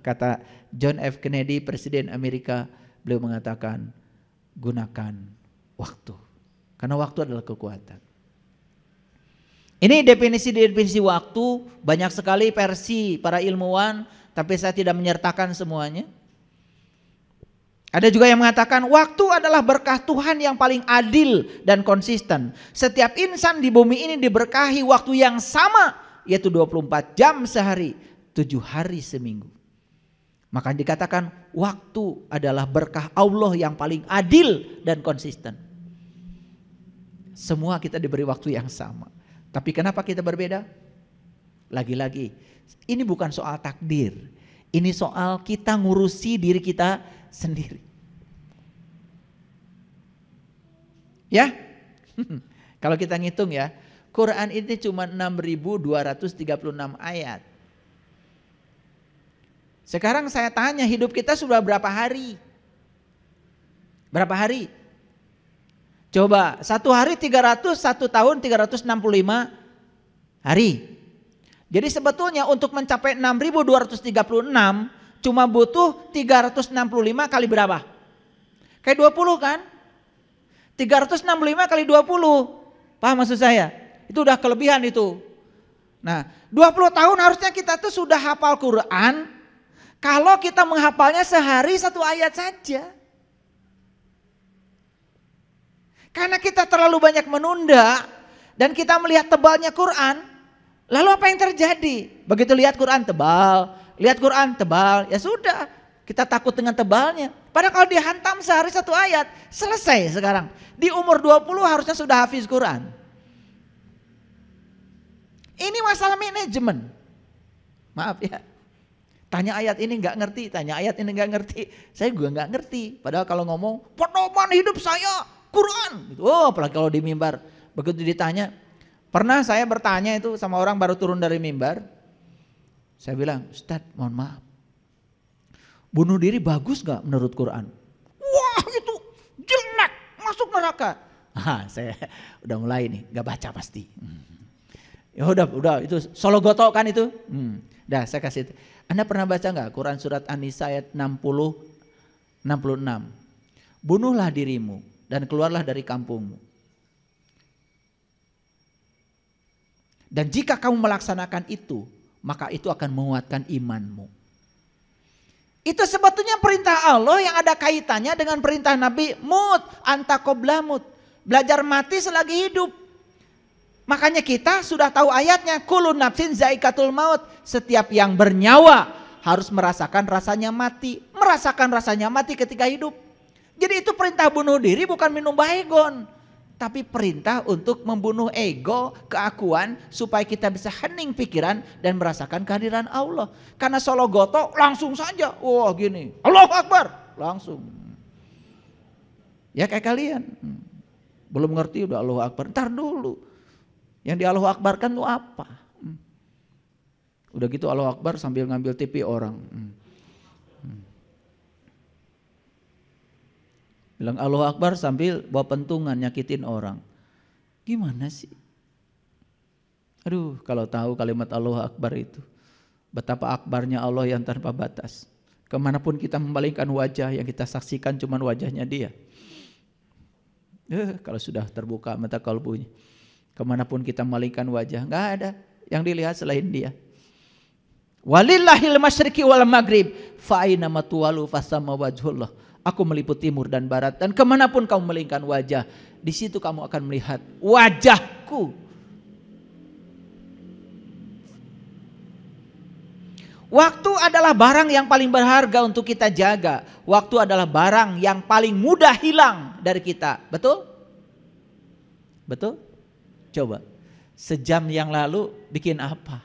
Kata John F. Kennedy, Presiden Amerika, beliau mengatakan, gunakan waktu. Karena waktu adalah kekuatan. Ini definisi-definisi waktu banyak sekali versi para ilmuwan, tapi saya tidak menyertakan semuanya. Ada juga yang mengatakan waktu adalah berkah Tuhan yang paling adil dan konsisten. Setiap insan di bumi ini diberkahi waktu yang sama yaitu 24 jam sehari, 7 hari seminggu. Maka dikatakan waktu adalah berkah Allah yang paling adil dan konsisten. Semua kita diberi waktu yang sama. Tapi kenapa kita berbeda? Lagi-lagi, ini bukan soal takdir. Ini soal kita ngurusi diri kita sendiri. Ya? Kalau kita ngitung ya, Quran ini cuma 6.236 ayat. Sekarang saya tanya hidup kita sudah berapa hari? Berapa hari? Coba satu hari 300, satu tahun 365 hari. Jadi sebetulnya untuk mencapai 6236 cuma butuh 365 kali berapa? Kayak 20 kan? 365 kali 20. Paham maksud saya? Itu udah kelebihan itu. Nah, 20 tahun harusnya kita tuh sudah hafal Quran. Kalau kita menghafalnya sehari satu ayat saja. Karena kita terlalu banyak menunda dan kita melihat tebalnya Quran, lalu apa yang terjadi? Begitu lihat Quran tebal, lihat Quran tebal, ya sudah kita takut dengan tebalnya. Padahal kalau dihantam sehari satu ayat, selesai sekarang. Di umur 20 harusnya sudah hafiz Quran. Ini masalah manajemen. Maaf ya. Tanya ayat ini nggak ngerti, tanya ayat ini nggak ngerti. Saya juga nggak ngerti. Padahal kalau ngomong, pedoman hidup saya Quran. Gitu. Oh, apalagi kalau di mimbar. Begitu ditanya, pernah saya bertanya itu sama orang baru turun dari mimbar. Saya bilang, Ustaz mohon maaf. Bunuh diri bagus gak menurut Quran? Wah itu jelek, masuk neraka. Ah, saya udah mulai nih, gak baca pasti. Hmm. Ya udah, udah itu solo gotok kan itu. Hmm. Dah saya kasih. Itu. Anda pernah baca nggak Quran surat An-Nisa ayat 60 66. Bunuhlah dirimu dan keluarlah dari kampungmu. Dan jika kamu melaksanakan itu, maka itu akan menguatkan imanmu. Itu sebetulnya perintah Allah yang ada kaitannya dengan perintah Nabi mut antakoblamut. Belajar mati selagi hidup. Makanya kita sudah tahu ayatnya kulun nafsin zaikatul maut. Setiap yang bernyawa harus merasakan rasanya mati, merasakan rasanya mati ketika hidup. Jadi itu perintah bunuh diri bukan minum baygon. Tapi perintah untuk membunuh ego, keakuan supaya kita bisa hening pikiran dan merasakan kehadiran Allah. Karena solo gotok langsung saja, wah oh, gini, Allah Akbar, langsung. Ya kayak kalian, hmm. belum ngerti udah Allah Akbar, ntar dulu. Yang di Allah Akbar kan itu apa? Hmm. Udah gitu Allah Akbar sambil ngambil TV orang. Hmm. bilang Allah Akbar sambil bawa pentungan nyakitin orang. Gimana sih? Aduh, kalau tahu kalimat Allah Akbar itu. Betapa akbarnya Allah yang tanpa batas. Kemanapun kita membalikkan wajah yang kita saksikan cuma wajahnya dia. Eh, kalau sudah terbuka mata kalbunya. Kemanapun kita membalikkan wajah, nggak ada yang dilihat selain dia. Walillahil masyriki wal maghrib fa aina fasama wajhullah. Aku meliput timur dan barat dan kemanapun kamu melingkan wajah, di situ kamu akan melihat wajahku. Waktu adalah barang yang paling berharga untuk kita jaga. Waktu adalah barang yang paling mudah hilang dari kita. Betul? Betul? Coba. Sejam yang lalu bikin apa?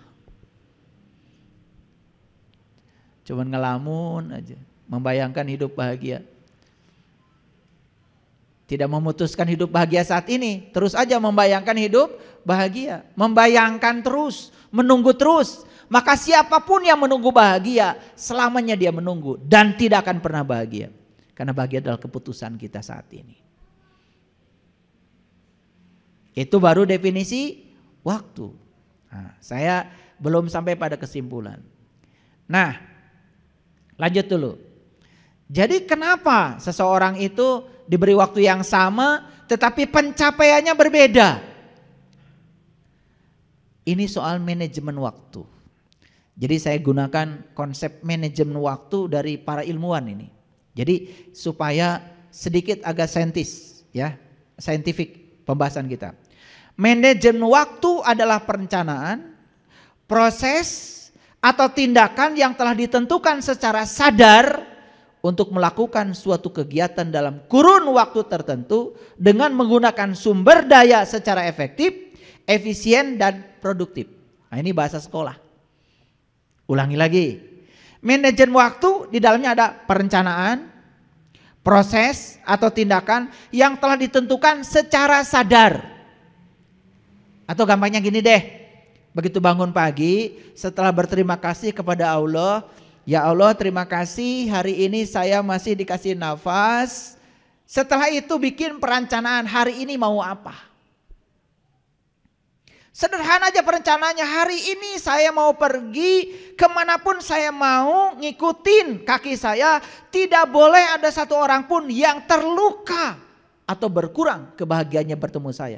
Cuman ngelamun aja membayangkan hidup bahagia. Tidak memutuskan hidup bahagia saat ini, terus aja membayangkan hidup bahagia, membayangkan terus, menunggu terus. Maka siapapun yang menunggu bahagia, selamanya dia menunggu dan tidak akan pernah bahagia. Karena bahagia adalah keputusan kita saat ini. Itu baru definisi waktu. Nah, saya belum sampai pada kesimpulan. Nah, lanjut dulu. Jadi kenapa seseorang itu diberi waktu yang sama tetapi pencapaiannya berbeda? Ini soal manajemen waktu. Jadi saya gunakan konsep manajemen waktu dari para ilmuwan ini. Jadi supaya sedikit agak saintis ya, saintifik pembahasan kita. Manajemen waktu adalah perencanaan, proses atau tindakan yang telah ditentukan secara sadar untuk melakukan suatu kegiatan dalam kurun waktu tertentu dengan menggunakan sumber daya secara efektif, efisien dan produktif. Nah, ini bahasa sekolah. Ulangi lagi. Manajemen waktu di dalamnya ada perencanaan, proses atau tindakan yang telah ditentukan secara sadar. Atau gampangnya gini deh. Begitu bangun pagi, setelah berterima kasih kepada Allah, Ya Allah terima kasih hari ini saya masih dikasih nafas. Setelah itu bikin perencanaan hari ini mau apa. Sederhana aja perencanaannya hari ini saya mau pergi kemanapun saya mau ngikutin kaki saya. Tidak boleh ada satu orang pun yang terluka atau berkurang kebahagiaannya bertemu saya.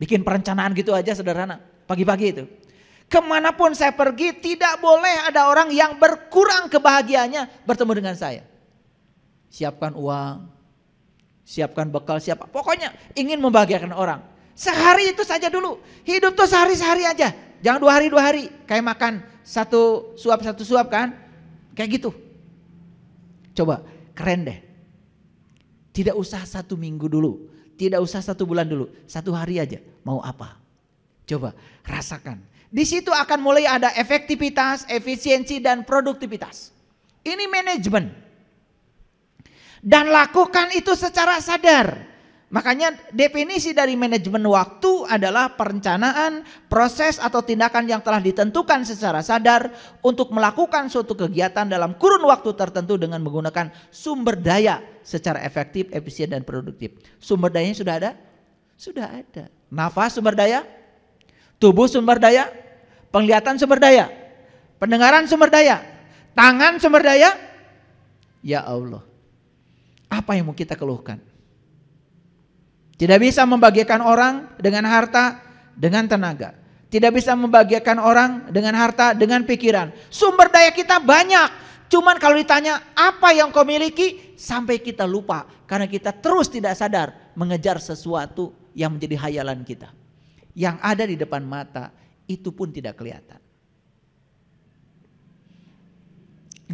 Bikin perencanaan gitu aja sederhana pagi-pagi itu. Kemanapun saya pergi tidak boleh ada orang yang berkurang kebahagiaannya bertemu dengan saya. Siapkan uang, siapkan bekal, siapa? pokoknya ingin membahagiakan orang. Sehari itu saja dulu, hidup tuh sehari-sehari aja. Jangan dua hari dua hari, kayak makan satu suap satu suap kan, kayak gitu. Coba keren deh. Tidak usah satu minggu dulu, tidak usah satu bulan dulu, satu hari aja. Mau apa? Coba rasakan di situ akan mulai ada efektivitas, efisiensi dan produktivitas. Ini manajemen. Dan lakukan itu secara sadar. Makanya definisi dari manajemen waktu adalah perencanaan, proses atau tindakan yang telah ditentukan secara sadar untuk melakukan suatu kegiatan dalam kurun waktu tertentu dengan menggunakan sumber daya secara efektif, efisien dan produktif. Sumber dayanya sudah ada? Sudah ada. Nafas sumber daya? Tubuh sumber daya? penglihatan sumber daya, pendengaran sumber daya, tangan sumber daya. Ya Allah, apa yang mau kita keluhkan? Tidak bisa membagikan orang dengan harta, dengan tenaga. Tidak bisa membagikan orang dengan harta, dengan pikiran. Sumber daya kita banyak. Cuman kalau ditanya apa yang kau miliki sampai kita lupa. Karena kita terus tidak sadar mengejar sesuatu yang menjadi hayalan kita. Yang ada di depan mata itu pun tidak kelihatan.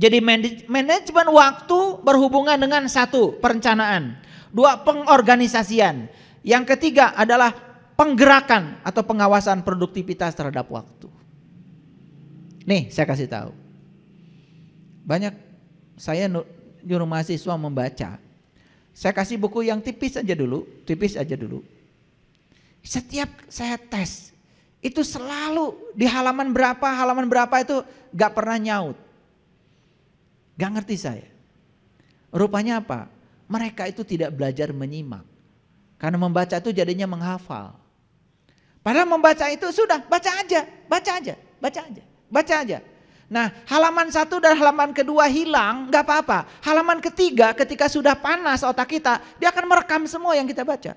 Jadi manajemen waktu berhubungan dengan satu perencanaan, dua pengorganisasian, yang ketiga adalah penggerakan atau pengawasan produktivitas terhadap waktu. Nih, saya kasih tahu. Banyak saya nyuruh mahasiswa membaca. Saya kasih buku yang tipis aja dulu, tipis aja dulu. Setiap saya tes, itu selalu di halaman berapa, halaman berapa itu gak pernah nyaut. Gak ngerti saya. Rupanya apa? Mereka itu tidak belajar menyimak. Karena membaca itu jadinya menghafal. Padahal membaca itu sudah baca aja, baca aja, baca aja, baca aja. Nah halaman satu dan halaman kedua hilang gak apa-apa. Halaman ketiga ketika sudah panas otak kita dia akan merekam semua yang kita baca.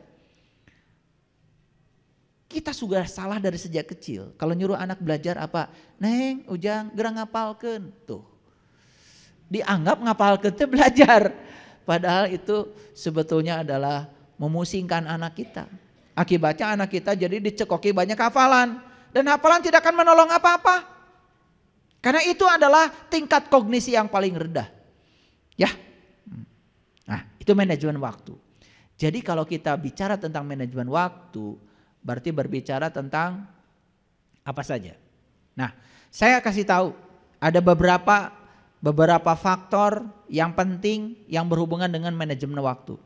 Kita sudah salah dari sejak kecil. Kalau nyuruh anak belajar apa? Neng, ujang, gerang ngapalkan. Tuh. Dianggap ngapalkan itu belajar. Padahal itu sebetulnya adalah memusingkan anak kita. Akibatnya anak kita jadi dicekoki banyak hafalan. Dan hafalan tidak akan menolong apa-apa. Karena itu adalah tingkat kognisi yang paling rendah. Ya. Nah, itu manajemen waktu. Jadi kalau kita bicara tentang manajemen waktu, berarti berbicara tentang apa saja. Nah, saya kasih tahu ada beberapa beberapa faktor yang penting yang berhubungan dengan manajemen waktu.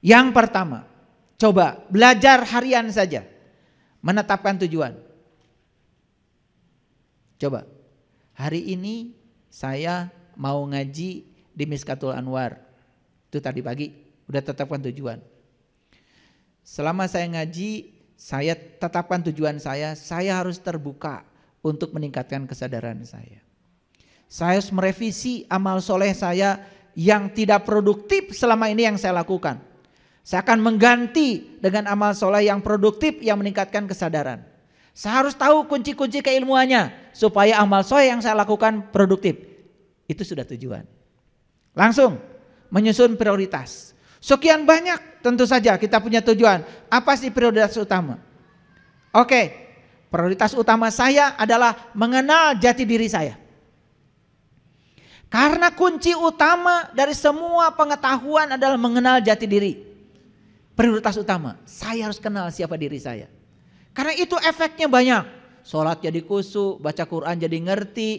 Yang pertama, coba belajar harian saja. Menetapkan tujuan. Coba. Hari ini saya mau ngaji di Miskatul Anwar. Itu tadi pagi, udah tetapkan tujuan. Selama saya ngaji saya tetapkan tujuan saya, saya harus terbuka untuk meningkatkan kesadaran saya. Saya harus merevisi amal soleh saya yang tidak produktif selama ini yang saya lakukan. Saya akan mengganti dengan amal soleh yang produktif yang meningkatkan kesadaran. Saya harus tahu kunci-kunci keilmuannya supaya amal soleh yang saya lakukan produktif. Itu sudah tujuan. Langsung menyusun prioritas. Sekian banyak tentu saja kita punya tujuan. Apa sih prioritas utama? Oke, prioritas utama saya adalah mengenal jati diri saya. Karena kunci utama dari semua pengetahuan adalah mengenal jati diri. Prioritas utama, saya harus kenal siapa diri saya. Karena itu efeknya banyak. Sholat jadi kusuk, baca Quran jadi ngerti,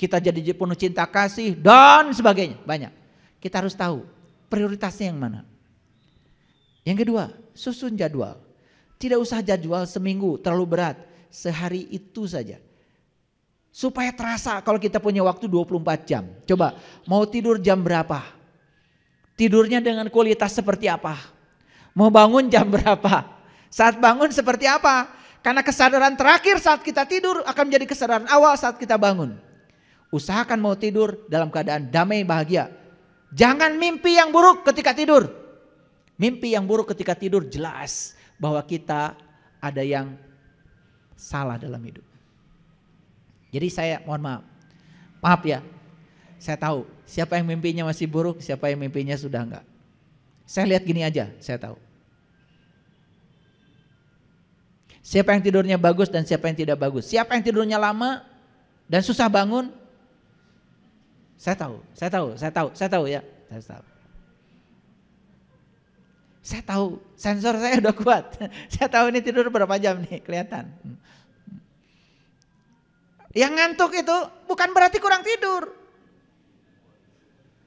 kita jadi penuh cinta kasih dan sebagainya banyak. Kita harus tahu prioritasnya yang mana? Yang kedua, susun jadwal. Tidak usah jadwal seminggu, terlalu berat. Sehari itu saja. Supaya terasa kalau kita punya waktu 24 jam. Coba, mau tidur jam berapa? Tidurnya dengan kualitas seperti apa? Mau bangun jam berapa? Saat bangun seperti apa? Karena kesadaran terakhir saat kita tidur akan menjadi kesadaran awal saat kita bangun. Usahakan mau tidur dalam keadaan damai bahagia Jangan mimpi yang buruk ketika tidur. Mimpi yang buruk ketika tidur jelas bahwa kita ada yang salah dalam hidup. Jadi saya mohon maaf. Maaf ya. Saya tahu siapa yang mimpinya masih buruk, siapa yang mimpinya sudah enggak. Saya lihat gini aja, saya tahu. Siapa yang tidurnya bagus dan siapa yang tidak bagus. Siapa yang tidurnya lama dan susah bangun, saya tahu, saya tahu, saya tahu, saya tahu ya. Saya tahu. Saya tahu, sensor saya udah kuat. saya tahu ini tidur berapa jam nih, kelihatan. Yang ngantuk itu bukan berarti kurang tidur.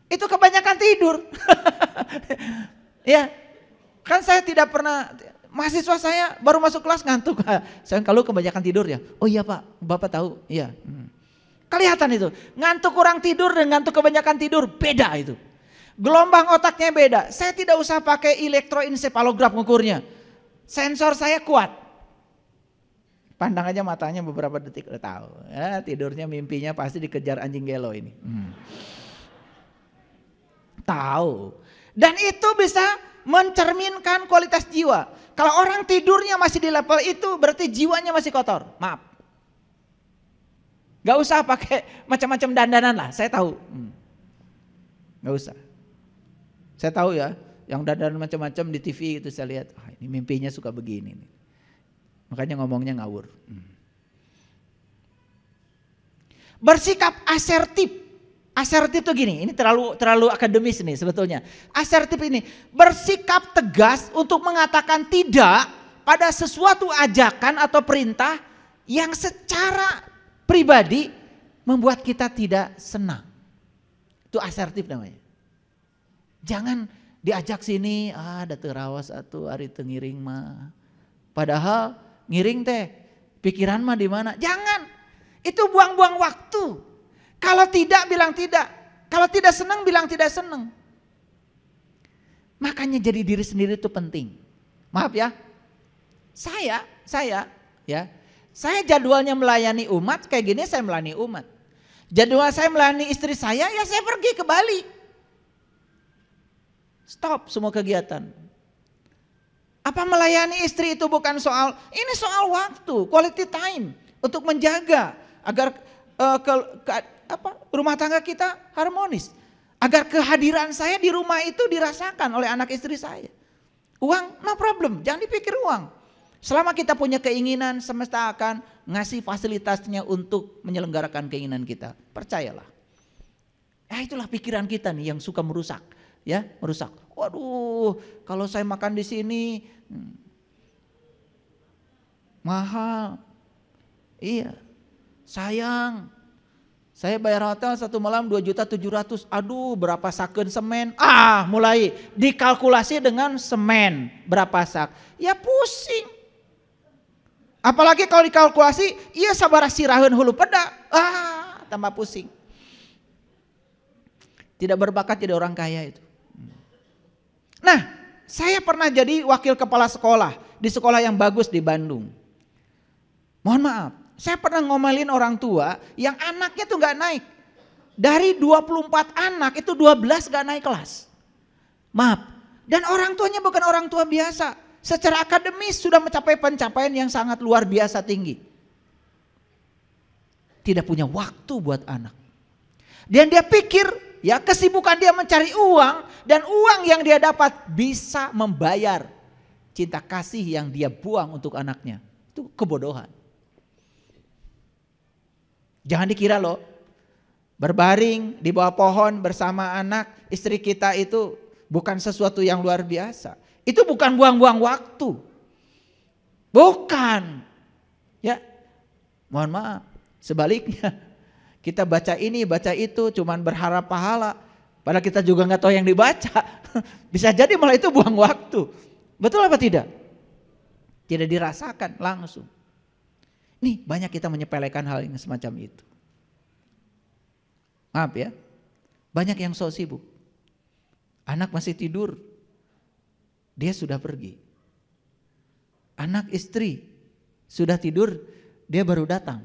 Itu kebanyakan tidur. ya, kan saya tidak pernah mahasiswa saya baru masuk kelas ngantuk. Saya kalau kebanyakan tidur ya. Oh iya Pak, Bapak tahu. Iya. Hmm. Kelihatan itu. Ngantuk kurang tidur dan ngantuk kebanyakan tidur beda itu. Gelombang otaknya beda. Saya tidak usah pakai elektroensefalograf ngukurnya. Sensor saya kuat. Pandang aja matanya beberapa detik udah tahu. Ya, tidurnya mimpinya pasti dikejar anjing gelo ini. Hmm. Tahu. Dan itu bisa mencerminkan kualitas jiwa. Kalau orang tidurnya masih di level itu berarti jiwanya masih kotor. Maaf. Gak usah pakai macam-macam dandanan lah, saya tahu. Hmm. Gak usah. Saya tahu ya, yang dandanan macam-macam di TV itu saya lihat, ah, ini mimpinya suka begini. Nih. Makanya ngomongnya ngawur. Hmm. Bersikap asertif. Asertif itu gini, ini terlalu terlalu akademis nih sebetulnya. Asertif ini bersikap tegas untuk mengatakan tidak pada sesuatu ajakan atau perintah yang secara pribadi membuat kita tidak senang. Itu asertif namanya. Jangan diajak sini, ah ada terawas atau hari tengiring mah. Padahal ngiring teh pikiran mah di mana? Jangan. Itu buang-buang waktu. Kalau tidak bilang tidak. Kalau tidak senang bilang tidak senang. Makanya jadi diri sendiri itu penting. Maaf ya. Saya, saya ya saya jadwalnya melayani umat, kayak gini saya melayani umat. Jadwal saya melayani istri saya, ya saya pergi ke Bali. Stop semua kegiatan. Apa melayani istri itu bukan soal, ini soal waktu, quality time. Untuk menjaga agar uh, ke, ke, apa, rumah tangga kita harmonis. Agar kehadiran saya di rumah itu dirasakan oleh anak istri saya. Uang, no problem, jangan dipikir uang. Selama kita punya keinginan, semesta akan ngasih fasilitasnya untuk menyelenggarakan keinginan kita. Percayalah. Ya itulah pikiran kita nih yang suka merusak, ya, merusak. Waduh, kalau saya makan di sini hmm, mahal. Iya. Sayang. Saya bayar hotel satu malam 2 juta 700. Aduh, berapa saken semen? Ah, mulai dikalkulasi dengan semen berapa sak. Ya pusing. Apalagi kalau dikalkulasi, iya sabar sirahun hulu peda. Ah, tambah pusing. Tidak berbakat jadi orang kaya itu. Nah, saya pernah jadi wakil kepala sekolah di sekolah yang bagus di Bandung. Mohon maaf, saya pernah ngomelin orang tua yang anaknya tuh gak naik. Dari 24 anak itu 12 gak naik kelas. Maaf. Dan orang tuanya bukan orang tua biasa secara akademis sudah mencapai pencapaian yang sangat luar biasa tinggi. Tidak punya waktu buat anak. Dan dia pikir ya kesibukan dia mencari uang dan uang yang dia dapat bisa membayar cinta kasih yang dia buang untuk anaknya. Itu kebodohan. Jangan dikira loh berbaring di bawah pohon bersama anak istri kita itu bukan sesuatu yang luar biasa. Itu bukan buang-buang waktu. Bukan. Ya. Mohon maaf. Sebaliknya kita baca ini, baca itu cuman berharap pahala. Padahal kita juga nggak tahu yang dibaca. Bisa jadi malah itu buang waktu. Betul apa tidak? Tidak dirasakan langsung. Nih banyak kita menyepelekan hal yang semacam itu. Maaf ya, banyak yang sok sibuk. Anak masih tidur, dia sudah pergi. Anak istri sudah tidur, dia baru datang.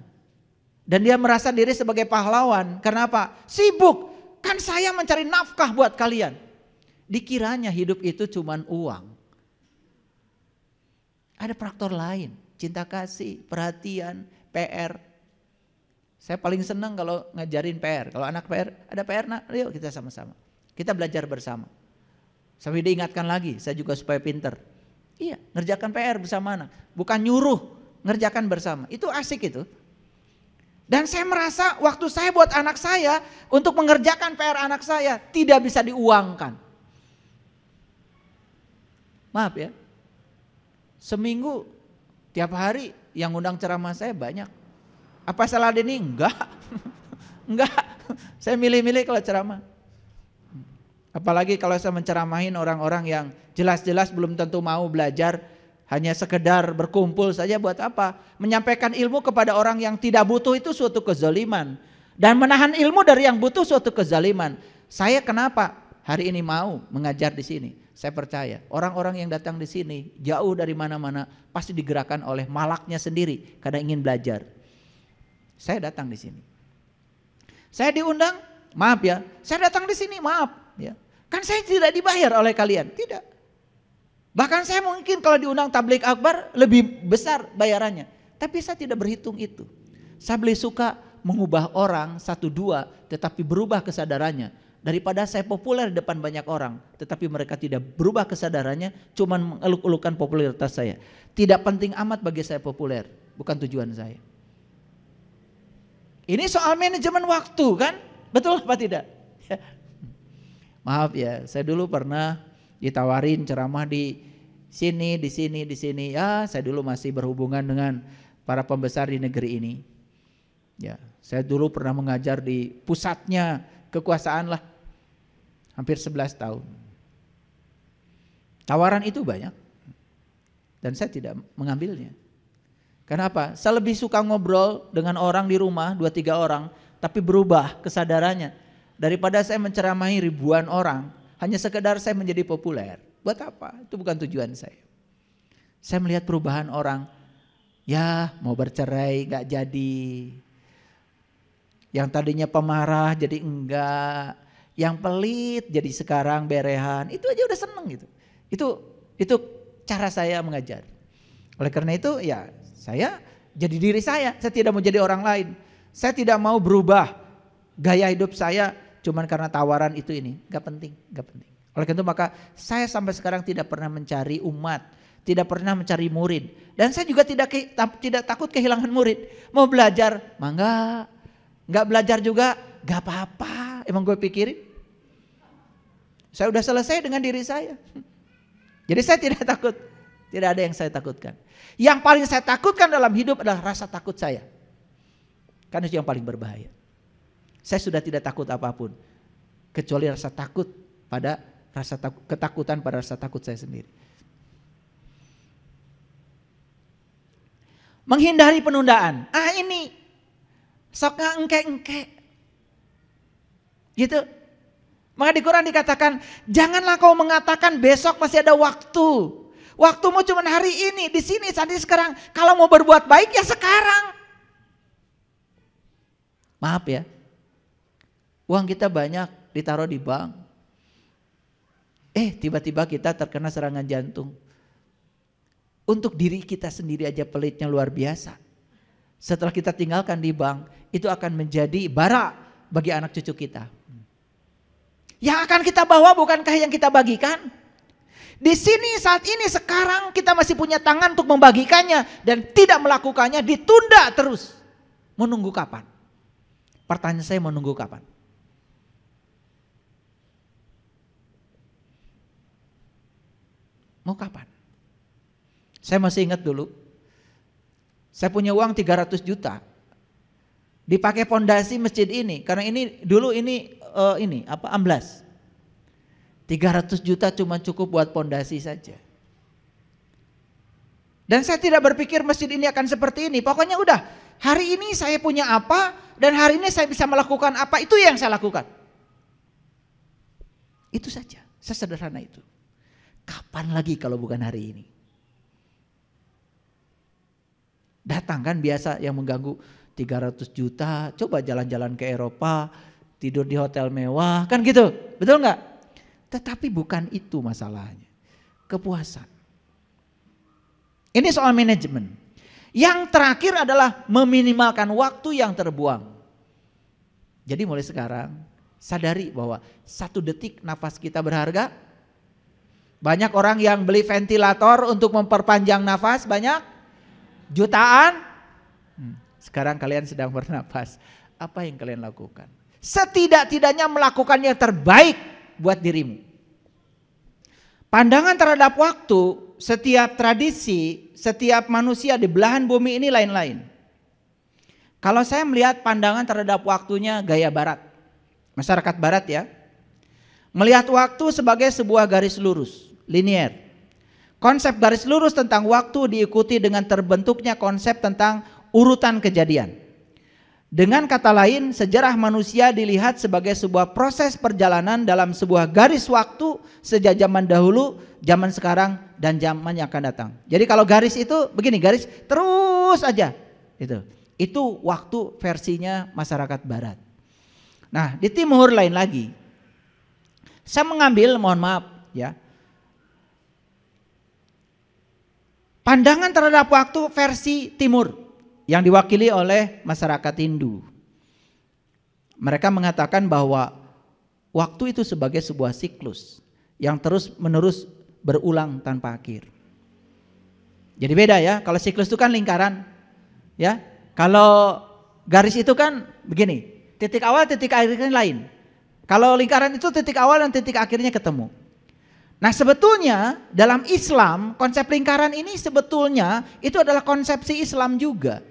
Dan dia merasa diri sebagai pahlawan. Karena apa? Sibuk. Kan saya mencari nafkah buat kalian. Dikiranya hidup itu cuma uang. Ada faktor lain. Cinta kasih, perhatian, PR. Saya paling senang kalau ngajarin PR. Kalau anak PR, ada PR nah, yuk kita sama-sama. Kita belajar bersama. Sampai diingatkan lagi, saya juga supaya pinter. Iya, ngerjakan PR bersama anak. Bukan nyuruh, ngerjakan bersama. Itu asik itu. Dan saya merasa waktu saya buat anak saya untuk mengerjakan PR anak saya tidak bisa diuangkan. Maaf ya, seminggu tiap hari yang undang ceramah saya banyak. Apa salah ini? Enggak. Enggak. Saya milih-milih kalau ceramah. Apalagi kalau saya menceramahin orang-orang yang jelas-jelas belum tentu mau belajar, hanya sekedar berkumpul saja buat apa? Menyampaikan ilmu kepada orang yang tidak butuh itu suatu kezaliman. Dan menahan ilmu dari yang butuh suatu kezaliman. Saya kenapa hari ini mau mengajar di sini? Saya percaya orang-orang yang datang di sini jauh dari mana-mana pasti digerakkan oleh malaknya sendiri karena ingin belajar. Saya datang di sini. Saya diundang, maaf ya. Saya datang di sini, maaf ya. Kan saya tidak dibayar oleh kalian. Tidak. Bahkan saya mungkin kalau diundang tablik akbar lebih besar bayarannya. Tapi saya tidak berhitung itu. Saya beli suka mengubah orang satu dua tetapi berubah kesadarannya. Daripada saya populer di depan banyak orang tetapi mereka tidak berubah kesadarannya cuman mengeluk-elukan popularitas saya. Tidak penting amat bagi saya populer. Bukan tujuan saya. Ini soal manajemen waktu kan? Betul apa tidak? Ya, Maaf ya, saya dulu pernah ditawarin ceramah di sini, di sini, di sini. Ya, saya dulu masih berhubungan dengan para pembesar di negeri ini. Ya, saya dulu pernah mengajar di pusatnya kekuasaan lah. Hampir 11 tahun. Tawaran itu banyak. Dan saya tidak mengambilnya. Kenapa? Saya lebih suka ngobrol dengan orang di rumah, dua tiga orang, tapi berubah kesadarannya. Daripada saya menceramahi ribuan orang, hanya sekedar saya menjadi populer. Buat apa? Itu bukan tujuan saya. Saya melihat perubahan orang, ya mau bercerai gak jadi. Yang tadinya pemarah jadi enggak. Yang pelit jadi sekarang berehan. Itu aja udah seneng gitu. Itu itu cara saya mengajar. Oleh karena itu ya saya jadi diri saya. Saya tidak mau jadi orang lain. Saya tidak mau berubah gaya hidup saya cuman karena tawaran itu ini. nggak penting, nggak penting. Oleh karena itu maka saya sampai sekarang tidak pernah mencari umat, tidak pernah mencari murid. Dan saya juga tidak tidak takut kehilangan murid. Mau belajar, mangga. nggak belajar juga, nggak apa-apa. Emang gue pikirin? Saya udah selesai dengan diri saya. Jadi saya tidak takut. Tidak ada yang saya takutkan. Yang paling saya takutkan dalam hidup adalah rasa takut saya. Karena itu yang paling berbahaya. Saya sudah tidak takut apapun kecuali rasa takut pada rasa takut, ketakutan pada rasa takut saya sendiri. Menghindari penundaan. Ah ini sok engke-engke. Gitu. Maka di Quran dikatakan, janganlah kau mengatakan besok masih ada waktu. Waktumu cuma hari ini, di sini, saat ini sekarang. Kalau mau berbuat baik ya sekarang. Maaf ya, Uang kita banyak ditaruh di bank. Eh, tiba-tiba kita terkena serangan jantung. Untuk diri kita sendiri aja pelitnya luar biasa. Setelah kita tinggalkan di bank, itu akan menjadi bara bagi anak cucu kita. Yang akan kita bawa bukankah yang kita bagikan? Di sini saat ini sekarang kita masih punya tangan untuk membagikannya dan tidak melakukannya ditunda terus. Menunggu kapan? Pertanyaan saya menunggu kapan? Mau kapan? Saya masih ingat dulu. Saya punya uang 300 juta. Dipakai fondasi masjid ini karena ini dulu ini uh, ini apa amblas. 300 juta cuma cukup buat fondasi saja. Dan saya tidak berpikir masjid ini akan seperti ini. Pokoknya udah, hari ini saya punya apa dan hari ini saya bisa melakukan apa, itu yang saya lakukan. Itu saja, sesederhana itu. Kapan lagi kalau bukan hari ini? Datang kan biasa yang mengganggu 300 juta, coba jalan-jalan ke Eropa, tidur di hotel mewah, kan gitu. Betul nggak? Tetapi bukan itu masalahnya. Kepuasan. Ini soal manajemen. Yang terakhir adalah meminimalkan waktu yang terbuang. Jadi mulai sekarang sadari bahwa satu detik nafas kita berharga, banyak orang yang beli ventilator untuk memperpanjang nafas banyak jutaan. Hmm, sekarang kalian sedang bernapas. Apa yang kalian lakukan? Setidak-tidaknya melakukan yang terbaik buat dirimu. Pandangan terhadap waktu, setiap tradisi, setiap manusia di belahan bumi ini lain-lain. Kalau saya melihat pandangan terhadap waktunya gaya barat. Masyarakat barat ya. Melihat waktu sebagai sebuah garis lurus linier. Konsep garis lurus tentang waktu diikuti dengan terbentuknya konsep tentang urutan kejadian. Dengan kata lain, sejarah manusia dilihat sebagai sebuah proses perjalanan dalam sebuah garis waktu sejak zaman dahulu, zaman sekarang, dan zaman yang akan datang. Jadi kalau garis itu begini, garis terus aja. Itu, itu waktu versinya masyarakat barat. Nah di timur lain lagi, saya mengambil, mohon maaf ya, Pandangan terhadap waktu versi timur yang diwakili oleh masyarakat Hindu. Mereka mengatakan bahwa waktu itu sebagai sebuah siklus yang terus-menerus berulang tanpa akhir. Jadi beda ya, kalau siklus itu kan lingkaran. Ya. Kalau garis itu kan begini, titik awal, titik akhirnya lain. Kalau lingkaran itu titik awal dan titik akhirnya ketemu. Nah sebetulnya dalam Islam konsep lingkaran ini sebetulnya itu adalah konsepsi Islam juga.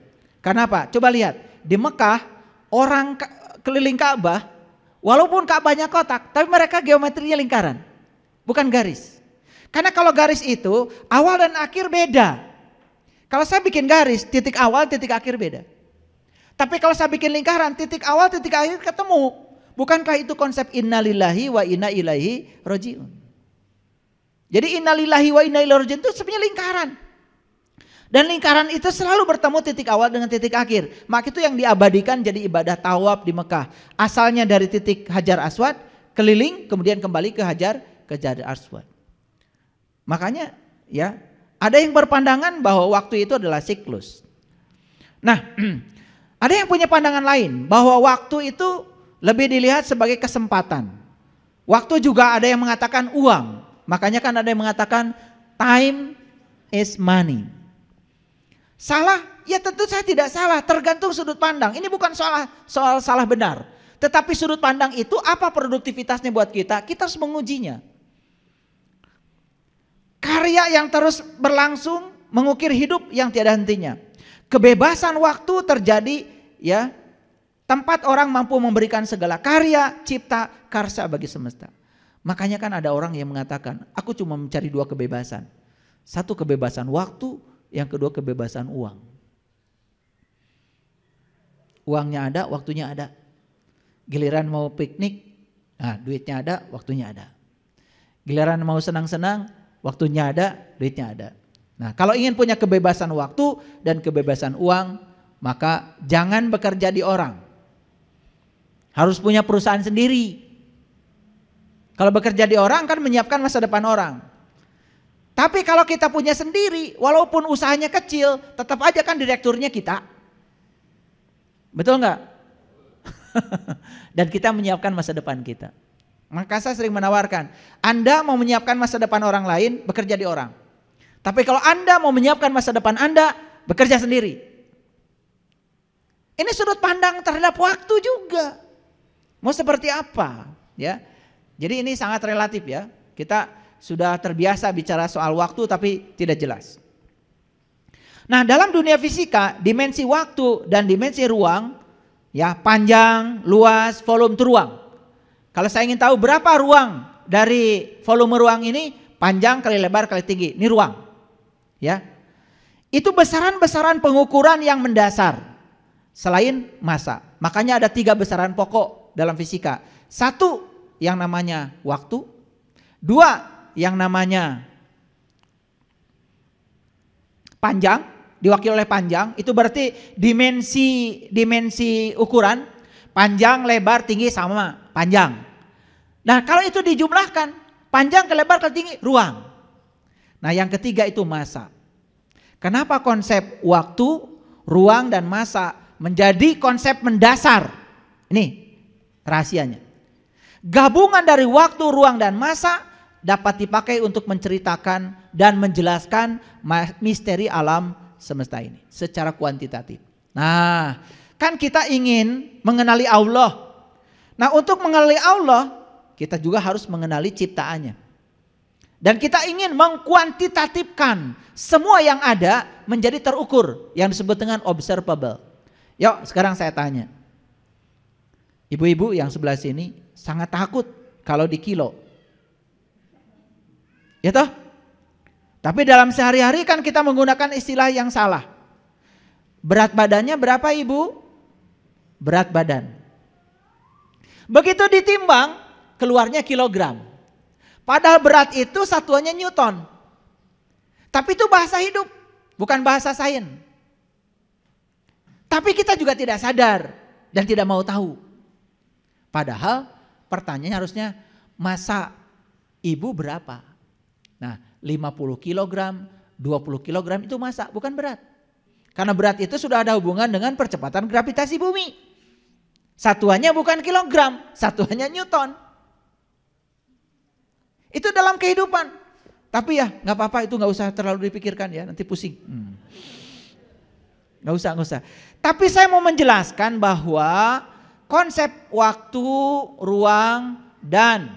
Karena apa? Coba lihat di Mekah orang keliling Ka'bah walaupun Ka'bahnya kotak tapi mereka geometrinya lingkaran bukan garis. Karena kalau garis itu awal dan akhir beda. Kalau saya bikin garis titik awal titik akhir beda. Tapi kalau saya bikin lingkaran titik awal titik akhir ketemu. Bukankah itu konsep innalillahi wa inna ilaihi rojiun? Jadi innalillahi wa inna ilaihi rajiun itu sebenarnya lingkaran. Dan lingkaran itu selalu bertemu titik awal dengan titik akhir. Maka itu yang diabadikan jadi ibadah tawaf di Mekah. Asalnya dari titik Hajar Aswad, keliling, kemudian kembali ke Hajar, ke Hajar Aswad. Makanya ya, ada yang berpandangan bahwa waktu itu adalah siklus. Nah, ada yang punya pandangan lain bahwa waktu itu lebih dilihat sebagai kesempatan. Waktu juga ada yang mengatakan uang. Makanya kan ada yang mengatakan time is money. Salah? Ya tentu saya tidak salah, tergantung sudut pandang. Ini bukan soal soal salah benar. Tetapi sudut pandang itu apa produktivitasnya buat kita? Kita harus mengujinya. Karya yang terus berlangsung mengukir hidup yang tiada hentinya. Kebebasan waktu terjadi ya tempat orang mampu memberikan segala karya, cipta, karsa bagi semesta. Makanya kan ada orang yang mengatakan, aku cuma mencari dua kebebasan. Satu kebebasan waktu, yang kedua kebebasan uang. Uangnya ada, waktunya ada. Giliran mau piknik, nah duitnya ada, waktunya ada. Giliran mau senang-senang, waktunya ada, duitnya ada. Nah, kalau ingin punya kebebasan waktu dan kebebasan uang, maka jangan bekerja di orang. Harus punya perusahaan sendiri. Kalau bekerja di orang kan menyiapkan masa depan orang. Tapi kalau kita punya sendiri, walaupun usahanya kecil, tetap aja kan direkturnya kita. Betul nggak? Dan kita menyiapkan masa depan kita. Maka saya sering menawarkan, Anda mau menyiapkan masa depan orang lain, bekerja di orang. Tapi kalau Anda mau menyiapkan masa depan Anda, bekerja sendiri. Ini sudut pandang terhadap waktu juga. Mau seperti apa? Ya, jadi ini sangat relatif ya. Kita sudah terbiasa bicara soal waktu tapi tidak jelas. Nah, dalam dunia fisika, dimensi waktu dan dimensi ruang ya panjang, luas, volume teruang. Kalau saya ingin tahu berapa ruang dari volume ruang ini, panjang kali lebar kali tinggi, ini ruang. Ya. Itu besaran-besaran pengukuran yang mendasar selain massa. Makanya ada tiga besaran pokok dalam fisika. Satu yang namanya waktu, dua yang namanya panjang, diwakili oleh panjang, itu berarti dimensi dimensi ukuran panjang, lebar, tinggi sama panjang. Nah, kalau itu dijumlahkan, panjang ke lebar ke tinggi ruang. Nah, yang ketiga itu masa. Kenapa konsep waktu, ruang dan masa menjadi konsep mendasar? Ini rahasianya. Gabungan dari waktu, ruang, dan masa dapat dipakai untuk menceritakan dan menjelaskan misteri alam semesta ini secara kuantitatif. Nah, kan kita ingin mengenali Allah. Nah, untuk mengenali Allah, kita juga harus mengenali ciptaannya. Dan kita ingin mengkuantitatifkan semua yang ada menjadi terukur yang disebut dengan observable. Yuk, sekarang saya tanya. Ibu-ibu yang sebelah sini, sangat takut kalau di kilo. Ya toh? Tapi dalam sehari-hari kan kita menggunakan istilah yang salah. Berat badannya berapa ibu? Berat badan. Begitu ditimbang, keluarnya kilogram. Padahal berat itu satuannya Newton. Tapi itu bahasa hidup, bukan bahasa sains. Tapi kita juga tidak sadar dan tidak mau tahu. Padahal pertanyaannya harusnya masa ibu berapa? Nah 50 kg, 20 kg itu masa bukan berat. Karena berat itu sudah ada hubungan dengan percepatan gravitasi bumi. Satuannya bukan kilogram, satuannya newton. Itu dalam kehidupan. Tapi ya nggak apa-apa itu nggak usah terlalu dipikirkan ya nanti pusing. Hmm. Nggak usah nggak usah. Tapi saya mau menjelaskan bahwa konsep waktu, ruang, dan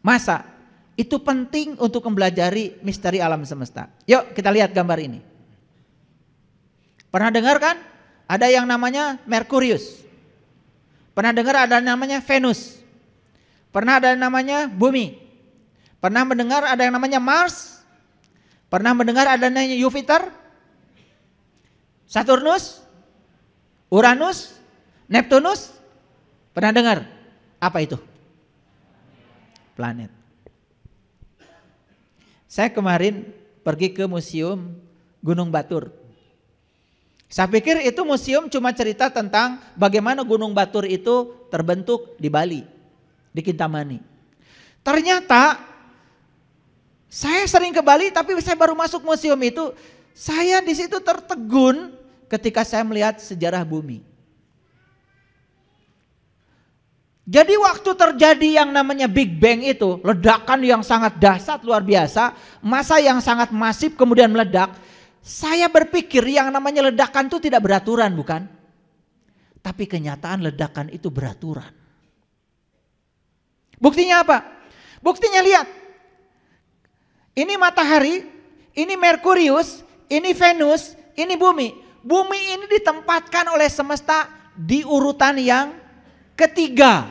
masa itu penting untuk mempelajari misteri alam semesta. Yuk kita lihat gambar ini. Pernah dengar kan? Ada yang namanya Merkurius. Pernah dengar ada yang namanya Venus. Pernah ada yang namanya Bumi. Pernah mendengar ada yang namanya Mars. Pernah mendengar ada yang namanya Jupiter. Saturnus. Uranus, Neptunus, pernah dengar? Apa itu? Planet. Saya kemarin pergi ke museum Gunung Batur. Saya pikir itu museum cuma cerita tentang bagaimana Gunung Batur itu terbentuk di Bali, di Kintamani. Ternyata saya sering ke Bali tapi saya baru masuk museum itu, saya di situ tertegun ketika saya melihat sejarah bumi. Jadi waktu terjadi yang namanya Big Bang itu, ledakan yang sangat dahsyat luar biasa, masa yang sangat masif kemudian meledak, saya berpikir yang namanya ledakan itu tidak beraturan bukan? Tapi kenyataan ledakan itu beraturan. Buktinya apa? Buktinya lihat. Ini matahari, ini Merkurius, ini Venus, ini bumi. Bumi ini ditempatkan oleh semesta di urutan yang ketiga.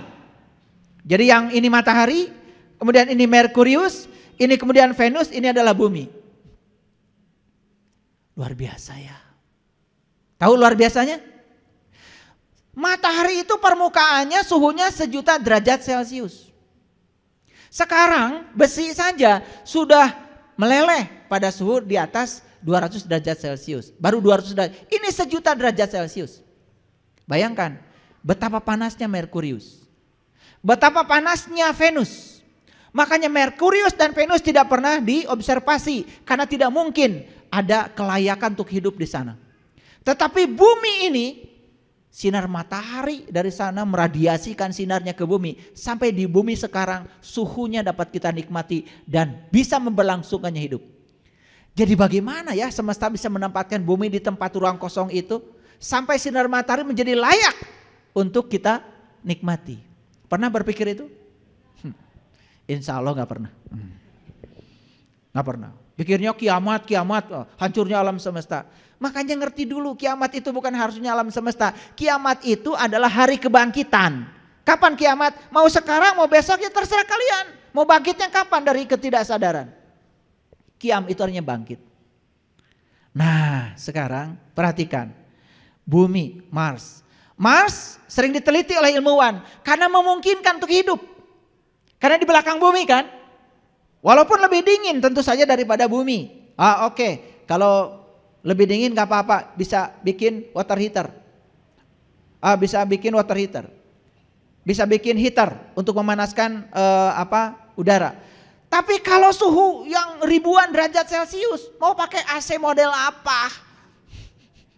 Jadi yang ini matahari, kemudian ini Merkurius, ini kemudian Venus, ini adalah bumi. Luar biasa ya. Tahu luar biasanya? Matahari itu permukaannya suhunya sejuta derajat Celcius. Sekarang besi saja sudah meleleh pada suhu di atas 200 derajat Celcius. Baru 200 derajat. Ini sejuta derajat Celcius. Bayangkan betapa panasnya Merkurius. Betapa panasnya Venus. Makanya Merkurius dan Venus tidak pernah diobservasi karena tidak mungkin ada kelayakan untuk hidup di sana. Tetapi bumi ini sinar matahari dari sana meradiasikan sinarnya ke bumi sampai di bumi sekarang suhunya dapat kita nikmati dan bisa memberlangsungkannya hidup. Jadi bagaimana ya semesta bisa menempatkan bumi di tempat ruang kosong itu sampai sinar matahari menjadi layak untuk kita nikmati. Pernah berpikir itu? Hmm. Insya Allah nggak pernah. Hmm. Nggak pernah. Pikirnya kiamat, kiamat, oh, hancurnya alam semesta. Makanya ngerti dulu kiamat itu bukan harusnya alam semesta. Kiamat itu adalah hari kebangkitan. Kapan kiamat? Mau sekarang, mau besok ya terserah kalian. Mau bangkitnya kapan dari ketidaksadaran. Kiam itu artinya bangkit. Nah, sekarang perhatikan. Bumi, Mars. Mars sering diteliti oleh ilmuwan karena memungkinkan untuk hidup. Karena di belakang bumi kan. Walaupun lebih dingin tentu saja daripada bumi. Ah, oke. Okay. Kalau lebih dingin nggak apa-apa, bisa bikin water heater. Ah, bisa bikin water heater. Bisa bikin heater untuk memanaskan uh, apa? udara. Tapi kalau suhu yang ribuan derajat Celcius, mau pakai AC model apa?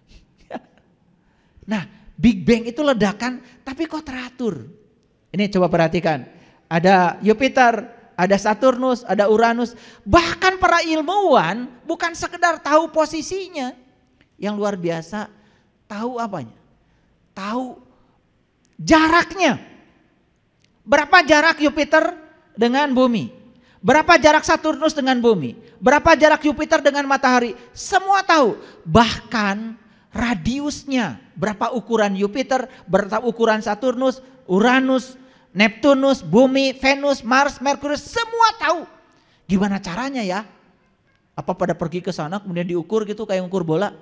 nah, Big Bang itu ledakan, tapi kok teratur? Ini coba perhatikan. Ada Jupiter, ada Saturnus, ada Uranus. Bahkan para ilmuwan bukan sekedar tahu posisinya. Yang luar biasa tahu apanya? Tahu jaraknya. Berapa jarak Jupiter dengan bumi? Berapa jarak Saturnus dengan bumi? Berapa jarak Jupiter dengan matahari? Semua tahu. Bahkan radiusnya. Berapa ukuran Jupiter, berapa ukuran Saturnus, Uranus, Neptunus, bumi, Venus, Mars, Merkurius, semua tahu. Gimana caranya ya? Apa pada pergi ke sana kemudian diukur gitu kayak ukur bola?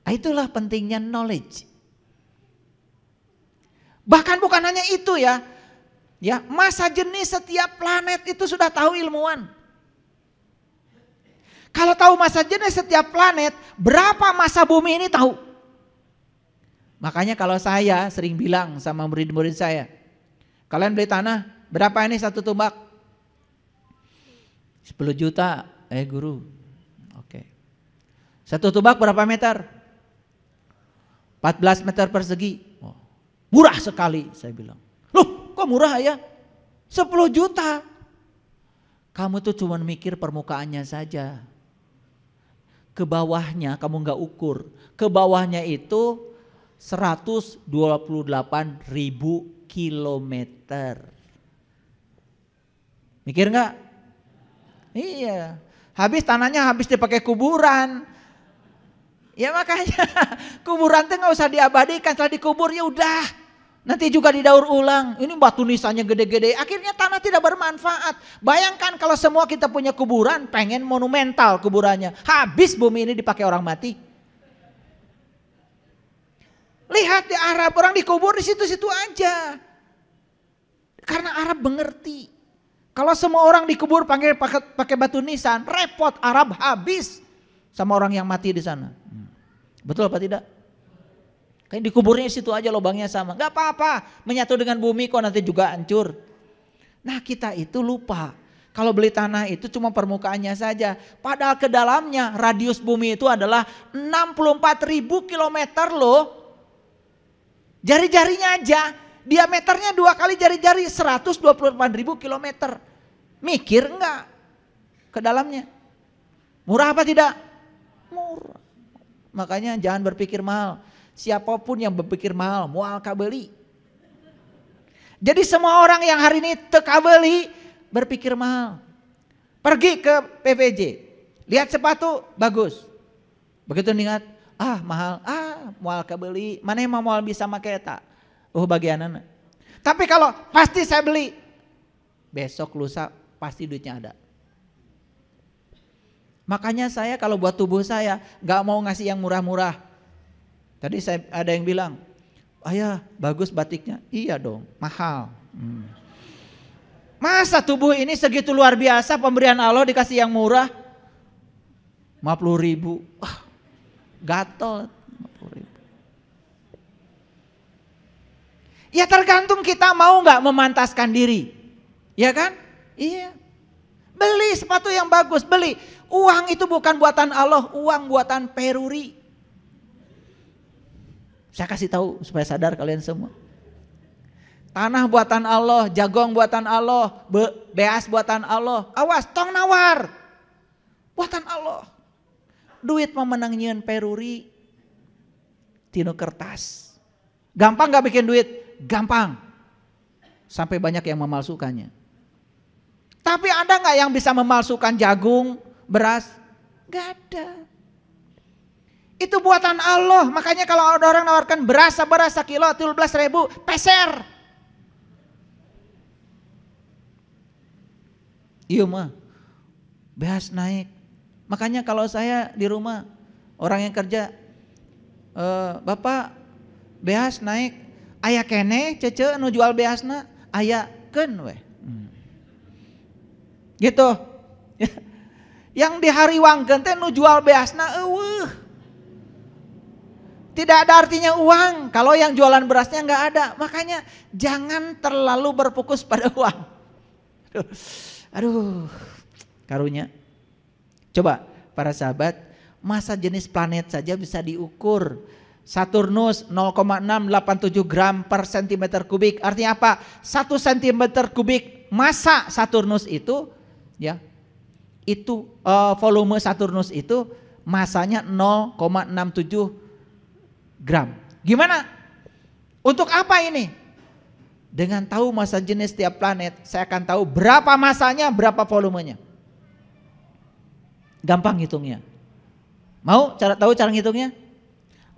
Nah, itulah pentingnya knowledge. Bahkan bukan hanya itu ya, Ya, masa jenis setiap planet itu sudah tahu ilmuwan. Kalau tahu masa jenis setiap planet, berapa masa bumi ini tahu? Makanya kalau saya sering bilang sama murid-murid saya, kalian beli tanah, berapa ini satu tumbak? 10 juta, eh guru. Oke. Satu tumbak berapa meter? 14 meter persegi. Oh, murah sekali, saya bilang. Kok murah ya? 10 juta. Kamu tuh cuma mikir permukaannya saja. Ke bawahnya kamu nggak ukur. Ke bawahnya itu 128 ribu kilometer. Mikir nggak? Iya. Habis tanahnya habis dipakai kuburan. Ya makanya kuburan tuh nggak usah diabadikan setelah dikubur ya udah Nanti juga didaur ulang, ini batu nisannya gede-gede. Akhirnya tanah tidak bermanfaat. Bayangkan kalau semua kita punya kuburan, pengen monumental kuburannya. Habis bumi ini dipakai orang mati. Lihat di Arab, orang dikubur di situ-situ aja. Karena Arab mengerti. Kalau semua orang dikubur pakai, pakai, pakai batu nisan, repot Arab habis sama orang yang mati di sana. Hmm. Betul apa tidak? Kayak dikuburnya situ aja lubangnya sama. Gak apa-apa, menyatu dengan bumi kok nanti juga hancur. Nah kita itu lupa. Kalau beli tanah itu cuma permukaannya saja. Padahal ke dalamnya radius bumi itu adalah 64 ribu kilometer loh. Jari-jarinya aja. Diameternya dua kali jari-jari 128 ribu kilometer. Mikir enggak ke dalamnya? Murah apa tidak? Murah. Makanya jangan berpikir mahal. Siapapun yang berpikir mahal, mual kabeli. Jadi semua orang yang hari ini tekabeli berpikir mahal. Pergi ke PVJ, lihat sepatu bagus. Begitu ingat, ah mahal, ah mual kabeli, mana yang mual bisa pakai tak? Oh bagian anak. Tapi kalau pasti saya beli, besok lusa pasti duitnya ada. Makanya saya kalau buat tubuh saya nggak mau ngasih yang murah-murah. Tadi saya ada yang bilang, ayah bagus batiknya. Iya dong, mahal. Hmm. Masa tubuh ini segitu luar biasa pemberian Allah dikasih yang murah? 50 ribu. Wah, gatel. 50 ribu. Ya tergantung kita mau nggak memantaskan diri. Ya kan? Iya. Beli sepatu yang bagus, beli. Uang itu bukan buatan Allah, uang buatan peruri. Saya kasih tahu supaya sadar kalian semua. Tanah buatan Allah, jagung buatan Allah, be beas buatan Allah. Awas, tong nawar. Buatan Allah. Duit memenang nyian peruri. Tino kertas. Gampang gak bikin duit? Gampang. Sampai banyak yang memalsukannya. Tapi ada gak yang bisa memalsukan jagung, beras? Gak ada. Itu buatan Allah. Makanya kalau ada orang nawarkan berasa berasa kilo belas ribu, peser. Iya mah, beas naik. Makanya kalau saya di rumah, orang yang kerja, e, Bapak, beas naik, ayah kene, cece, nu jual beasna, ayah ken weh. Gitu. yang di hari wanggen teh nu jual beasna uh tidak ada artinya uang kalau yang jualan berasnya nggak ada. Makanya jangan terlalu berfokus pada uang. Aduh, aduh karunya. Coba para sahabat, masa jenis planet saja bisa diukur. Saturnus 0,687 gram per cm kubik. Artinya apa? 1 cm kubik masa Saturnus itu ya itu uh, volume Saturnus itu masanya 0,67 gram. Gimana? Untuk apa ini? Dengan tahu masa jenis setiap planet, saya akan tahu berapa masanya, berapa volumenya. Gampang hitungnya. Mau cara tahu cara ngitungnya?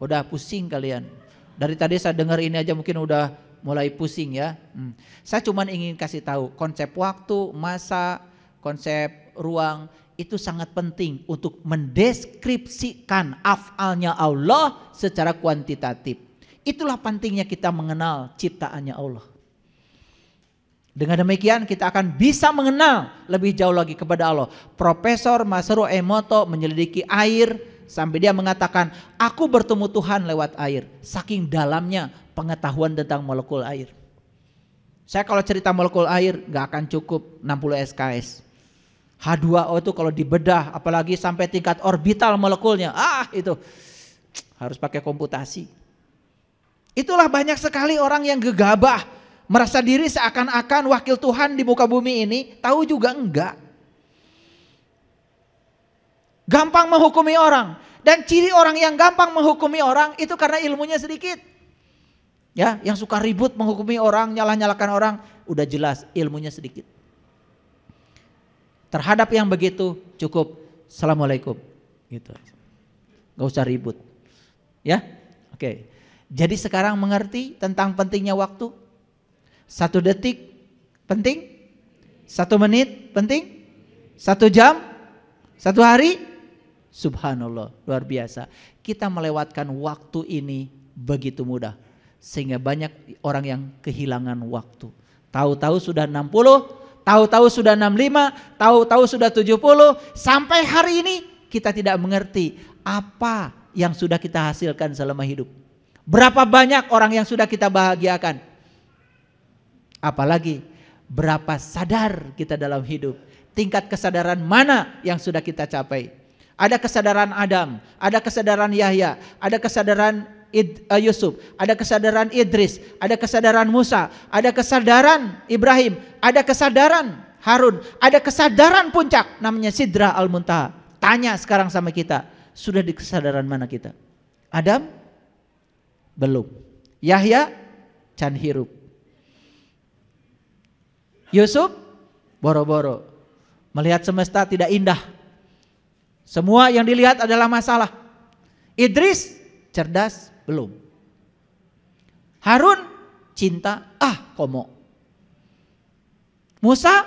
Udah pusing kalian. Dari tadi saya dengar ini aja mungkin udah mulai pusing ya. Hmm. Saya cuman ingin kasih tahu konsep waktu, masa, konsep ruang itu sangat penting untuk mendeskripsikan afalnya Allah secara kuantitatif. Itulah pentingnya kita mengenal ciptaannya Allah. Dengan demikian kita akan bisa mengenal lebih jauh lagi kepada Allah. Profesor Masaru Emoto menyelidiki air sampai dia mengatakan, "Aku bertemu Tuhan lewat air." Saking dalamnya pengetahuan tentang molekul air. Saya kalau cerita molekul air gak akan cukup 60 SKS. H2O itu kalau dibedah apalagi sampai tingkat orbital molekulnya, ah itu harus pakai komputasi. Itulah banyak sekali orang yang gegabah, merasa diri seakan-akan wakil Tuhan di muka bumi ini, tahu juga enggak. Gampang menghukumi orang dan ciri orang yang gampang menghukumi orang itu karena ilmunya sedikit. Ya, yang suka ribut menghukumi orang, nyalah-nyalakan orang, udah jelas ilmunya sedikit. Terhadap yang begitu cukup assalamualaikum gitu. nggak usah ribut. Ya? Oke. Jadi sekarang mengerti tentang pentingnya waktu? Satu detik penting? Satu menit penting? Satu jam? Satu hari? Subhanallah, luar biasa. Kita melewatkan waktu ini begitu mudah. Sehingga banyak orang yang kehilangan waktu. Tahu-tahu sudah 60, Tahu-tahu sudah 65, tahu-tahu sudah 70, sampai hari ini kita tidak mengerti apa yang sudah kita hasilkan selama hidup. Berapa banyak orang yang sudah kita bahagiakan? Apalagi berapa sadar kita dalam hidup? Tingkat kesadaran mana yang sudah kita capai? Ada kesadaran Adam, ada kesadaran Yahya, ada kesadaran Id, uh, Yusuf, ada kesadaran Idris, ada kesadaran Musa, ada kesadaran Ibrahim, ada kesadaran Harun, ada kesadaran puncak namanya Sidra Al-Muntaha. Tanya sekarang sama kita, sudah di kesadaran mana kita? Adam? Belum. Yahya? Can hirup. Yusuf? Boro-boro. Melihat semesta tidak indah. Semua yang dilihat adalah masalah. Idris? Cerdas, belum. Harun cinta ah komo. Musa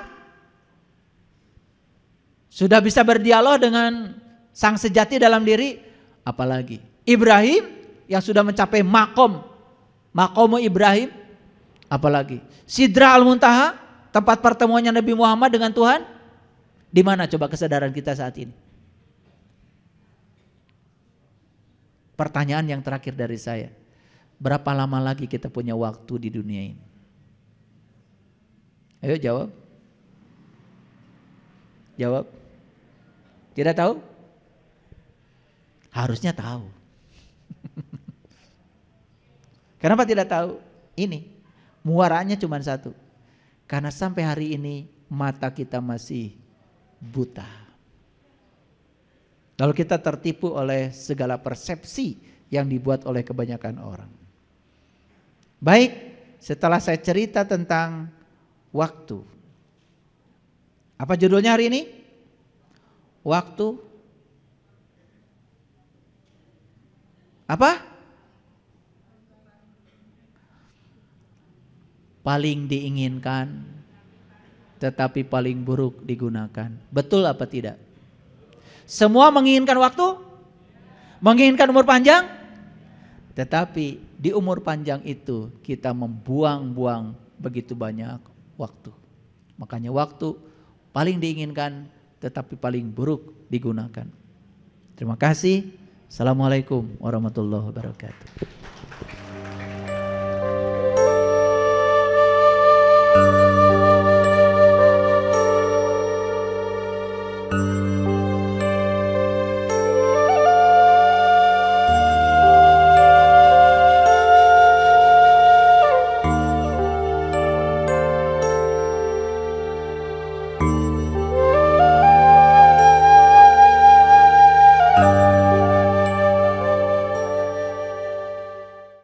sudah bisa berdialog dengan sang sejati dalam diri apalagi Ibrahim yang sudah mencapai makom makomu Ibrahim apalagi Sidra al-Muntaha tempat pertemuannya Nabi Muhammad dengan Tuhan di mana coba kesadaran kita saat ini Pertanyaan yang terakhir dari saya. Berapa lama lagi kita punya waktu di dunia ini? Ayo jawab. Jawab. Tidak tahu? Harusnya tahu. Kenapa tidak tahu? Ini muaranya cuma satu. Karena sampai hari ini mata kita masih buta. Lalu kita tertipu oleh segala persepsi yang dibuat oleh kebanyakan orang. Baik, setelah saya cerita tentang waktu. Apa judulnya hari ini? Waktu apa? Paling diinginkan tetapi paling buruk digunakan. Betul apa tidak? Semua menginginkan waktu? Menginginkan umur panjang? Tetapi di umur panjang itu kita membuang-buang begitu banyak waktu. Makanya waktu paling diinginkan tetapi paling buruk digunakan. Terima kasih. Assalamualaikum warahmatullahi wabarakatuh.